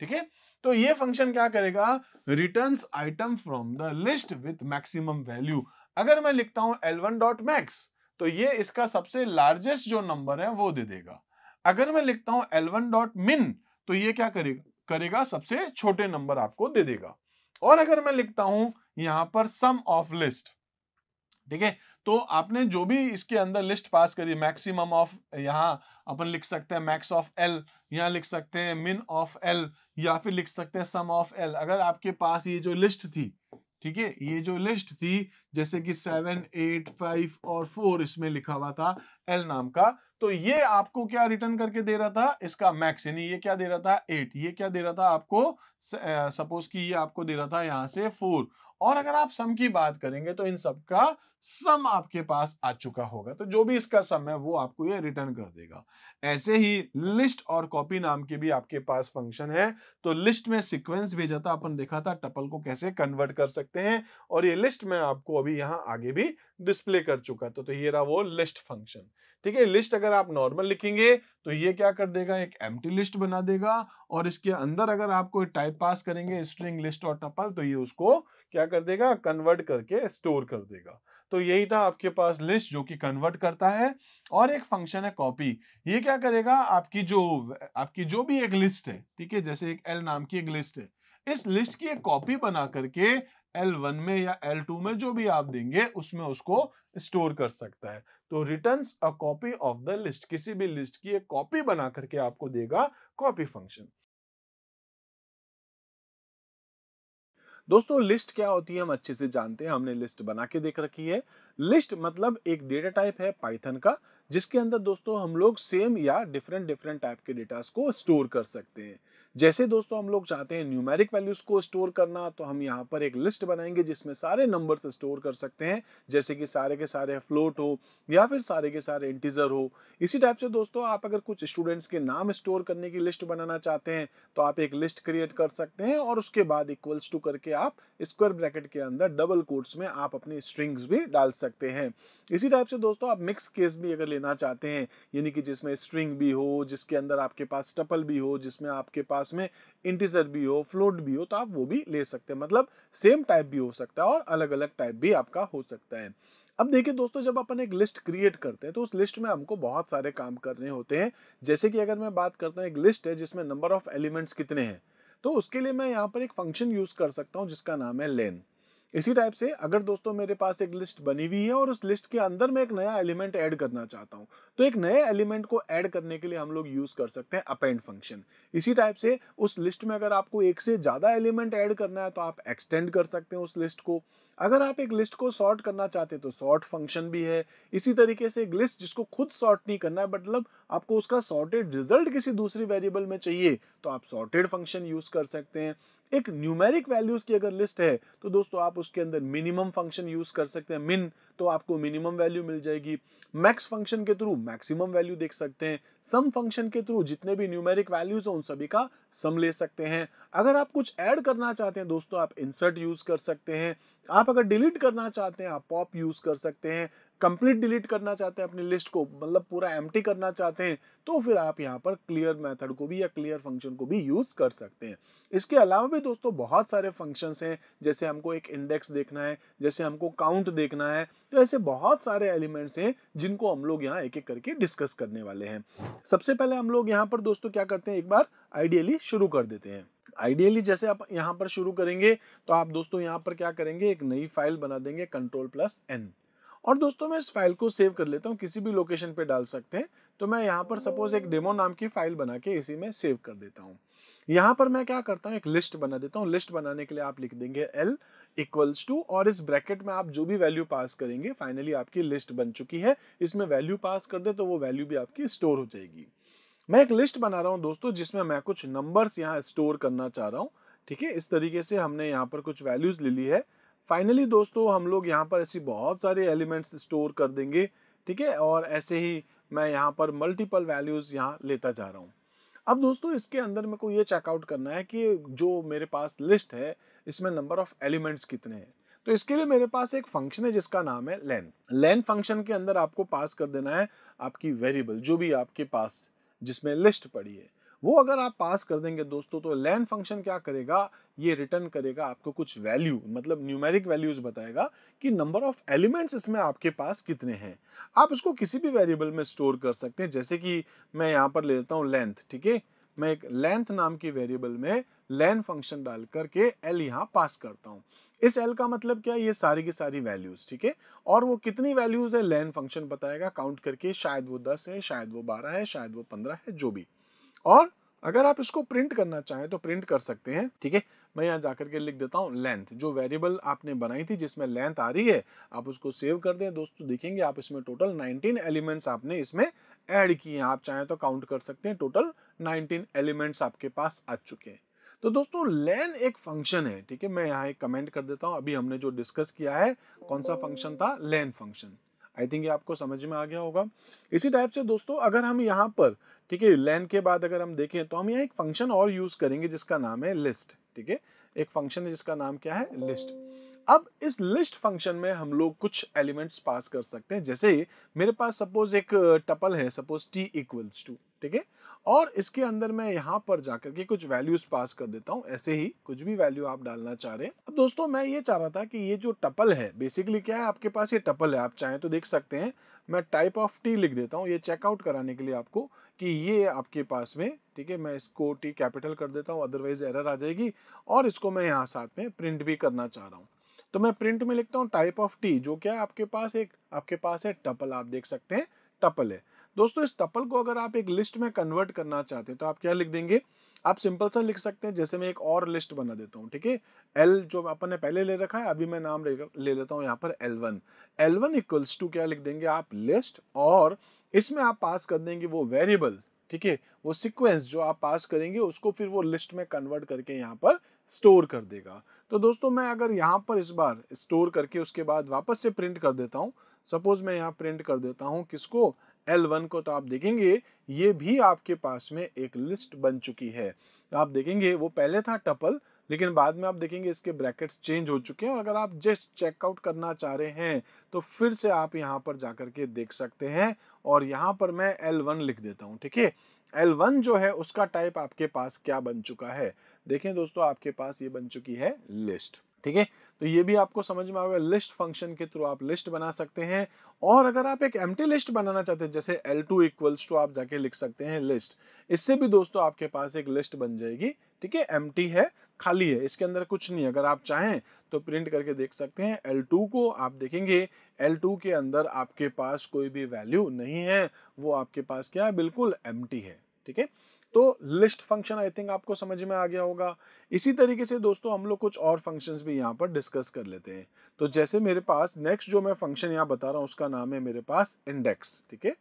ठीक है तो ये फंक्शन क्या करेगा return item from the list with maximum value अगर मैं लिखता हूं एल वन डॉट मैक्स तो ये इसका सबसे लार्जेस्ट जो नंबर है वो दे देगा अगर मैं लिखता हूं एल वन डॉट मिन तो ये क्या करेगा करेगा सबसे छोटे नंबर आपको दे देगा और अगर मैं लिखता हूं यहां पर सम ऑफ लिस्ट ठीक है तो आपने जो भी इसके अंदर लिस्ट पास करी मैक्सिमम ऑफ यहां अपन लिख सकते हैं मैक्स ऑफ एल यहां लिख सकते हैं मिन ऑफ एल या फिर लिख सकते हैं सम ऑफ एल अगर आपके पास ये जो लिस्ट थी ठीक है ये जो लिस्ट थी जैसे कि सेवन एट फाइव और फोर इसमें लिखा हुआ था एल नाम का तो ये आपको क्या रिटर्न करके दे रहा था इसका मैक्स यानी ये क्या दे रहा था एट ये क्या दे रहा था आपको सपोज कि ये आपको दे रहा था यहां से फोर और अगर आप सम की बात करेंगे तो इन सब का सम आपके पास आ चुका होगा तो जो भी इसका सम है वो आपको ये रिटर्न कर देगा ऐसे ही लिस्ट और कॉपी नाम के भी आपके पास फंक्शन है तो लिस्ट में सीक्वेंस भेजा था अपन देखा था टपल को कैसे कन्वर्ट कर सकते हैं और ये लिस्ट में आपको अभी यहाँ आगे भी डिस्प्ले कर चुका तो, तो ये रहा वो लिस्ट फंक्शन ठीक है लिस्ट अगर आप नॉर्मल लिखेंगे तो ये क्या कर देगा एक एम लिस्ट बना देगा और इसके अंदर अगर आप कोई टाइप पास करेंगे स्ट्रिंग लिस्ट और टपल तो ये उसको क्या कर देगा कन्वर्ट करके स्टोर कर देगा तो यही था आपके पास लिस्ट जो कि कन्वर्ट करता है और एक फंक्शन है कॉपी ये क्या करेगा आपकी जो आपकी जो भी एक लिस्ट है ठीक है जैसे एक एल नाम की एक लिस्ट है इस लिस्ट की एक कॉपी बना करके एल वन में या एल टू में जो भी आप देंगे उसमें उसको स्टोर कर सकता है तो return a copy of the list किसी भी लिस्ट की एक कॉपी बना करके आपको देगा कॉपी फंक्शन दोस्तों लिस्ट क्या होती है हम अच्छे से जानते हैं हमने लिस्ट बना के देख रखी है लिस्ट मतलब एक डेटा टाइप है पाइथन का जिसके अंदर दोस्तों हम लोग सेम या डिफरेंट डिफरेंट टाइप के डेटास को स्टोर कर सकते हैं जैसे दोस्तों हम लोग चाहते हैं न्यूमेरिक वैल्यूज को स्टोर करना तो हम यहाँ पर एक लिस्ट बनाएंगे जिसमें सारे नंबर स्टोर कर सकते हैं जैसे कि सारे के सारे फ्लोट हो या फिर सारे के सारे इंटीजर हो इसी टाइप से दोस्तों आप अगर कुछ स्टूडेंट्स के नाम स्टोर करने की लिस्ट बनाना चाहते हैं तो आप एक लिस्ट क्रिएट कर सकते हैं और उसके बाद इक्वल्स टू करके आप स्क्वायर ब्रैकेट के अंदर डबल कोर्ट्स में आप अपनी स्ट्रिंग्स भी डाल सकते हैं इसी टाइप से दोस्तों आप मिक्स केस भी अगर लेना चाहते हैं यानी कि जिसमें स्ट्रिंग भी हो जिसके अंदर आपके पास टपल भी हो जिसमें आपके पास पास में इंटीजर भी हो फ्लोट भी हो तो आप वो भी ले सकते हैं मतलब सेम टाइप भी हो सकता है और अलग अलग टाइप भी आपका हो सकता है अब देखिए दोस्तों जब अपन एक लिस्ट क्रिएट करते हैं तो उस लिस्ट में हमको बहुत सारे काम करने होते हैं जैसे कि अगर मैं बात करता हूँ एक लिस्ट है जिसमें नंबर ऑफ एलिमेंट्स कितने हैं तो उसके लिए मैं यहाँ पर एक फंक्शन यूज कर सकता हूँ जिसका नाम है लेंथ इसी टाइप से अगर दोस्तों मेरे पास एक लिस्ट बनी हुई है और उस लिस्ट के अंदर मैं एक नया एलिमेंट ऐड करना चाहता हूँ तो एक नए एलिमेंट को ऐड करने के लिए हम लोग यूज़ कर सकते हैं अपेंड फंक्शन इसी टाइप से उस लिस्ट में अगर आपको एक से ज़्यादा एलिमेंट ऐड करना है तो आप एक्सटेंड कर सकते हैं उस लिस्ट को अगर आप एक लिस्ट को सॉर्ट करना चाहते हैं तो सॉर्ट फंक्शन भी है इसी तरीके से एक लिस्ट जिसको खुद सॉर्ट नहीं करना है मतलब आपको उसका सॉर्टेड रिजल्ट किसी दूसरी वेरिएबल में चाहिए तो आप सॉर्टेड फंक्शन यूज कर सकते हैं एक न्यूमेरिक वैल्यूज की अगर लिस्ट है तो दोस्तों आप उसके अंदर मिनिमम फंक्शन यूज कर सकते हैं मिन तो आपको मिनिमम वैल्यू मिल जाएगी मैक्स फंक्शन के थ्रू मैक्सिमम वैल्यू देख सकते हैं सम फंक्शन के थ्रू जितने भी न्यूमेरिक वैल्यूज हैं उन सभी का सम ले सकते हैं अगर आप कुछ ऐड करना चाहते हैं दोस्तों आप इंसर्ट यूज कर सकते हैं आप अगर डिलीट करना चाहते हैं आप पॉप यूज कर सकते हैं कंप्लीट डिलीट करना चाहते हैं अपनी लिस्ट को मतलब पूरा एम करना चाहते हैं तो फिर आप यहाँ पर क्लियर मेथड को भी या क्लियर फंक्शन को भी यूज़ कर सकते हैं इसके अलावा भी दोस्तों बहुत सारे फंक्शंस हैं जैसे हमको एक इंडेक्स देखना है जैसे हमको काउंट देखना है तो ऐसे बहुत सारे एलिमेंट्स हैं जिनको हम लोग यहाँ एक एक करके डिस्कस करने वाले हैं सबसे पहले हम लोग यहाँ पर दोस्तों क्या करते हैं एक बार आइडियली शुरू कर देते हैं आइडियली जैसे आप यहाँ पर शुरू करेंगे तो आप दोस्तों यहाँ पर क्या करेंगे एक नई फाइल बना देंगे कंट्रोल प्लस एन और दोस्तों मैं इस फाइल को सेव कर लेता हूँ किसी भी लोकेशन पे डाल सकते हैं तो मैं यहाँ पर सपोज एक डेमो नाम की फाइल बना के इसी में सेव कर देता हूँ यहाँ पर मैं क्या करता हूँ एक लिस्ट बना देता हूँ लिस्ट बनाने के लिए आप लिख देंगे एल इक्वल्स टू और इस ब्रैकेट में आप जो भी वैल्यू पास करेंगे फाइनली आपकी लिस्ट बन चुकी है इसमें वैल्यू पास कर दे तो वो वैल्यू भी आपकी स्टोर हो जाएगी मैं एक लिस्ट बना रहा हूँ दोस्तों जिसमें मैं कुछ नंबर्स यहाँ स्टोर करना चाह रहा हूँ ठीक है इस तरीके से हमने यहाँ पर कुछ वैल्यूज ले ली है फाइनली दोस्तों हम लोग यहाँ पर ऐसी बहुत सारे एलिमेंट्स स्टोर कर देंगे ठीक है और ऐसे ही मैं यहाँ पर मल्टीपल वैल्यूज़ यहाँ लेता जा रहा हूँ अब दोस्तों इसके अंदर मेरे को ये चेकआउट करना है कि जो मेरे पास लिस्ट है इसमें नंबर ऑफ एलिमेंट्स कितने हैं तो इसके लिए मेरे पास एक फंक्शन है जिसका नाम है लेन लेन फंक्शन के अंदर आपको पास कर देना है आपकी वेरिएबल जो भी आपके पास जिसमें लिस्ट पड़ी है वो अगर आप पास कर देंगे दोस्तों तो लैन फंक्शन क्या करेगा ये रिटर्न करेगा आपको कुछ वैल्यू मतलब न्यूमेरिक वैल्यूज बताएगा कि नंबर ऑफ एलिमेंट्स इसमें आपके पास कितने हैं आप इसको किसी भी वेरिएबल में स्टोर कर सकते हैं जैसे कि मैं यहाँ पर ले लेता हूँ लेंथ ठीक है मैं एक लेंथ नाम की वेरिएबल में लैन फंक्शन डाल करके एल यहाँ पास करता हूँ इस एल का मतलब क्या है ये सारी की सारी वैल्यूज ठीक है और वो कितनी वैल्यूज है लैन फंक्शन बताएगा काउंट करके शायद वो दस है शायद वो बारह है शायद वो पंद्रह है जो भी और अगर आप इसको प्रिंट करना चाहें तो प्रिंट कर सकते हैं ठीक है मैं यहाँ जाकर के लिख देता हूँ लेंथ जो वेरिएबल आपने बनाई थी जिसमें लेंथ आ रही है आप उसको सेव कर दें दोस्तों देखेंगे आप इसमें टोटल 19 एलिमेंट्स आपने इसमें ऐड किए हैं आप चाहें तो काउंट कर सकते हैं टोटल 19 एलिमेंट्स आपके पास आ चुके हैं तो दोस्तों लेन एक फंक्शन है ठीक है मैं यहाँ एक कमेंट कर देता हूँ अभी हमने जो डिस्कस किया है कौन सा फंक्शन था लेन फंक्शन आई थिंक ये आपको समझ में आ गया होगा इसी टाइप से दोस्तों अगर हम यहाँ पर ठीक है लैन के बाद अगर हम देखें तो हम यहाँ एक फंक्शन और यूज़ करेंगे जिसका नाम है लिस्ट ठीक है एक फंक्शन है जिसका नाम क्या है लिस्ट अब इस लिस्ट फंक्शन में हम लोग कुछ एलिमेंट्स पास कर सकते हैं जैसे मेरे पास सपोज एक टपल है सपोज टी इक्वल्स टू ठीक है और इसके अंदर मैं यहाँ पर जाकर के कुछ वैल्यूज पास कर देता हूँ ऐसे ही कुछ भी वैल्यू आप डालना चाह रहे हैं अब दोस्तों मैं ये चाह रहा था कि ये जो टपल है बेसिकली क्या है आपके पास ये टपल है आप चाहें तो देख सकते हैं मैं टाइप ऑफ टी लिख देता हूँ ये चेकआउट कराने के लिए आपको कि ये आपके पास में ठीक है मैं इसको टी कैपिटल कर देता हूँ अदरवाइज एरर आ जाएगी और इसको मैं यहाँ साथ में प्रिंट भी करना चाह रहा हूँ तो मैं प्रिंट में लिखता हूँ टाइप ऑफ टी जो क्या है आपके पास एक आपके पास है टपल आप देख सकते हैं टपल है दोस्तों इस टपल को अगर आप एक लिस्ट में कन्वर्ट करना चाहते हैं तो आप क्या लिख देंगे आप सिंपल सा लिख सकते हैं जैसे मैं एक और लिस्ट बना देता हूँ ठीक है एल जो अपन ने पहले ले रखा है अभी मैं नाम ले, ले लेता हूँ यहाँ पर L one L one equals to क्या लिख देंगे आप लिस्ट और इसमें आप पास कर देंगे वो वेरिएबल ठीक है वो सिक्वेंस जो आप पास करेंगे उसको फिर वो लिस्ट में कन्वर्ट करके यहाँ पर स्टोर कर देगा तो दोस्तों मैं अगर यहाँ पर इस बार स्टोर करके उसके बाद वापस से प्रिंट कर देता हूँ सपोज मैं यहाँ प्रिंट कर देता हूँ किसको L1 को तो आप देखेंगे ये भी आपके पास में एक लिस्ट बन चुकी है आप देखेंगे वो पहले था टपल लेकिन बाद में आप देखेंगे इसके ब्रैकेट्स चेंज हो चुके हैं और अगर आप जस्ट चेकआउट करना चाह रहे हैं तो फिर से आप यहाँ पर जाकर के देख सकते हैं और यहाँ पर मैं L1 लिख देता हूँ ठीक है L1 जो है उसका टाइप आपके पास क्या बन चुका है देखें दोस्तों आपके पास ये बन चुकी है लिस्ट ठीक है तो ये भी आपको समझ में आएगा लिस्ट फंक्शन के थ्रू आप लिस्ट बना सकते हैं और अगर आप एक एम्प्टी लिस्ट बनाना चाहते हैं जैसे L2 टू इक्वल्स टू आप जाके लिख सकते हैं लिस्ट इससे भी दोस्तों आपके पास एक लिस्ट बन जाएगी ठीक है एम्प्टी है खाली है इसके अंदर कुछ नहीं है अगर आप चाहें तो प्रिंट करके देख सकते हैं टू को आप देखेंगे टू के अंदर आपके पास कोई भी वैल्यू नहीं है वो आपके पास क्या है बिल्कुल एम्प्टी है ठीक है तो लिस्ट फंक्शन आई थिंक आपको समझ में आ गया होगा इसी तरीके से दोस्तों हम लोग कुछ और फंक्शंस भी यहाँ पर डिस्कस कर लेते हैं तो जैसे मेरे पास नेक्स्ट जो मैं फंक्शन यहाँ बता रहा हूँ उसका नाम है मेरे पास इंडेक्स ठीक है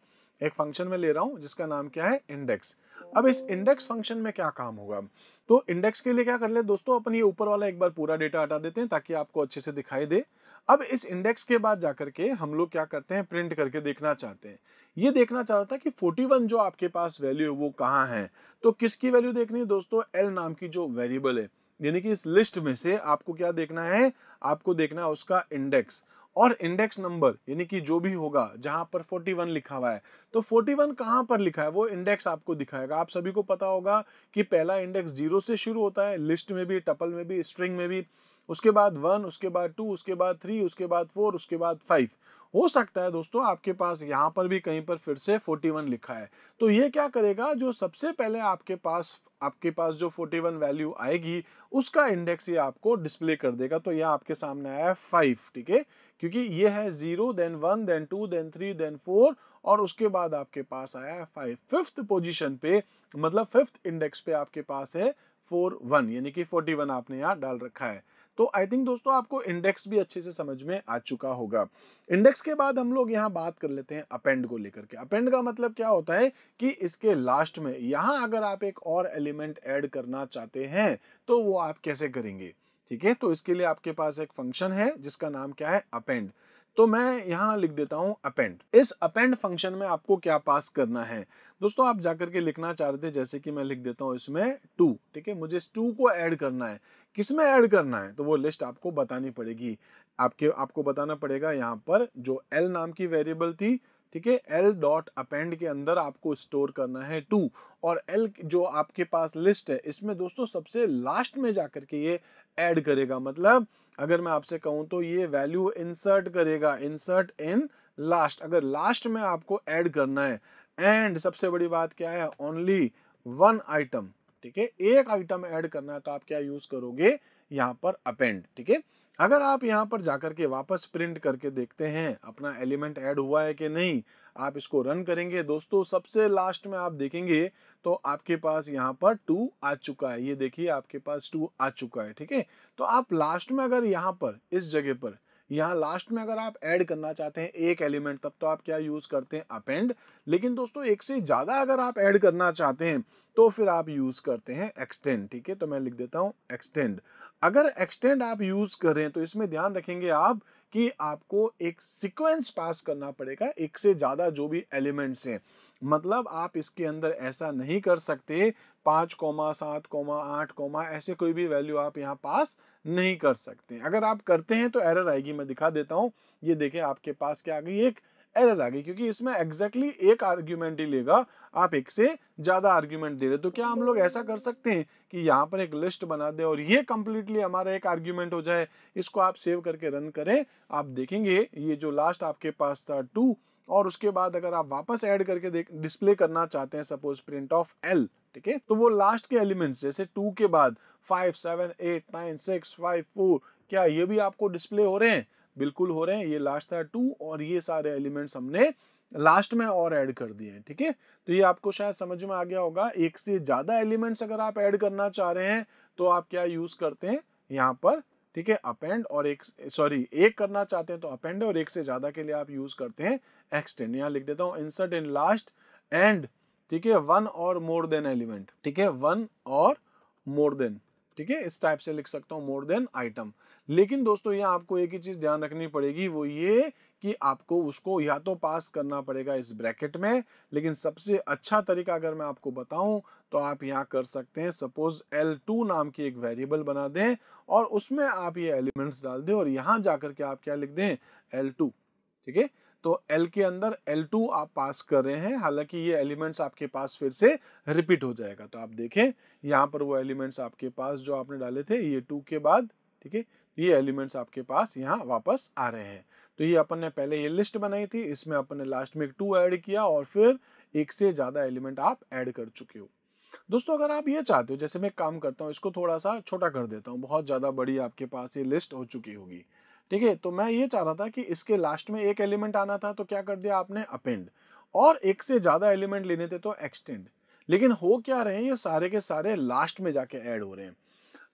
एक फंक्शन में ले रहा हूँ जिसका नाम क्या है इंडेक्स अब इस इंडेक्स फंक्शन में क्या काम होगा तो इंडेक्स के लिए क्या कर ले दोस्तों अपन ये ऊपर वाला एक बार पूरा डेटा हटा देते हैं ताकि आपको अच्छे से दिखाई दे अब इस इंडेक्स के बाद जाकर के हम लोग क्या करते हैं प्रिंट करके देखना चाहते हैं ये देखना चाह रहा था कि 41 जो आपके पास वैल्यू है वो कहाँ है तो किसकी वैल्यू देखनी है दोस्तों एल नाम की जो वेरिएबल है यानी कि इस लिस्ट में से आपको क्या देखना है आपको देखना है उसका इंडेक्स और इंडेक्स नंबर यानी कि जो भी होगा जहां पर 41 लिखा हुआ है तो 41 कहां पर लिखा है वो इंडेक्स आपको दिखाएगा आप सभी को पता होगा कि पहला इंडेक्स जीरो से शुरू होता है लिस्ट में भी टपल में भी स्ट्रिंग में भी उसके बाद वन उसके बाद टू उसके बाद थ्री उसके बाद फोर उसके बाद फाइव हो सकता है दोस्तों आपके पास यहाँ पर भी कहीं पर फिर से 41 लिखा है तो ये क्या करेगा जो सबसे पहले आपके पास आपके पास जो 41 वैल्यू आएगी उसका इंडेक्स ये आपको डिस्प्ले कर देगा तो यह आपके सामने आया है फाइव ठीक है क्योंकि ये है zero then one then two then three then four और उसके बाद आपके पास आया है फाइव फिफ्थ पोजिशन पे मतलब फिफ्थ इंडेक्स पे आपके पास है फोर वन यानी कि फोर्टी वन आपने यहाँ डाल रखा है तो आई थिंक दोस्तों आपको इंडेक्स भी अच्छे से समझ में आ चुका होगा इंडेक्स के बाद हम लोग यहाँ बात कर लेते हैं अपेंड को लेकर के अपेंड का मतलब क्या होता है कि इसके लास्ट में यहाँ अगर आप एक और एलिमेंट ऐड करना चाहते हैं तो वो आप कैसे करेंगे ठीक है तो इसके लिए आपके पास एक फंक्शन है जिसका नाम क्या है अपेंड तो मैं यहाँ लिख देता हूँ अपेंड इस अपेंड फंक्शन में आपको क्या पास करना है दोस्तों आप जाकर के लिखना चाह रहे थे जैसे कि मैं लिख देता हूँ इसमें टू ठीक है मुझे इस टू को ऐड करना है किसमें ऐड करना है तो वो लिस्ट आपको बतानी पड़ेगी आपके आपको बताना पड़ेगा यहाँ पर जो एल नाम की वेरिएबल थी ठीक है एल डॉट अपेंड के अंदर आपको स्टोर करना है टू और एल जो आपके पास लिस्ट है इसमें दोस्तों सबसे लास्ट में जाकर के ये ऐड करेगा मतलब अगर मैं आपसे कहूं तो ये वैल्यू इंसर्ट करेगा इंसर्ट इन लास्ट अगर लास्ट में आपको ऐड करना है एंड सबसे बड़ी बात क्या है ओनली वन आइटम ठीक है एक आइटम ऐड करना है तो आप क्या यूज करोगे यहां पर अपेंड ठीक है अगर आप यहाँ पर जाकर के वापस प्रिंट करके देखते हैं अपना एलिमेंट ऐड हुआ है कि नहीं आप इसको रन करेंगे दोस्तों सबसे लास्ट में आप देखेंगे तो आपके पास यहाँ पर टू आ चुका है ये देखिए आपके पास टू आ चुका है ठीक है तो आप लास्ट में अगर यहाँ पर इस जगह पर यहाँ लास्ट में अगर आप ऐड करना चाहते हैं एक एलिमेंट तब तो आप क्या यूज़ करते हैं अपेंड लेकिन दोस्तों एक से ज़्यादा अगर आप ऐड करना चाहते हैं तो फिर आप यूज़ करते हैं एक्सटेंड ठीक है तो मैं लिख देता हूँ एक्सटेंड अगर एक्सटेंड आप यूज़ करें तो इसमें ध्यान रखेंगे आप कि आपको एक सीक्वेंस पास करना पड़ेगा एक से ज़्यादा जो भी एलिमेंट्स हैं मतलब आप इसके अंदर ऐसा नहीं कर सकते पाँच कोमा सात कोमा आठ कोमा ऐसे कोई भी वैल्यू आप यहाँ पास नहीं कर सकते अगर आप करते हैं तो एरर आएगी मैं दिखा देता हूँ ये देखें आपके पास क्या आ गई एक एरर आ गई क्योंकि इसमें एग्जैक्टली exactly एक आर्ग्यूमेंट ही लेगा आप एक से ज्यादा आर्ग्यूमेंट दे रहे तो क्या हम लोग ऐसा कर सकते हैं कि यहाँ पर एक लिस्ट बना दे और ये कंप्लीटली हमारा एक आर्ग्यूमेंट हो जाए इसको आप सेव करके रन करें आप देखेंगे ये जो लास्ट आपके पास था टू और उसके बाद अगर आप वापस ऐड करके देख डिस्प्ले करना चाहते हैं सपोज प्रिंट ऑफ एल ठीक है तो वो लास्ट के एलिमेंट्स जैसे टू के बाद five seven eight nine six five four क्या ये भी आपको डिस्प्ले हो रहे हैं बिल्कुल हो रहे हैं ये लास्ट था टू और ये सारे एलिमेंट्स हमने लास्ट में और ऐड कर दिए हैं ठीक है तो ये आपको शायद समझ में आ गया होगा एक से ज़्यादा एलिमेंट्स अगर आप ऐड करना चाह रहे हैं तो आप क्या यूज़ करते हैं यहाँ पर ठीक है अपेंड और एक सॉरी एक करना चाहते हैं तो अपेंड और एक से ज़्यादा के लिए आप यूज़ करते हैं एक्सटेंड यहाँ लिख देता हूँ इंसर्ट इन लास्ट एंड ठीक है वन और मोर देन एलिमेंट ठीक है वन और मोर देन ठीक है इस टाइप से लिख सकता हूँ मोर देन आइटम लेकिन दोस्तों यहाँ आपको एक ही चीज़ ध्यान रखनी पड़ेगी वो ये कि आपको उसको या तो पास करना पड़ेगा इस ब्रैकेट में लेकिन सबसे अच्छा तरीका अगर मैं आपको बताऊं तो आप यहाँ कर सकते हैं सपोज L2 नाम की एक वेरिएबल बना दें और उसमें आप ये एलिमेंट्स डाल दें और यहाँ जाकर के आप क्या लिख दें टू ठीक है तो L के अंदर L2 आप पास कर रहे हैं हालांकि ये एलिमेंट्स आपके पास फिर से रिपीट हो जाएगा तो आप देखें यहाँ पर वो एलिमेंट्स आपके पास जो आपने डाले थे ये टू के बाद ठीक है ये एलिमेंट्स आपके पास यहाँ वापस आ रहे हैं तो ये अपन ने पहले ये लिस्ट बनाई थी इसमें अपन ने लास्ट में एक टू ऐड किया और फिर एक से ज़्यादा एलिमेंट आप ऐड कर चुके हो दोस्तों अगर आप ये चाहते हो जैसे मैं काम करता हूँ इसको थोड़ा सा छोटा कर देता हूँ बहुत ज़्यादा बड़ी आपके पास ये लिस्ट हो चुकी होगी ठीक है तो मैं ये चाह रहा था कि इसके लास्ट में एक एलिमेंट आना था तो क्या कर दिया आपने अपेंड और एक से ज़्यादा एलिमेंट लेने थे तो एक्सटेंड लेकिन हो क्या रहे हैं ये सारे के सारे लास्ट में जाके ऐड हो रहे हैं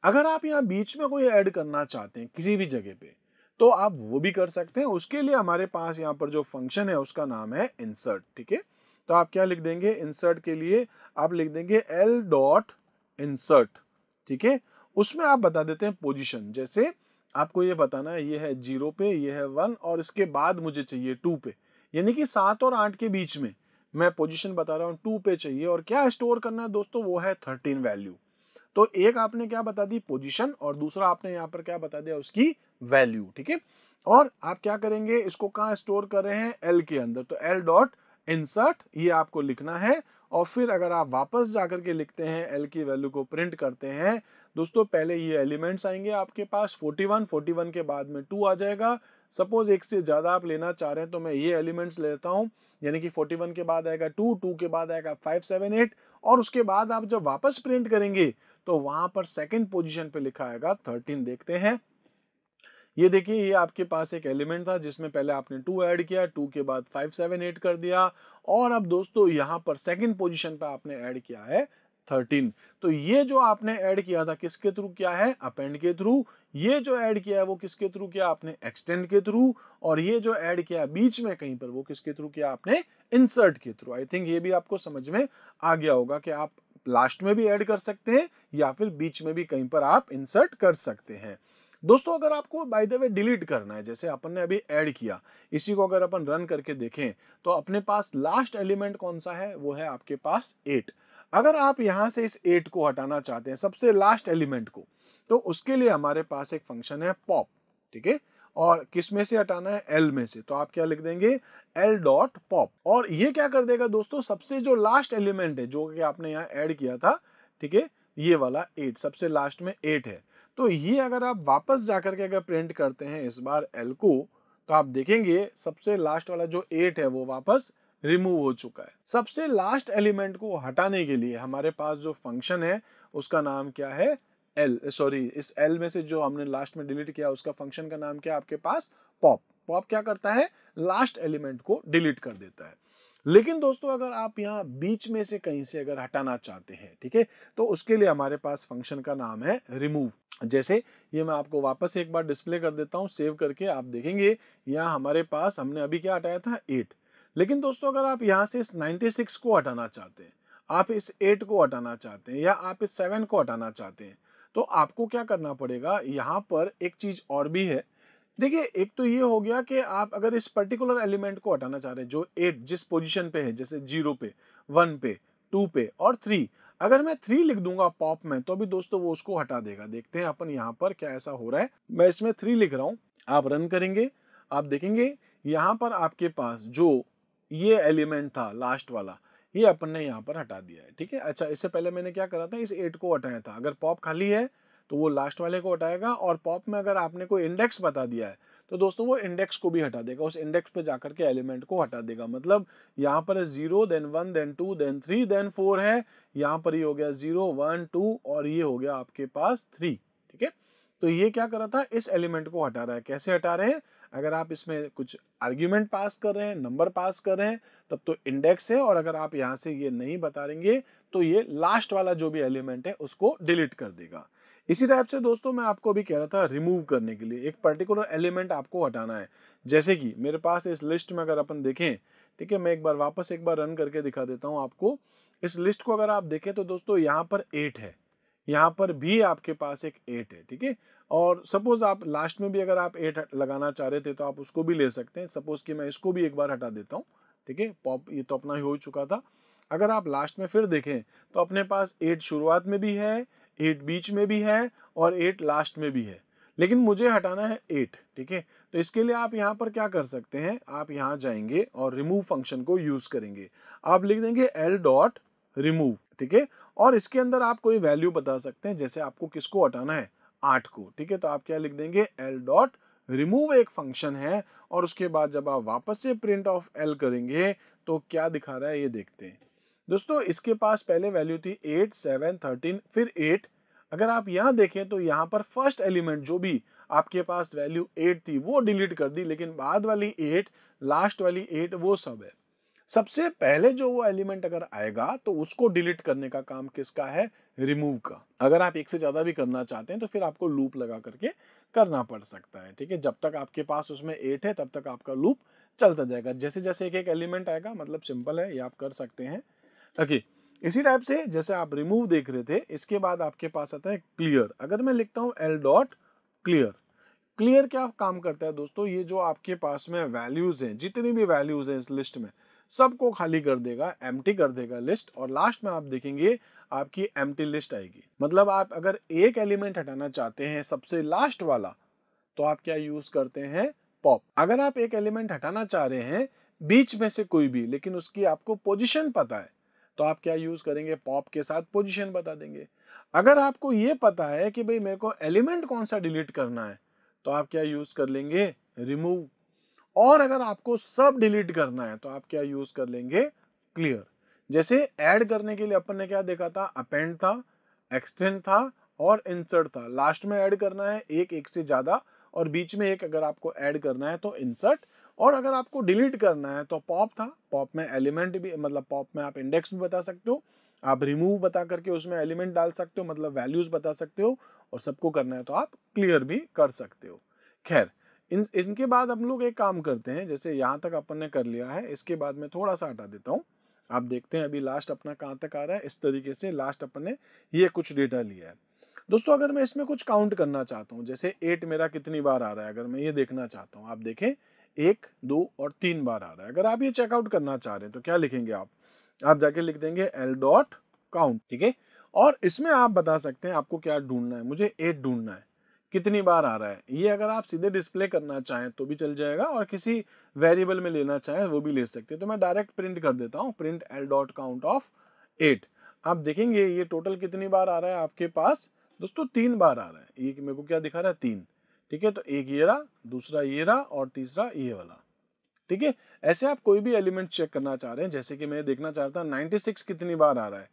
अगर आप यहाँ बीच में कोई ऐड करना चाहते हैं किसी भी जगह पे तो आप वो भी कर सकते हैं उसके लिए हमारे पास यहाँ पर जो फंक्शन है उसका नाम है इंसर्ट ठीक है तो आप क्या लिख देंगे इंसर्ट के लिए आप लिख देंगे एल डॉट इंसर्ट ठीक है उसमें आप बता देते हैं पोजिशन जैसे आपको ये बताना है ये है जीरो पे ये है वन और इसके बाद मुझे चाहिए टू पे यानी कि सात और आठ के बीच में मैं पोजीशन बता रहा हूँ टू पे चाहिए और क्या स्टोर करना है दोस्तों वो है थर्टीन वैल्यू तो एक आपने क्या बता दी पोजिशन और दूसरा आपने यहाँ पर क्या बता दिया उसकी वैल्यू ठीक है और आप क्या करेंगे इसको कहाँ स्टोर कर रहे हैं एल के अंदर तो एल डॉट इंसर्ट ये आपको लिखना है और फिर अगर आप वापस जाकर के लिखते हैं एल की वैल्यू को प्रिंट करते हैं दोस्तों पहले ये एलिमेंट्स आएंगे आपके पास 41 41 के बाद में टू आ जाएगा सपोज एक से ज़्यादा आप लेना चाह रहे हैं तो मैं ये एलिमेंट्स लेता हूँ यानी कि 41 के बाद आएगा टू टू के बाद आएगा फाइव सेवन एट और उसके बाद आप जब वापस प्रिंट करेंगे तो वहां पर सेकंड पोजीशन पे लिखा आएगा थर्टीन देखते हैं ये देखिए ये आपके पास एक एलिमेंट था जिसमें पहले आपने टू ऐड किया टू के बाद फाइव सेवन एट कर दिया और अब दोस्तों यहाँ पर सेकंड पोजीशन पे आपने ऐड किया है थर्टीन तो ये जो आपने ऐड किया था किसके थ्रू क्या है अपेंड के थ्रू ये जो ऐड किया है वो किसके थ्रू किया आपने एक्सटेंड के थ्रू और ये जो ऐड किया है बीच में कहीं पर वो किसके थ्रू किया आपने इंसर्ट के थ्रू आई थिंक ये भी आपको समझ में आ गया होगा कि आप लास्ट में भी ऐड कर सकते हैं या फिर बीच में भी कहीं पर आप इंसर्ट कर सकते हैं दोस्तों अगर आपको बाय द वे डिलीट करना है जैसे अपन ने अभी ऐड किया इसी को अगर अपन रन करके देखें तो अपने पास लास्ट एलिमेंट कौन सा है वो है आपके पास एट अगर आप यहां से इस एट को हटाना चाहते हैं सबसे लास्ट एलिमेंट को तो उसके लिए हमारे पास एक फंक्शन है पॉप ठीक है और किस में से हटाना है एल में से तो आप क्या लिख देंगे एल डॉट पॉप और ये क्या कर देगा दोस्तों सबसे जो लास्ट एलिमेंट है जो कि आपने यहाँ ऐड किया था ठीक है ये वाला एट सबसे लास्ट में एट है तो ये अगर आप वापस जाकर के अगर प्रिंट करते हैं इस बार एल को तो आप देखेंगे सबसे लास्ट वाला जो एट है वो वापस रिमूव हो चुका है सबसे लास्ट एलिमेंट को हटाने के लिए हमारे पास जो फंक्शन है उसका नाम क्या है एल सॉरी इस एल में से जो हमने लास्ट में डिलीट किया उसका फंक्शन का नाम क्या आपके पास पॉप पॉप क्या करता है लास्ट एलिमेंट को डिलीट कर देता है लेकिन दोस्तों अगर आप यहाँ बीच में से कहीं से अगर हटाना चाहते हैं ठीक है तो उसके लिए हमारे पास फंक्शन का नाम है रिमूव जैसे ये मैं आपको वापस एक बार डिस्प्ले कर देता हूँ सेव करके आप देखेंगे यहाँ हमारे पास हमने अभी क्या हटाया था एट लेकिन दोस्तों अगर आप यहाँ से इस सिक्स को हटाना चाहते हैं आप इस एट को हटाना चाहते हैं या आप इस सेवन को हटाना चाहते हैं तो आपको क्या करना पड़ेगा यहाँ पर एक चीज और भी है देखिए एक तो ये हो गया कि आप अगर इस पर्टिकुलर एलिमेंट को हटाना चाह रहे हैं जो एट जिस पोजीशन पे है जैसे जीरो पे वन पे टू पे और थ्री अगर मैं थ्री लिख दूंगा पॉप में तो अभी दोस्तों वो उसको हटा देगा देखते हैं अपन यहाँ पर क्या ऐसा हो रहा है मैं इसमें थ्री लिख रहा हूँ आप रन करेंगे आप देखेंगे यहाँ पर आपके पास जो ये एलिमेंट था लास्ट वाला ये अपन ने यहाँ पर हटा दिया है ठीक है अच्छा इससे पहले मैंने क्या करा था इस एट को हटाया था अगर पॉप खाली है तो वो लास्ट वाले को हटाएगा और पॉप में अगर आपने कोई इंडेक्स बता दिया है तो दोस्तों वो इंडेक्स को भी हटा देगा उस इंडेक्स पे जाकर के एलिमेंट को हटा देगा मतलब यहाँ पर zero then one then two then three then four है यहाँ पर ये हो गया जीरो वन टू और ये हो गया आपके पास थ्री ठीक है तो ये क्या कर रहा था इस एलिमेंट को हटा रहा है कैसे हटा रहे हैं अगर आप इसमें कुछ आर्ग्यूमेंट पास कर रहे हैं नंबर पास कर रहे हैं तब तो इंडेक्स है और अगर आप यहाँ से ये नहीं बता रहेंगे तो ये लास्ट वाला जो भी एलिमेंट है उसको डिलीट कर देगा इसी टाइप से दोस्तों मैं आपको भी कह रहा था रिमूव करने के लिए एक पर्टिकुलर एलिमेंट आपको हटाना है जैसे कि मेरे पास इस लिस्ट में अगर अपन देखें ठीक है मैं एक बार वापस एक बार रन करके दिखा देता हूँ आपको इस लिस्ट को अगर आप देखें तो दोस्तों यहाँ पर एट है यहाँ पर भी आपके पास एक एट है ठीक है और सपोज़ आप लास्ट में भी अगर आप एट लगाना चाह रहे थे तो आप उसको भी ले सकते हैं सपोज़ कि मैं इसको भी एक बार हटा देता हूँ ठीक है पॉप ये तो अपना ही हो चुका था अगर आप लास्ट में फिर देखें तो अपने पास एट शुरुआत में भी है एट बीच में भी है और एट लास्ट में भी है लेकिन मुझे हटाना है एट ठीक है तो इसके लिए आप यहाँ पर क्या कर सकते हैं आप यहाँ जाएंगे और रिमूव फंक्शन को यूज़ करेंगे आप लिख देंगे एल डॉट रिमूव ठीक है और इसके अंदर आप कोई वैल्यू बता सकते हैं जैसे आपको किसको हटाना है आठ को ठीक है तो आप क्या लिख देंगे एल डॉट रिमूव एक फंक्शन है और उसके बाद जब आप वापस से प्रिंट ऑफ एल करेंगे तो क्या दिखा रहा है ये देखते हैं दोस्तों इसके पास पहले वैल्यू थी एट सेवन थर्टीन फिर एट अगर आप यहाँ देखें तो यहाँ पर फर्स्ट एलिमेंट जो भी आपके पास वैल्यू एट थी वो डिलीट कर दी लेकिन बाद वाली एट लास्ट वाली एट वो सब है सबसे पहले जो वो एलिमेंट अगर आएगा तो उसको डिलीट करने का काम किसका है रिमूव का अगर आप एक से ज़्यादा भी करना चाहते हैं तो फिर आपको लूप लगा करके करना पड़ सकता है ठीक है जब तक आपके पास उसमें एट है तब तक आपका लूप चलता जाएगा जैसे जैसे एक एक एलिमेंट आएगा मतलब सिंपल है ये आप कर सकते हैं ओके इसी टाइप से जैसे आप रिमूव देख रहे थे इसके बाद आपके पास आता है क्लियर अगर मैं लिखता हूँ एल डॉट क्लियर क्लियर क्या काम करता है दोस्तों ये जो आपके पास में वैल्यूज़ हैं जितनी भी वैल्यूज़ हैं इस लिस्ट में सबको खाली कर देगा एम कर देगा लिस्ट और लास्ट में आप देखेंगे आपकी एम लिस्ट आएगी मतलब आप अगर एक एलिमेंट हटाना चाहते हैं सबसे लास्ट वाला तो आप क्या यूज करते हैं पॉप अगर आप एक एलिमेंट हटाना चाह रहे हैं बीच में से कोई भी लेकिन उसकी आपको पोजिशन पता है तो आप क्या यूज करेंगे पॉप के साथ पोजिशन बता देंगे अगर आपको ये पता है कि भाई मेरे को एलिमेंट कौन सा डिलीट करना है तो आप क्या यूज कर लेंगे रिमूव और अगर आपको सब डिलीट करना है तो आप क्या यूज कर लेंगे क्लियर जैसे ऐड करने के लिए अपन ने क्या देखा था अपेंड था एक्सटेंड था और इंसर्ट था लास्ट में ऐड करना है एक एक से ज्यादा और बीच में एक अगर आपको ऐड करना है तो इंसर्ट और अगर आपको डिलीट करना है तो पॉप था पॉप में एलिमेंट भी मतलब पॉप में आप इंडेक्स भी बता सकते हो आप रिमूव बता करके उसमें एलिमेंट डाल सकते हो मतलब वैल्यूज बता सकते हो और सबको करना है तो आप क्लियर भी कर सकते हो खैर इन इनके बाद हम लोग एक काम करते हैं जैसे यहाँ तक अपन ने कर लिया है इसके बाद मैं थोड़ा सा हटा देता हूँ आप देखते हैं अभी लास्ट अपना कहाँ तक आ रहा है इस तरीके से लास्ट अपन ने ये कुछ डेटा लिया है दोस्तों अगर मैं इसमें कुछ काउंट करना चाहता हूँ जैसे एट मेरा कितनी बार आ रहा है अगर मैं ये देखना चाहता हूँ आप देखें एक दो और तीन बार आ रहा है अगर आप ये चेकआउट करना चाह रहे हैं तो क्या लिखेंगे आप आप जाके लिख देंगे एल डॉट काउंट ठीक है और इसमें आप बता सकते हैं आपको क्या ढूंढना है मुझे एट ढूंढना है कितनी बार आ रहा है ये अगर आप सीधे डिस्प्ले करना चाहें तो भी चल जाएगा और किसी वेरिएबल में लेना चाहें वो भी ले सकते हैं तो मैं डायरेक्ट प्रिंट कर देता हूँ print L dot count of eight आप देखेंगे ये टोटल कितनी बार आ रहा है आपके पास दोस्तों तीन बार आ रहा है ये मेरे को क्या दिखा रहा है तीन ठीक है तो एक ये रहा दूसरा ये रहा और तीसरा ये वाला ठीक है ऐसे आप कोई भी एलिमेंट चेक करना चाह रहे हैं जैसे कि मैं देखना चाहता हूँ सिक्स कितनी बार आ रहा है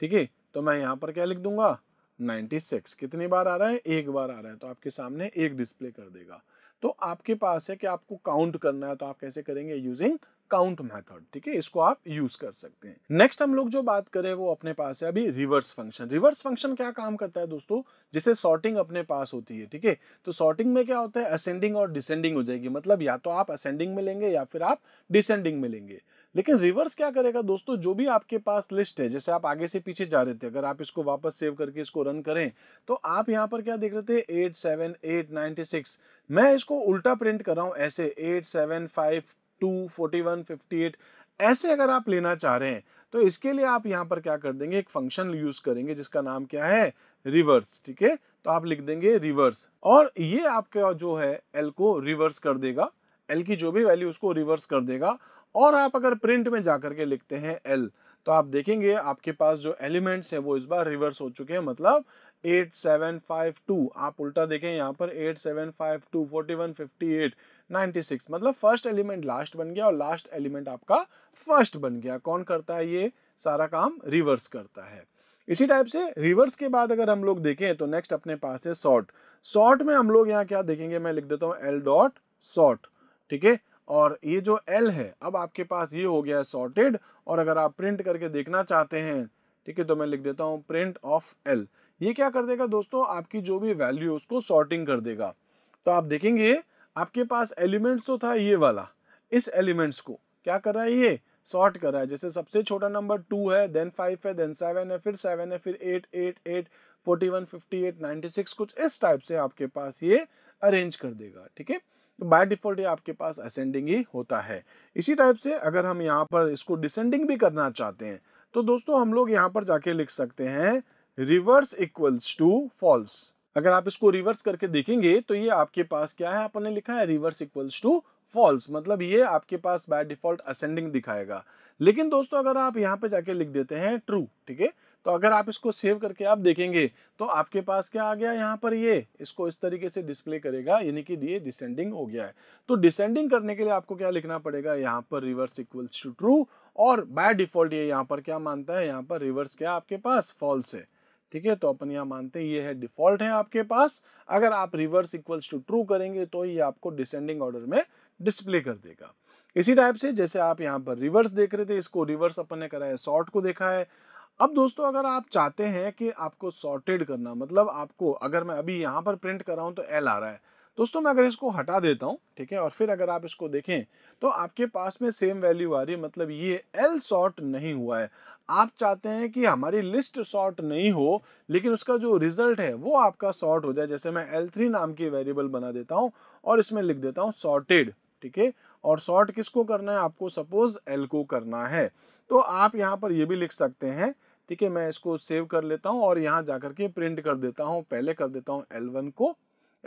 ठीक है तो मैं यहाँ पर क्या लिख दूंगा 96 कितनी बार आ रहा है एक बार आ रहा है तो आपके सामने एक डिस्प्ले कर देगा तो आपके पास है कि आपको काउंट करना है तो आप कैसे करेंगे यूजिंग काउंट मेथड ठीक है इसको आप यूज कर सकते हैं नेक्स्ट हम लोग जो बात करें वो अपने पास है अभी रिवर्स फंक्शन रिवर्स फंक्शन क्या काम करता है दोस्तों जिसे सॉर्टिंग अपने पास होती है ठीक है तो सॉर्टिंग में क्या होता है असेंडिंग और डिसेंडिंग हो जाएगी मतलब या तो आप असेंडिंग में लेंगे या फिर आप डिसेंडिंग में लेंगे लेकिन रिवर्स क्या करेगा दोस्तों जो भी आपके पास लिस्ट है जैसे आप आगे से पीछे जा रहे थे अगर आप इसको वापस सेव करके इसको रन करें तो आप यहाँ पर क्या देख रहे थे eight seven eight ninety six मैं इसको उल्टा प्रिंट कर रहा हूँ ऐसे eight seven five two forty one fifty eight ऐसे अगर आप लेना चाह रहे हैं तो इसके लिए आप यहाँ पर क्या कर देंगे एक फंक्शन यूज करेंगे जिसका नाम क्या है रिवर्स ठीक है तो आप लिख देंगे रिवर्स और ये आपका जो है एल को रिवर्स कर देगा एल की जो भी वैल्यू उसको रिवर्स कर देगा और आप अगर प्रिंट में जाकर के लिखते हैं एल तो आप देखेंगे आपके पास जो एलिमेंट्स हैं वो इस बार रिवर्स हो चुके हैं मतलब एट सेवन फाइव टू आप उल्टा देखें यहाँ पर eight seven five two forty one fifty eight six मतलब फर्स्ट एलिमेंट लास्ट बन गया और लास्ट एलिमेंट आपका फर्स्ट बन गया कौन करता है ये सारा काम रिवर्स करता है इसी टाइप से रिवर्स के बाद अगर हम लोग देखें तो नेक्स्ट अपने पास है सॉर्ट सॉर्ट में हम लोग यहाँ क्या देखेंगे मैं लिख देता हूँ एल डॉट सॉर्ट ठीक है और ये जो एल है अब आपके पास ये हो गया है सॉर्टेड और अगर आप प्रिंट करके देखना चाहते हैं ठीक है तो मैं लिख देता हूँ प्रिंट ऑफ एल ये क्या कर देगा दोस्तों आपकी जो भी वैल्यू उसको सॉर्टिंग कर देगा तो आप देखेंगे आपके पास एलिमेंट्स तो था ये वाला इस एलिमेंट्स को क्या कर रहा है ये सॉर्ट कर रहा है जैसे सबसे छोटा नंबर टू है देन फाइव है देन सेवन है फिर सेवन है फिर eight eight eight forty one fifty eight ninety six कुछ इस टाइप से आपके पास ये अरेंज कर देगा ठीक है तो बाय डिफॉल्ट आपके पास असेंडिंग ही होता है इसी टाइप से अगर हम यहाँ पर इसको डिसेंडिंग भी करना चाहते हैं तो दोस्तों हम लोग यहाँ पर जाके लिख सकते हैं रिवर्स इक्वल्स टू फॉल्स अगर आप इसको रिवर्स करके देखेंगे तो ये आपके पास क्या है आपने लिखा है रिवर्स इक्वल्स टू फॉल्स मतलब ये आपके पास बाय डिफॉल्ट असेंडिंग दिखाएगा लेकिन दोस्तों अगर आप यहाँ पे जाके लिख देते हैं ट्रू ठीक है तो अगर आप इसको सेव करके आप देखेंगे तो आपके पास क्या आ गया यहाँ पर ये इसको इस तरीके से डिस्प्ले करेगा यानी कि ये डिसेंडिंग हो गया है तो डिसेंडिंग करने के लिए आपको क्या लिखना पड़ेगा यहाँ पर रिवर्स इक्वल्स टू ट्रू और बाय डिफॉल्ट ये यहाँ पर क्या मानता है यहाँ पर रिवर्स क्या आपके पास फॉल्स है ठीक है तो अपन यहाँ मानते हैं ये है डिफॉल्ट है आपके पास अगर आप रिवर्स इक्वल्स टू ट्रू करेंगे तो ये आपको डिसेंडिंग ऑर्डर में डिस्प्ले कर देगा इसी टाइप से जैसे आप यहाँ पर रिवर्स देख रहे थे इसको रिवर्स अपन ने करा है शॉर्ट को देखा है अब दोस्तों अगर आप चाहते हैं कि आपको सॉर्टेड करना मतलब आपको अगर मैं अभी यहाँ पर प्रिंट कर रहा हूँ तो एल आ रहा है दोस्तों मैं अगर इसको हटा देता हूँ ठीक है और फिर अगर आप इसको देखें तो आपके पास में सेम वैल्यू आ रही है मतलब ये एल सॉर्ट नहीं हुआ है आप चाहते हैं कि हमारी लिस्ट सॉर्ट नहीं हो लेकिन उसका जो रिजल्ट है वो आपका सॉर्ट हो जाए जैसे मैं एल थ्री नाम की वेरिएबल बना देता हूँ और इसमें लिख देता हूँ सॉर्टेड ठीक है और सॉर्ट किसको करना है आपको सपोज एल को करना है तो आप यहाँ पर ये भी लिख सकते हैं ठीक है मैं इसको सेव कर लेता हूँ और यहाँ जा के प्रिंट कर देता हूँ पहले कर देता हूँ एल वन को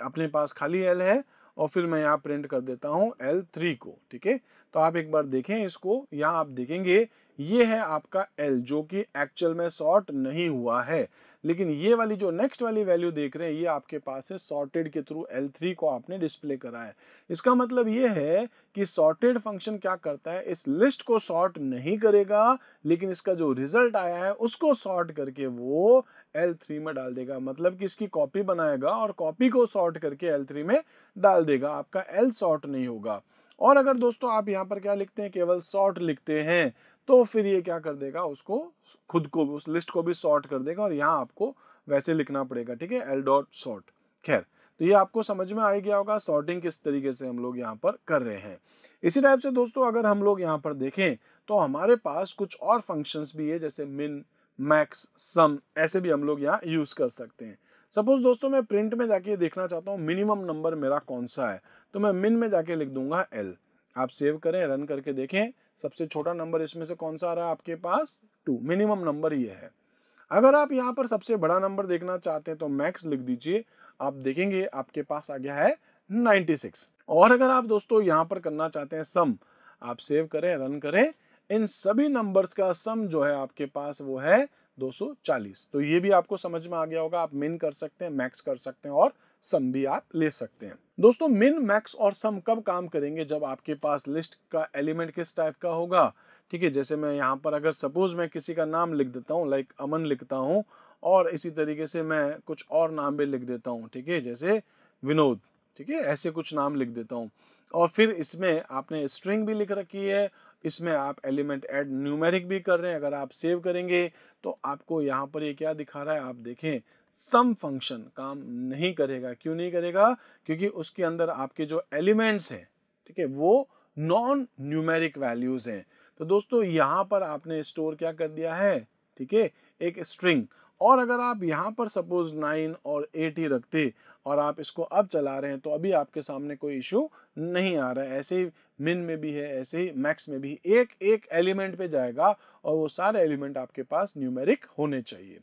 अपने पास खाली एल है और फिर मैं यहाँ प्रिंट कर देता हूँ एल थ्री को ठीक है तो आप एक बार देखें इसको यहाँ आप देखेंगे ये है आपका एल जो कि एक्चुअल में शॉर्ट नहीं हुआ है लेकिन ये वाली जो नेक्स्ट वाली वैल्यू देख रहे हैं ये आपके पास है सॉर्टेड के थ्रू L3 को आपने डिस्प्ले करा है इसका मतलब ये है कि सॉर्टेड फंक्शन क्या करता है इस लिस्ट को सॉर्ट नहीं करेगा लेकिन इसका जो रिजल्ट आया है उसको सॉर्ट करके वो L3 में डाल देगा मतलब कि इसकी कॉपी बनाएगा और कॉपी को सॉर्ट करके थ्री में डाल देगा आपका एल सॉर्ट नहीं होगा और अगर दोस्तों आप यहाँ पर क्या लिखते हैं केवल सॉर्ट लिखते हैं तो फिर ये क्या कर देगा उसको खुद को उस लिस्ट को भी सॉर्ट कर देगा और यहाँ आपको वैसे लिखना पड़ेगा ठीक है एल डॉट सॉर्ट खैर तो ये आपको समझ में आ गया होगा सॉर्टिंग किस तरीके से हम लोग यहाँ पर कर रहे हैं इसी टाइप से दोस्तों अगर हम लोग यहाँ पर देखें तो हमारे पास कुछ और फंक्शंस भी है जैसे मिन मैक्स सम ऐसे भी हम लोग यहाँ यूज़ कर सकते हैं सपोज दोस्तों मैं प्रिंट में जाके देखना चाहता हूँ मिनिमम नंबर मेरा कौन सा है तो मैं मिन में जाके लिख दूंगा एल आप सेव करें रन करके देखें सबसे छोटा नंबर इसमें से कौन सा आ रहा है आपके पास टू मिनिमम नंबर ये है अगर आप यहाँ पर सबसे बड़ा नंबर देखना चाहते हैं तो मैक्स लिख दीजिए आप देखेंगे आपके पास आ गया है 96 और अगर आप दोस्तों यहाँ पर करना चाहते हैं सम आप सेव करें रन करें इन सभी नंबर्स का सम जो है आपके पास वो है 240 तो ये भी आपको समझ में आ गया होगा आप मिन कर सकते हैं मैक्स कर सकते हैं और सम भी आप ले सकते हैं दोस्तों मिन मैक्स और सम कब काम करेंगे जब आपके पास लिस्ट का एलिमेंट किस टाइप का होगा ठीक है जैसे मैं यहाँ पर अगर सपोज मैं किसी का नाम लिख देता हूँ लाइक अमन लिखता हूँ और इसी तरीके से मैं कुछ और नाम भी लिख देता हूँ ठीक है जैसे विनोद ठीक है ऐसे कुछ नाम लिख देता हूँ और फिर इसमें आपने स्ट्रिंग भी लिख रखी है इसमें आप एलिमेंट एड न्यूमेरिक भी कर रहे हैं अगर आप सेव करेंगे तो आपको यहाँ पर ये क्या दिखा रहा है आप देखें सम फंक्शन काम नहीं करेगा क्यों नहीं करेगा क्योंकि उसके अंदर आपके जो एलिमेंट्स हैं ठीक है वो नॉन न्यूमेरिक वैल्यूज हैं तो दोस्तों यहाँ पर आपने स्टोर क्या कर दिया है ठीक है एक स्ट्रिंग और अगर आप यहाँ पर सपोज नाइन और एट ही रखते और आप इसको अब चला रहे हैं तो अभी आपके सामने कोई इशू नहीं आ रहा है ऐसे ही मिन में भी है ऐसे ही मैक्स में भी एक एक एलिमेंट पे जाएगा और वो सारे एलिमेंट आपके पास न्यूमेरिक होने चाहिए